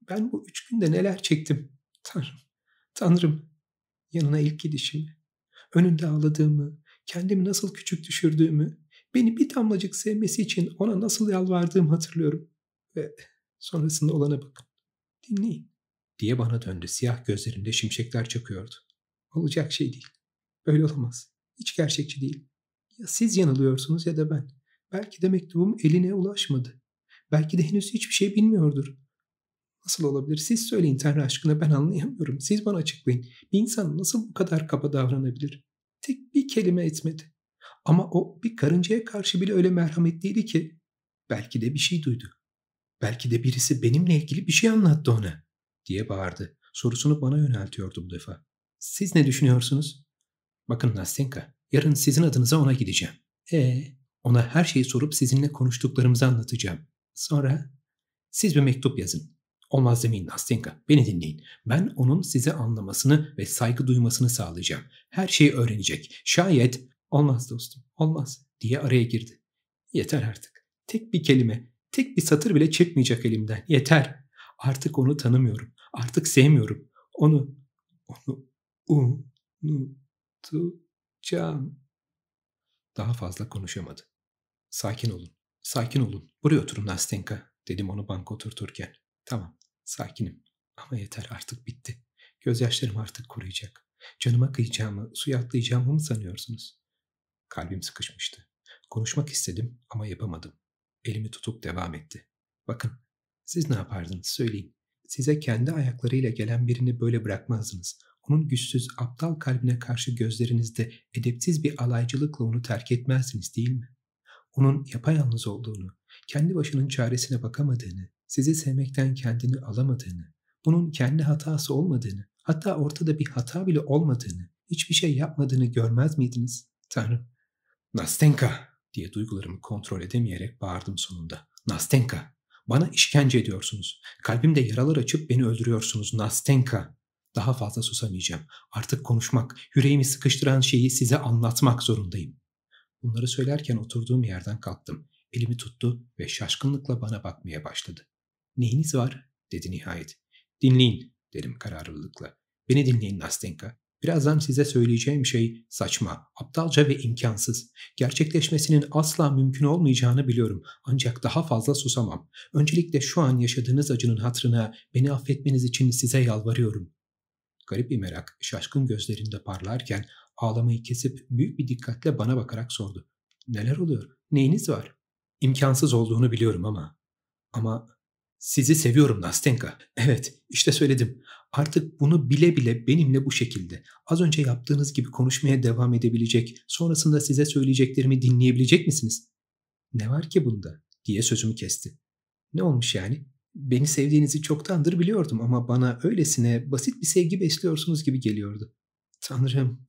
ben bu üç günde neler çektim. Tanrım, Tanrım, yanına ilk gidişimi, önünde ağladığımı, kendimi nasıl küçük düşürdüğümü, beni bir damlacık sevmesi için ona nasıl yalvardığımı hatırlıyorum ve sonrasında olana bakın. Dinleyin diye bana döndü. Siyah gözlerinde şimşekler çakıyordu. Olacak şey değil. Böyle olamaz. Hiç gerçekçi değil. Ya siz yanılıyorsunuz ya da ben. Belki de mektubum eline ulaşmadı. Belki de henüz hiçbir şey bilmiyordur. Nasıl olabilir? Siz söyleyin Tanrı aşkına ben anlayamıyorum. Siz bana açıklayın. Bir insan nasıl bu kadar kaba davranabilir? Tek bir kelime etmedi. Ama o bir karıncaya karşı bile öyle merhametliydi ki belki de bir şey duydu. Belki de birisi benimle ilgili bir şey anlattı ona diye bağırdı. Sorusunu bana yöneltiyordu bu defa. Siz ne düşünüyorsunuz? Bakın Nastenka, yarın sizin adınıza ona gideceğim. Ee, ona her şeyi sorup sizinle konuştuklarımızı anlatacağım. Sonra siz bir mektup yazın. Olmaz demeyin Nastenka, beni dinleyin. Ben onun size anlamasını ve saygı duymasını sağlayacağım. Her şeyi öğrenecek. Şayet olmaz dostum, olmaz diye araya girdi. Yeter artık. Tek bir kelime, Tek bir satır bile çekmeyecek elimden. Yeter. Artık onu tanımıyorum. Artık sevmiyorum. Onu, onu unutacağım. Daha fazla konuşamadı. Sakin olun. Sakin olun. Buraya oturun Nastenka dedim onu banka oturturken. Tamam sakinim ama yeter artık bitti. Gözyaşlarım artık kuruyacak. Canıma kıyacağımı, suya atlayacağımı mı sanıyorsunuz? Kalbim sıkışmıştı. Konuşmak istedim ama yapamadım elimi tutup devam etti. Bakın, siz ne yapardınız söyleyin. Size kendi ayaklarıyla gelen birini böyle bırakmazdınız. Onun güçsüz, aptal kalbine karşı gözlerinizde edepsiz bir alaycılıkla onu terk etmezsiniz değil mi? Onun yapayalnız olduğunu, kendi başının çaresine bakamadığını, sizi sevmekten kendini alamadığını, bunun kendi hatası olmadığını, hatta ortada bir hata bile olmadığını, hiçbir şey yapmadığını görmez miydiniz? Tanrım, Nastenka diye duygularımı kontrol edemeyerek bağırdım sonunda. Nastenka! Bana işkence ediyorsunuz. Kalbimde yaralar açıp beni öldürüyorsunuz Nastenka! Daha fazla susamayacağım. Artık konuşmak, yüreğimi sıkıştıran şeyi size anlatmak zorundayım. Bunları söylerken oturduğum yerden kalktım. Elimi tuttu ve şaşkınlıkla bana bakmaya başladı. Neyiniz var? dedi nihayet. Dinleyin dedim kararlılıkla. Beni dinleyin Nastenka. Birazdan size söyleyeceğim şey saçma, aptalca ve imkansız. Gerçekleşmesinin asla mümkün olmayacağını biliyorum ancak daha fazla susamam. Öncelikle şu an yaşadığınız acının hatırına beni affetmeniz için size yalvarıyorum. Garip bir merak şaşkın gözlerinde parlarken ağlamayı kesip büyük bir dikkatle bana bakarak sordu. Neler oluyor? Neyiniz var? İmkansız olduğunu biliyorum ama. Ama sizi seviyorum Nastenka. Evet, işte söyledim. Artık bunu bile bile benimle bu şekilde az önce yaptığınız gibi konuşmaya devam edebilecek, sonrasında size söyleyeceklerimi dinleyebilecek misiniz? Ne var ki bunda? diye sözümü kesti. Ne olmuş yani? Beni sevdiğinizi çoktandır biliyordum ama bana öylesine basit bir sevgi besliyorsunuz gibi geliyordu. Tanrım.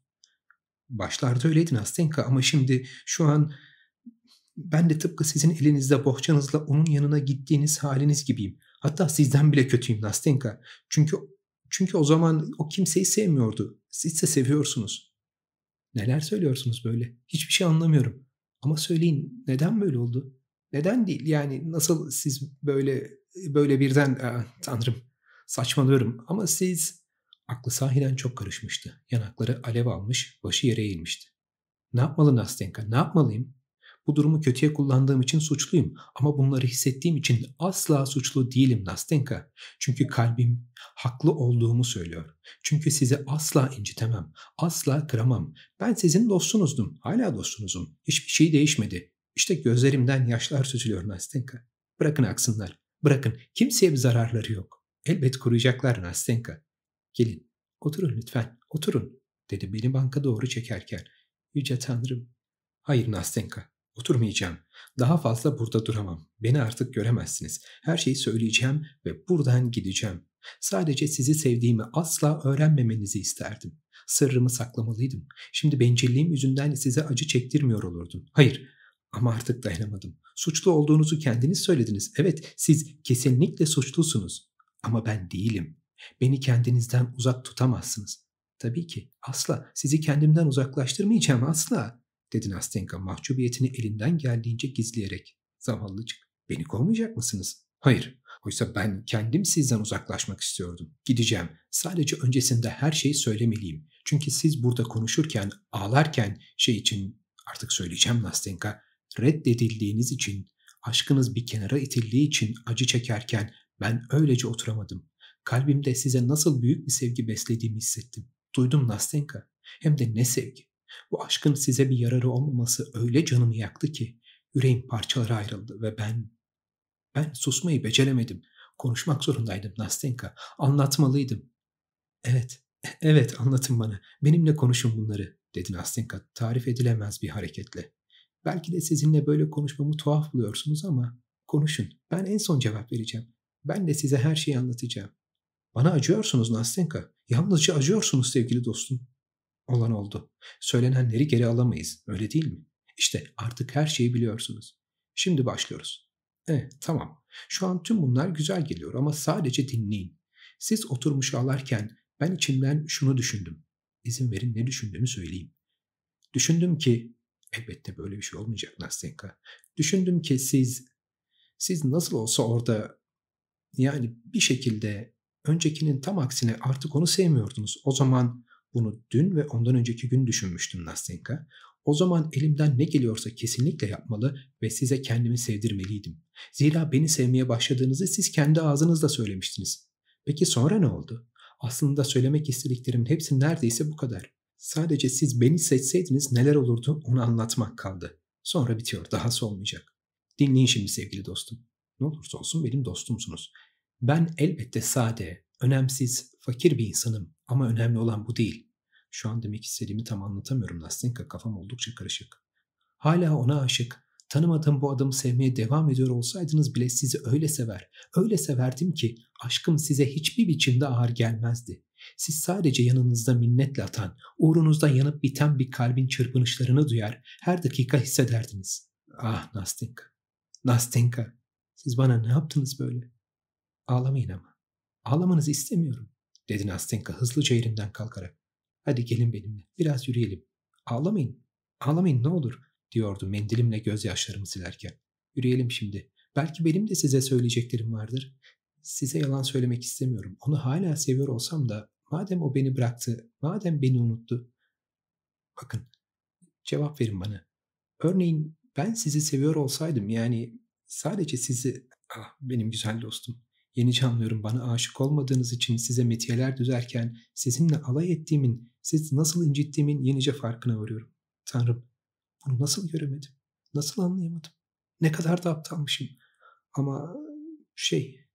Başlarda öyleydin Astenka ama şimdi şu an ben de tıpkı sizin elinizde bohçanızla onun yanına gittiğiniz haliniz gibiyim. Hatta sizden bile kötüyüm Nastenka. Çünkü çünkü o zaman o kimseyi sevmiyordu. Sizse seviyorsunuz. Neler söylüyorsunuz böyle? Hiçbir şey anlamıyorum. Ama söyleyin neden böyle oldu? Neden değil? Yani nasıl siz böyle böyle birden e, tanrım saçmalıyorum ama siz aklı sahiden çok karışmıştı. Yanakları alev almış, başı yere eğilmişti. Ne yapmalı Nastenka? Ne yapmalıyım? Bu durumu kötüye kullandığım için suçluyum ama bunları hissettiğim için asla suçlu değilim Nastenka. Çünkü kalbim haklı olduğumu söylüyor. Çünkü sizi asla incitemem, asla kıramam. Ben sizin dostunuzdum, hala dostunuzum. Hiçbir şey değişmedi. İşte gözlerimden yaşlar süzülüyor Nastenka. Bırakın aksınlar, bırakın. Kimseye bir zararları yok. Elbet koruyacaklar Nastenka. Gelin, oturun lütfen, oturun, dedi beni banka doğru çekerken. Yüce Tanrım, hayır Nastenka, Oturmayacağım. Daha fazla burada duramam. Beni artık göremezsiniz. Her şeyi söyleyeceğim ve buradan gideceğim. Sadece sizi sevdiğimi asla öğrenmemenizi isterdim. Sırrımı saklamalıydım. Şimdi bencilliğim yüzünden size acı çektirmiyor olurdum. Hayır ama artık dayanamadım. Suçlu olduğunuzu kendiniz söylediniz. Evet siz kesinlikle suçlusunuz. Ama ben değilim. Beni kendinizden uzak tutamazsınız. Tabii ki asla sizi kendimden uzaklaştırmayacağım asla dedi Nastenka mahcubiyetini elinden geldiğince gizleyerek. Zavallıcık. Beni kovmayacak mısınız? Hayır. Oysa ben kendim sizden uzaklaşmak istiyordum. Gideceğim. Sadece öncesinde her şeyi söylemeliyim. Çünkü siz burada konuşurken, ağlarken şey için artık söyleyeceğim Nastenka. Reddedildiğiniz için, aşkınız bir kenara itildiği için acı çekerken ben öylece oturamadım. Kalbimde size nasıl büyük bir sevgi beslediğimi hissettim. Duydum Nastenka. Hem de ne sevgi. Bu aşkın size bir yararı olmaması öyle canımı yaktı ki yüreğim parçalara ayrıldı ve ben... Ben susmayı beceremedim. Konuşmak zorundaydım Nastenka. Anlatmalıydım. Evet, evet anlatın bana. Benimle konuşun bunları, dedi Nastenka tarif edilemez bir hareketle. Belki de sizinle böyle konuşmamı tuhaf buluyorsunuz ama konuşun. Ben en son cevap vereceğim. Ben de size her şeyi anlatacağım. Bana acıyorsunuz Nastenka. Yalnızca acıyorsunuz sevgili dostum. Olan oldu. Söylenenleri geri alamayız. Öyle değil mi? İşte artık her şeyi biliyorsunuz. Şimdi başlıyoruz. Evet tamam. Şu an tüm bunlar güzel geliyor ama sadece dinleyin. Siz oturmuş ağlarken ben içimden şunu düşündüm. İzin verin ne düşündüğümü söyleyeyim. Düşündüm ki elbette böyle bir şey olmayacak Nastenka. Düşündüm ki siz siz nasıl olsa orada yani bir şekilde öncekinin tam aksine artık onu sevmiyordunuz. O zaman bunu dün ve ondan önceki gün düşünmüştüm Nastinka. O zaman elimden ne geliyorsa kesinlikle yapmalı ve size kendimi sevdirmeliydim. Zira beni sevmeye başladığınızı siz kendi ağzınızla söylemiştiniz. Peki sonra ne oldu? Aslında söylemek istediklerimin hepsi neredeyse bu kadar. Sadece siz beni seçseydiniz neler olurdu onu anlatmak kaldı. Sonra bitiyor, dahası olmayacak. Dinleyin şimdi sevgili dostum. Ne olursa olsun benim dostumsunuz. Ben elbette sade, önemsiz, fakir bir insanım. Ama önemli olan bu değil. Şu an demek istediğimi tam anlatamıyorum Nastenka kafam oldukça karışık. Hala ona aşık. Tanımadığım bu adamı sevmeye devam ediyor olsaydınız bile sizi öyle sever, öyle severdim ki aşkım size hiçbir biçimde ağır gelmezdi. Siz sadece yanınızda minnetle atan, uğrunuzda yanıp biten bir kalbin çırpınışlarını duyar, her dakika hissederdiniz. Ah Nastenka, Nastenka, siz bana ne yaptınız böyle? Ağlamayın ama. Ağlamanızı istemiyorum dedi Nastenka hızlıca yerinden kalkarak. Hadi gelin benimle biraz yürüyelim. Ağlamayın, ağlamayın ne olur diyordu mendilimle gözyaşlarımı silerken. Yürüyelim şimdi. Belki benim de size söyleyeceklerim vardır. Size yalan söylemek istemiyorum. Onu hala seviyor olsam da madem o beni bıraktı, madem beni unuttu. Bakın, cevap verin bana. Örneğin ben sizi seviyor olsaydım yani sadece sizi... Ah benim güzel dostum. Yeni anlıyorum bana aşık olmadığınız için size metiyeler düzerken sizinle alay ettiğimin, siz nasıl incittiğimin yenice farkına varıyorum. Tanrım, bunu nasıl göremedim? Nasıl anlayamadım? Ne kadar da aptalmışım. Ama şey,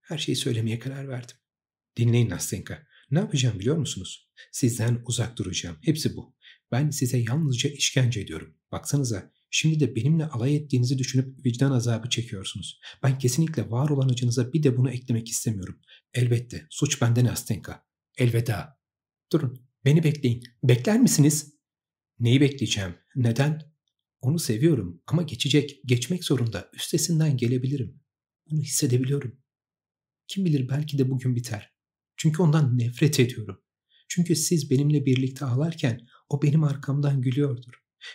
her şeyi söylemeye karar verdim. Dinleyin Nastenka. Ne yapacağım biliyor musunuz? Sizden uzak duracağım. Hepsi bu. Ben size yalnızca işkence ediyorum. Baksanıza Şimdi de benimle alay ettiğinizi düşünüp vicdan azabı çekiyorsunuz. Ben kesinlikle var olan acınıza bir de bunu eklemek istemiyorum. Elbette suç benden Astenka. Elveda. Durun beni bekleyin. Bekler misiniz? Neyi bekleyeceğim? Neden? Onu seviyorum ama geçecek. Geçmek zorunda. Üstesinden gelebilirim. Bunu hissedebiliyorum. Kim bilir belki de bugün biter. Çünkü ondan nefret ediyorum. Çünkü siz benimle birlikte ağlarken o benim arkamdan gülüyordur.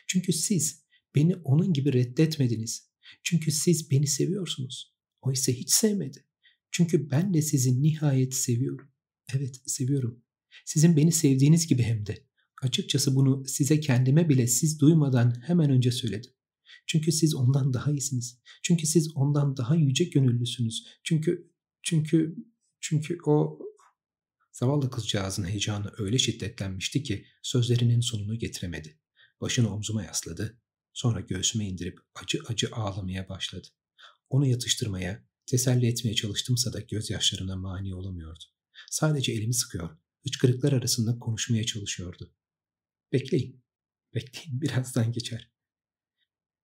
Çünkü siz Beni onun gibi reddetmediniz. Çünkü siz beni seviyorsunuz. O ise hiç sevmedi. Çünkü ben de sizi nihayet seviyorum. Evet, seviyorum. Sizin beni sevdiğiniz gibi hem de. Açıkçası bunu size kendime bile siz duymadan hemen önce söyledim. Çünkü siz ondan daha iyisiniz. Çünkü siz ondan daha yüce gönüllüsünüz. Çünkü çünkü çünkü o zavallı kızcağızın heyecanı öyle şiddetlenmişti ki sözlerinin sonunu getiremedi. Başını omzuma yasladı Sonra göğsüme indirip acı acı ağlamaya başladı. Onu yatıştırmaya, teselli etmeye çalıştımsa da gözyaşlarına mani olamıyordu. Sadece elimi sıkıyor, hıçkırıklar arasında konuşmaya çalışıyordu. Bekleyin, bekleyin birazdan geçer.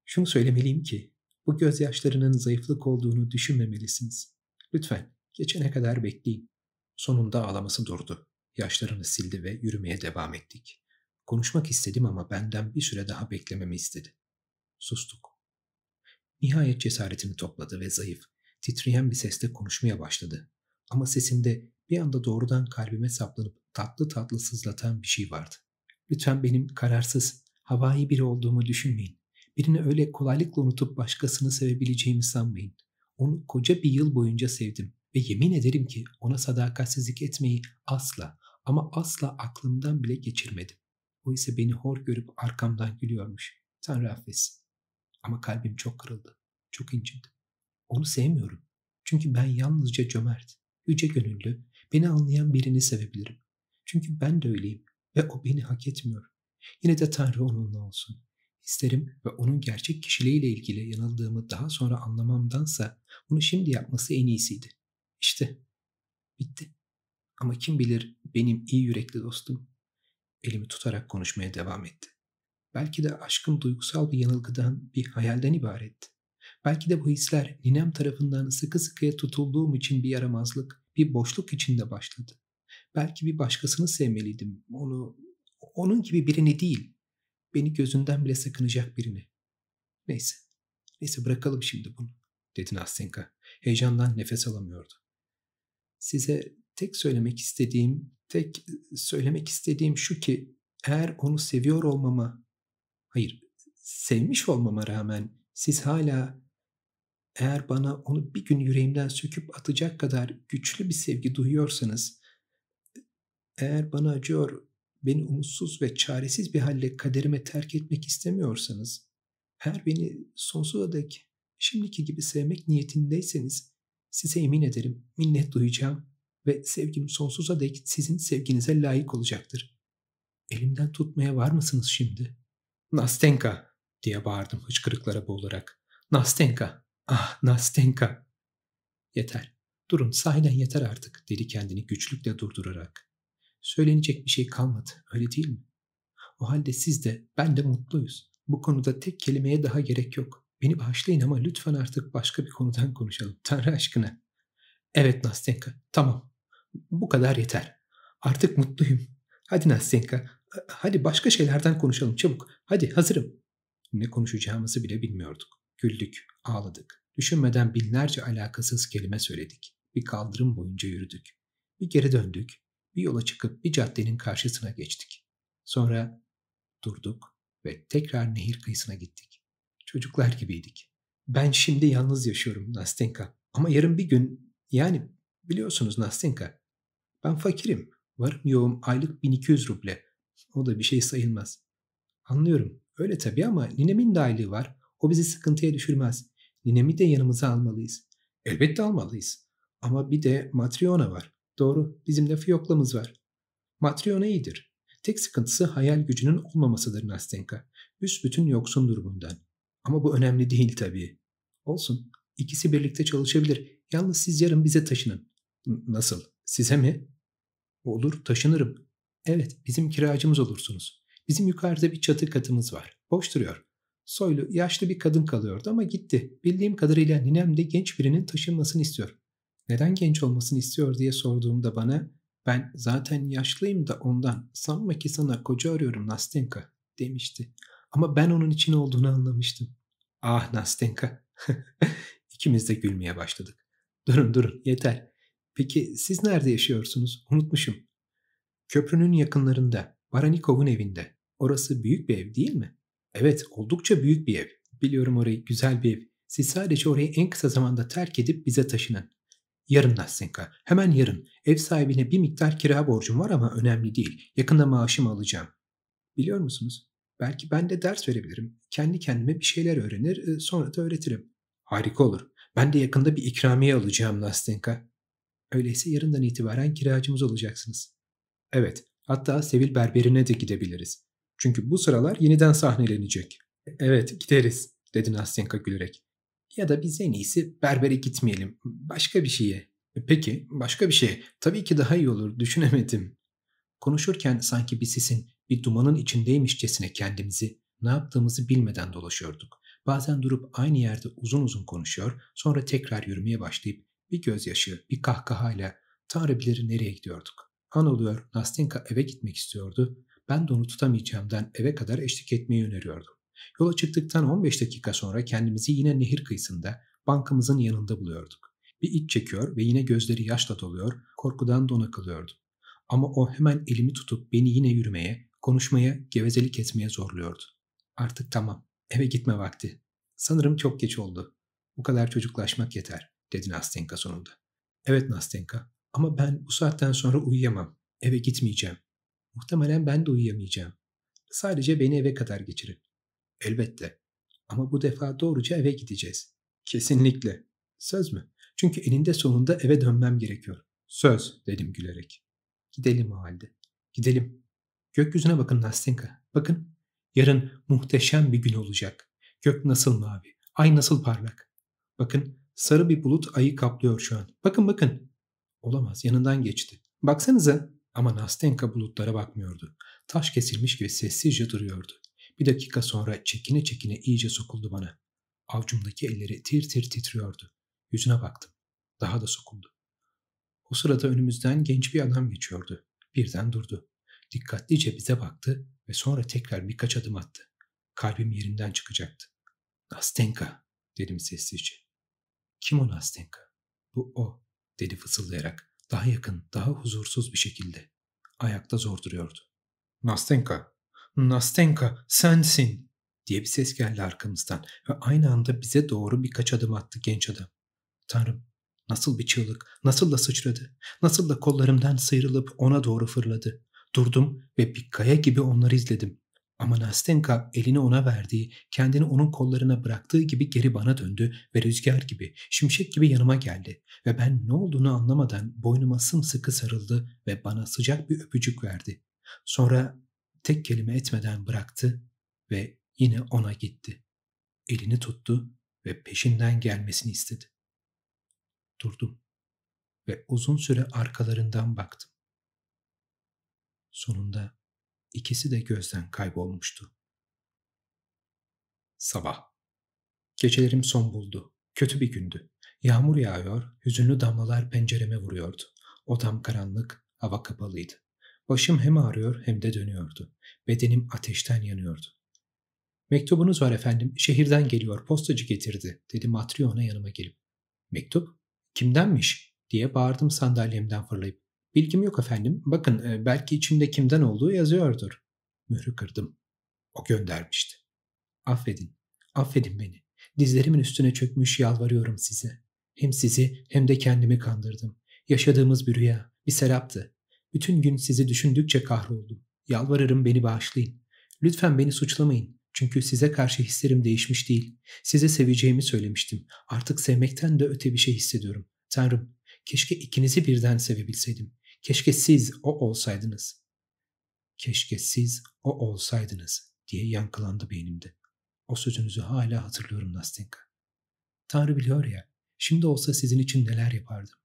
Şunu söylemeliyim ki, bu gözyaşlarının zayıflık olduğunu düşünmemelisiniz. Lütfen, geçene kadar bekleyin. Sonunda ağlaması durdu. Yaşlarını sildi ve yürümeye devam ettik. Konuşmak istedim ama benden bir süre daha beklememi istedi. Sustuk. Nihayet cesaretini topladı ve zayıf, titreyen bir sesle konuşmaya başladı. Ama sesinde bir anda doğrudan kalbime saplanıp tatlı tatlı sızlatan bir şey vardı. Lütfen benim kararsız, havai biri olduğumu düşünmeyin. Birini öyle kolaylıkla unutup başkasını sevebileceğimi sanmayın. Onu koca bir yıl boyunca sevdim ve yemin ederim ki ona sadakatsizlik etmeyi asla ama asla aklımdan bile geçirmedim. O ise beni hor görüp arkamdan gülüyormuş. Tanrı affetsin. Ama kalbim çok kırıldı. Çok incindi. Onu sevmiyorum. Çünkü ben yalnızca cömert, yüce gönüllü, beni anlayan birini sevebilirim. Çünkü ben de öyleyim ve o beni hak etmiyor. Yine de Tanrı onunla olsun. İsterim ve onun gerçek kişiliğiyle ilgili yanıldığımı daha sonra anlamamdansa bunu şimdi yapması en iyisiydi. İşte. Bitti. Ama kim bilir benim iyi yürekli dostum elimi tutarak konuşmaya devam etti. Belki de aşkım duygusal bir yanılgıdan, bir hayalden ibaretti. Belki de bu hisler ninem tarafından sıkı sıkıya tutulduğum için bir yaramazlık, bir boşluk içinde başladı. Belki bir başkasını sevmeliydim. Onu, onun gibi birini değil, beni gözünden bile sakınacak birini. Neyse, neyse bırakalım şimdi bunu, dedi Nastenka. Heyecandan nefes alamıyordu. Size tek söylemek istediğim, tek söylemek istediğim şu ki eğer onu seviyor olmama Hayır, sevmiş olmama rağmen siz hala eğer bana onu bir gün yüreğimden söküp atacak kadar güçlü bir sevgi duyuyorsanız, eğer bana acıyor, beni umutsuz ve çaresiz bir halle kaderime terk etmek istemiyorsanız, her beni sonsuza dek şimdiki gibi sevmek niyetindeyseniz size emin ederim minnet duyacağım ve sevgim sonsuza dek sizin sevginize layık olacaktır. Elimden tutmaya var mısınız şimdi?'' Nastenka diye bağırdım hıçkırıklara boğularak. Nastenka, ah Nastenka. Yeter, durun sahiden yeter artık dedi kendini güçlükle durdurarak. Söylenecek bir şey kalmadı, öyle değil mi? O halde siz de, ben de mutluyuz. Bu konuda tek kelimeye daha gerek yok. Beni bağışlayın ama lütfen artık başka bir konudan konuşalım. Tanrı aşkına. Evet Nastenka, tamam. Bu kadar yeter. Artık mutluyum. Hadi Nastenka, Hadi başka şeylerden konuşalım çabuk. Hadi hazırım. Ne konuşacağımızı bile bilmiyorduk. Güldük, ağladık. Düşünmeden binlerce alakasız kelime söyledik. Bir kaldırım boyunca yürüdük. Bir geri döndük. Bir yola çıkıp bir caddenin karşısına geçtik. Sonra durduk ve tekrar nehir kıyısına gittik. Çocuklar gibiydik. Ben şimdi yalnız yaşıyorum Nastenka. Ama yarın bir gün yani biliyorsunuz Nastenka ben fakirim. Varım yoğum aylık 1200 ruble. O da bir şey sayılmaz. Anlıyorum. Öyle tabii ama ninemin dahili var. O bizi sıkıntıya düşürmez. Ninemi de yanımıza almalıyız. Elbette almalıyız. Ama bir de Matriona var. Doğru. Bizim de fiyoklamız var. Matriona iyidir. Tek sıkıntısı hayal gücünün olmamasıdır Nastenka. bütün yoksundur bundan. Ama bu önemli değil tabii. Olsun. İkisi birlikte çalışabilir. Yalnız siz yarın bize taşının. N- nasıl? Size mi? Olur taşınırım. Evet, bizim kiracımız olursunuz. Bizim yukarıda bir çatı katımız var. Boş duruyor. Soylu, yaşlı bir kadın kalıyordu ama gitti. Bildiğim kadarıyla ninem de genç birinin taşınmasını istiyor. Neden genç olmasını istiyor diye sorduğumda bana ben zaten yaşlıyım da ondan sanma ki sana koca arıyorum Nastenka demişti. Ama ben onun için olduğunu anlamıştım. Ah Nastenka. İkimiz de gülmeye başladık. Durun durun yeter. Peki siz nerede yaşıyorsunuz? Unutmuşum. Köprünün yakınlarında, Baranikov'un evinde. Orası büyük bir ev değil mi? Evet, oldukça büyük bir ev. Biliyorum orayı, güzel bir ev. Siz sadece orayı en kısa zamanda terk edip bize taşının. Yarın Nastenka, hemen yarın. Ev sahibine bir miktar kira borcum var ama önemli değil. Yakında maaşımı alacağım. Biliyor musunuz? Belki ben de ders verebilirim. Kendi kendime bir şeyler öğrenir, e, sonra da öğretirim. Harika olur. Ben de yakında bir ikramiye alacağım Nastenka. Öyleyse yarından itibaren kiracımız olacaksınız. Evet, hatta Sevil Berber'ine de gidebiliriz. Çünkü bu sıralar yeniden sahnelenecek. Evet, gideriz, dedi Nastenka gülerek. Ya da biz en iyisi berbere gitmeyelim, başka bir şeye. E, peki, başka bir şey. Tabii ki daha iyi olur, düşünemedim. Konuşurken sanki bir sisin, bir dumanın içindeymişçesine kendimizi, ne yaptığımızı bilmeden dolaşıyorduk. Bazen durup aynı yerde uzun uzun konuşuyor, sonra tekrar yürümeye başlayıp bir gözyaşı, bir kahkahayla Tanrı bilir nereye gidiyorduk. An oluyor Nastenka eve gitmek istiyordu. Ben de onu tutamayacağımdan eve kadar eşlik etmeyi öneriyordum. Yola çıktıktan 15 dakika sonra kendimizi yine nehir kıyısında bankamızın yanında buluyorduk. Bir iç çekiyor ve yine gözleri yaşla doluyor, korkudan dona kalıyordum. Ama o hemen elimi tutup beni yine yürümeye, konuşmaya, gevezelik etmeye zorluyordu. Artık tamam, eve gitme vakti. Sanırım çok geç oldu. Bu kadar çocuklaşmak yeter, dedi Nastenka sonunda. Evet Nastenka, ama ben bu saatten sonra uyuyamam. Eve gitmeyeceğim. Muhtemelen ben de uyuyamayacağım. Sadece beni eve kadar geçirin. Elbette. Ama bu defa doğruca eve gideceğiz. Kesinlikle. Söz mü? Çünkü eninde sonunda eve dönmem gerekiyor. Söz dedim gülerek. Gidelim o halde. Gidelim. Gökyüzüne bakın Nastenka. Bakın. Yarın muhteşem bir gün olacak. Gök nasıl mavi. Ay nasıl parlak. Bakın sarı bir bulut ayı kaplıyor şu an. Bakın bakın. Olamaz yanından geçti. Baksanıza ama Nastenka bulutlara bakmıyordu. Taş kesilmiş gibi sessizce duruyordu. Bir dakika sonra çekine çekine iyice sokuldu bana. Avcumdaki elleri tir tir titriyordu. Yüzüne baktım. Daha da sokuldu. O sırada önümüzden genç bir adam geçiyordu. Birden durdu. Dikkatlice bize baktı ve sonra tekrar birkaç adım attı. Kalbim yerinden çıkacaktı. Nastenka dedim sessizce. Kim o Nastenka? Bu o dedi fısıldayarak daha yakın, daha huzursuz bir şekilde. Ayakta zor duruyordu. Nastenka, Nastenka sensin diye bir ses geldi arkamızdan ve aynı anda bize doğru birkaç adım attı genç adam. Tanrım nasıl bir çığlık, nasıl da sıçradı, nasıl da kollarımdan sıyrılıp ona doğru fırladı. Durdum ve bir kaya gibi onları izledim. Ama Nastenka elini ona verdiği, kendini onun kollarına bıraktığı gibi geri bana döndü ve rüzgar gibi, şimşek gibi yanıma geldi. Ve ben ne olduğunu anlamadan boynuma sımsıkı sarıldı ve bana sıcak bir öpücük verdi. Sonra tek kelime etmeden bıraktı ve yine ona gitti. Elini tuttu ve peşinden gelmesini istedi. Durdum ve uzun süre arkalarından baktım. Sonunda ikisi de gözden kaybolmuştu. Sabah. Gecelerim son buldu. Kötü bir gündü. Yağmur yağıyor, hüzünlü damlalar pencereme vuruyordu. Odam karanlık, hava kapalıydı. Başım hem ağrıyor hem de dönüyordu. Bedenim ateşten yanıyordu. Mektubunuz var efendim, şehirden geliyor, postacı getirdi, dedi Matryona yanıma gelip. Mektup? Kimdenmiş? diye bağırdım sandalyemden fırlayıp. Bilgim yok efendim. Bakın e, belki içimde kimden olduğu yazıyordur. Mührü kırdım. O göndermişti. Affedin. Affedin beni. Dizlerimin üstüne çökmüş yalvarıyorum size. Hem sizi hem de kendimi kandırdım. Yaşadığımız bir rüya, bir seraptı. Bütün gün sizi düşündükçe kahroldum. Yalvarırım beni bağışlayın. Lütfen beni suçlamayın. Çünkü size karşı hislerim değişmiş değil. Size seveceğimi söylemiştim. Artık sevmekten de öte bir şey hissediyorum. Tanrım, keşke ikinizi birden sevebilseydim. Keşke siz o olsaydınız. Keşke siz o olsaydınız diye yankılandı beynimde. O sözünüzü hala hatırlıyorum Nastenka. Tanrı biliyor ya, şimdi olsa sizin için neler yapardım.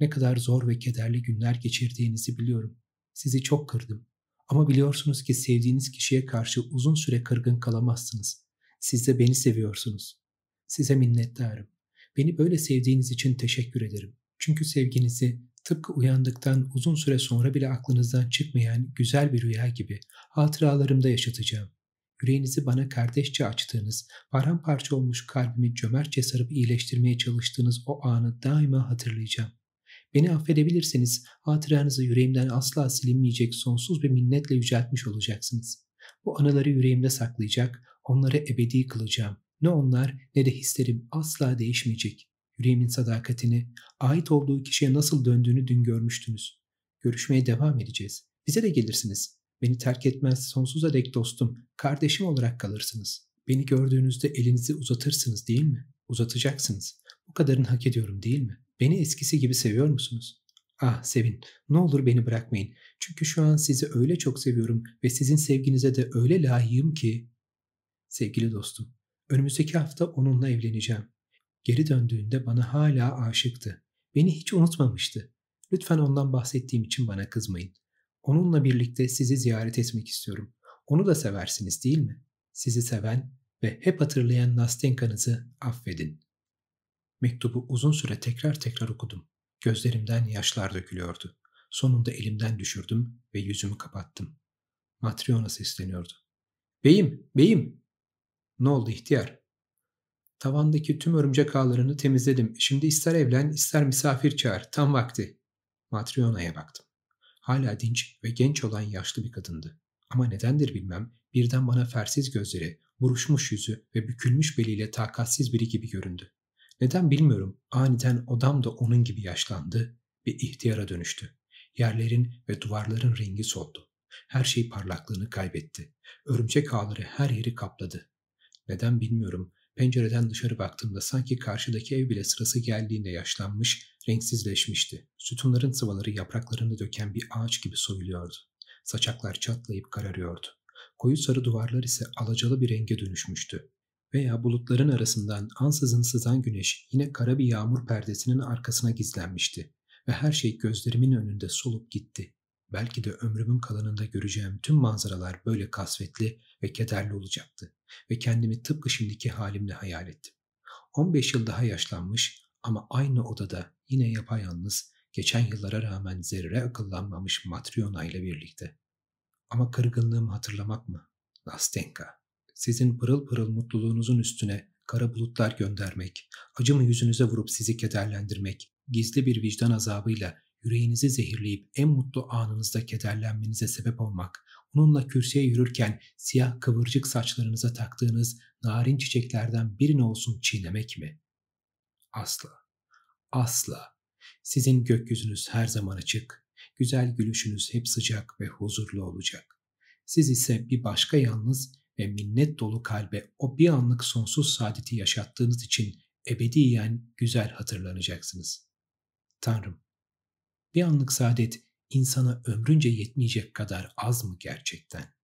Ne kadar zor ve kederli günler geçirdiğinizi biliyorum. Sizi çok kırdım. Ama biliyorsunuz ki sevdiğiniz kişiye karşı uzun süre kırgın kalamazsınız. Siz de beni seviyorsunuz. Size minnettarım. Beni böyle sevdiğiniz için teşekkür ederim. Çünkü sevginizi tıpkı uyandıktan uzun süre sonra bile aklınızdan çıkmayan güzel bir rüya gibi hatıralarımda yaşatacağım. Yüreğinizi bana kardeşçe açtığınız, paramparça olmuş kalbimi cömertçe sarıp iyileştirmeye çalıştığınız o anı daima hatırlayacağım. Beni affedebilirseniz hatıranızı yüreğimden asla silinmeyecek sonsuz bir minnetle yüceltmiş olacaksınız. Bu anıları yüreğimde saklayacak, onları ebedi kılacağım. Ne onlar ne de hislerim asla değişmeyecek. Yüreğimin sadakatini, ait olduğu kişiye nasıl döndüğünü dün görmüştünüz. Görüşmeye devam edeceğiz. Bize de gelirsiniz. Beni terk etmez sonsuza dek dostum, kardeşim olarak kalırsınız. Beni gördüğünüzde elinizi uzatırsınız değil mi? Uzatacaksınız. Bu kadarını hak ediyorum değil mi? Beni eskisi gibi seviyor musunuz? Ah Sevin, ne olur beni bırakmayın. Çünkü şu an sizi öyle çok seviyorum ve sizin sevginize de öyle layığım ki. Sevgili dostum, önümüzdeki hafta onunla evleneceğim. Geri döndüğünde bana hala aşıktı. Beni hiç unutmamıştı. Lütfen ondan bahsettiğim için bana kızmayın. Onunla birlikte sizi ziyaret etmek istiyorum. Onu da seversiniz değil mi? Sizi seven ve hep hatırlayan Nastenkanızı affedin. Mektubu uzun süre tekrar tekrar okudum. Gözlerimden yaşlar dökülüyordu. Sonunda elimden düşürdüm ve yüzümü kapattım. Matryona sesleniyordu. Beyim, beyim! Ne oldu ihtiyar? Tavandaki tüm örümcek ağlarını temizledim. Şimdi ister evlen ister misafir çağır. Tam vakti. Matryona'ya baktım. Hala dinç ve genç olan yaşlı bir kadındı. Ama nedendir bilmem birden bana fersiz gözleri, buruşmuş yüzü ve bükülmüş beliyle takatsiz biri gibi göründü. Neden bilmiyorum aniden odam da onun gibi yaşlandı bir ihtiyara dönüştü. Yerlerin ve duvarların rengi soldu. Her şey parlaklığını kaybetti. Örümcek ağları her yeri kapladı. Neden bilmiyorum Pencereden dışarı baktığımda sanki karşıdaki ev bile sırası geldiğinde yaşlanmış, renksizleşmişti. Sütunların sıvaları yapraklarını döken bir ağaç gibi soyuluyordu. Saçaklar çatlayıp kararıyordu. Koyu sarı duvarlar ise alacalı bir renge dönüşmüştü. Veya bulutların arasından ansızın sızan güneş yine kara bir yağmur perdesinin arkasına gizlenmişti ve her şey gözlerimin önünde solup gitti. Belki de ömrümün kalanında göreceğim tüm manzaralar böyle kasvetli ve kederli olacaktı ve kendimi tıpkı şimdiki halimle hayal ettim. 15 yıl daha yaşlanmış ama aynı odada yine yapayalnız geçen yıllara rağmen zerre akıllanmamış Matryona ile birlikte. Ama kırgınlığımı hatırlamak mı? Nastenka, sizin pırıl pırıl mutluluğunuzun üstüne kara bulutlar göndermek, acımı yüzünüze vurup sizi kederlendirmek, gizli bir vicdan azabıyla yüreğinizi zehirleyip en mutlu anınızda kederlenmenize sebep olmak, onunla kürsüye yürürken siyah kıvırcık saçlarınıza taktığınız narin çiçeklerden birini olsun çiğnemek mi? Asla. Asla. Sizin gökyüzünüz her zaman açık. Güzel gülüşünüz hep sıcak ve huzurlu olacak. Siz ise bir başka yalnız ve minnet dolu kalbe o bir anlık sonsuz saadeti yaşattığınız için ebediyen güzel hatırlanacaksınız. Tanrım, bir anlık saadet insana ömrünce yetmeyecek kadar az mı gerçekten?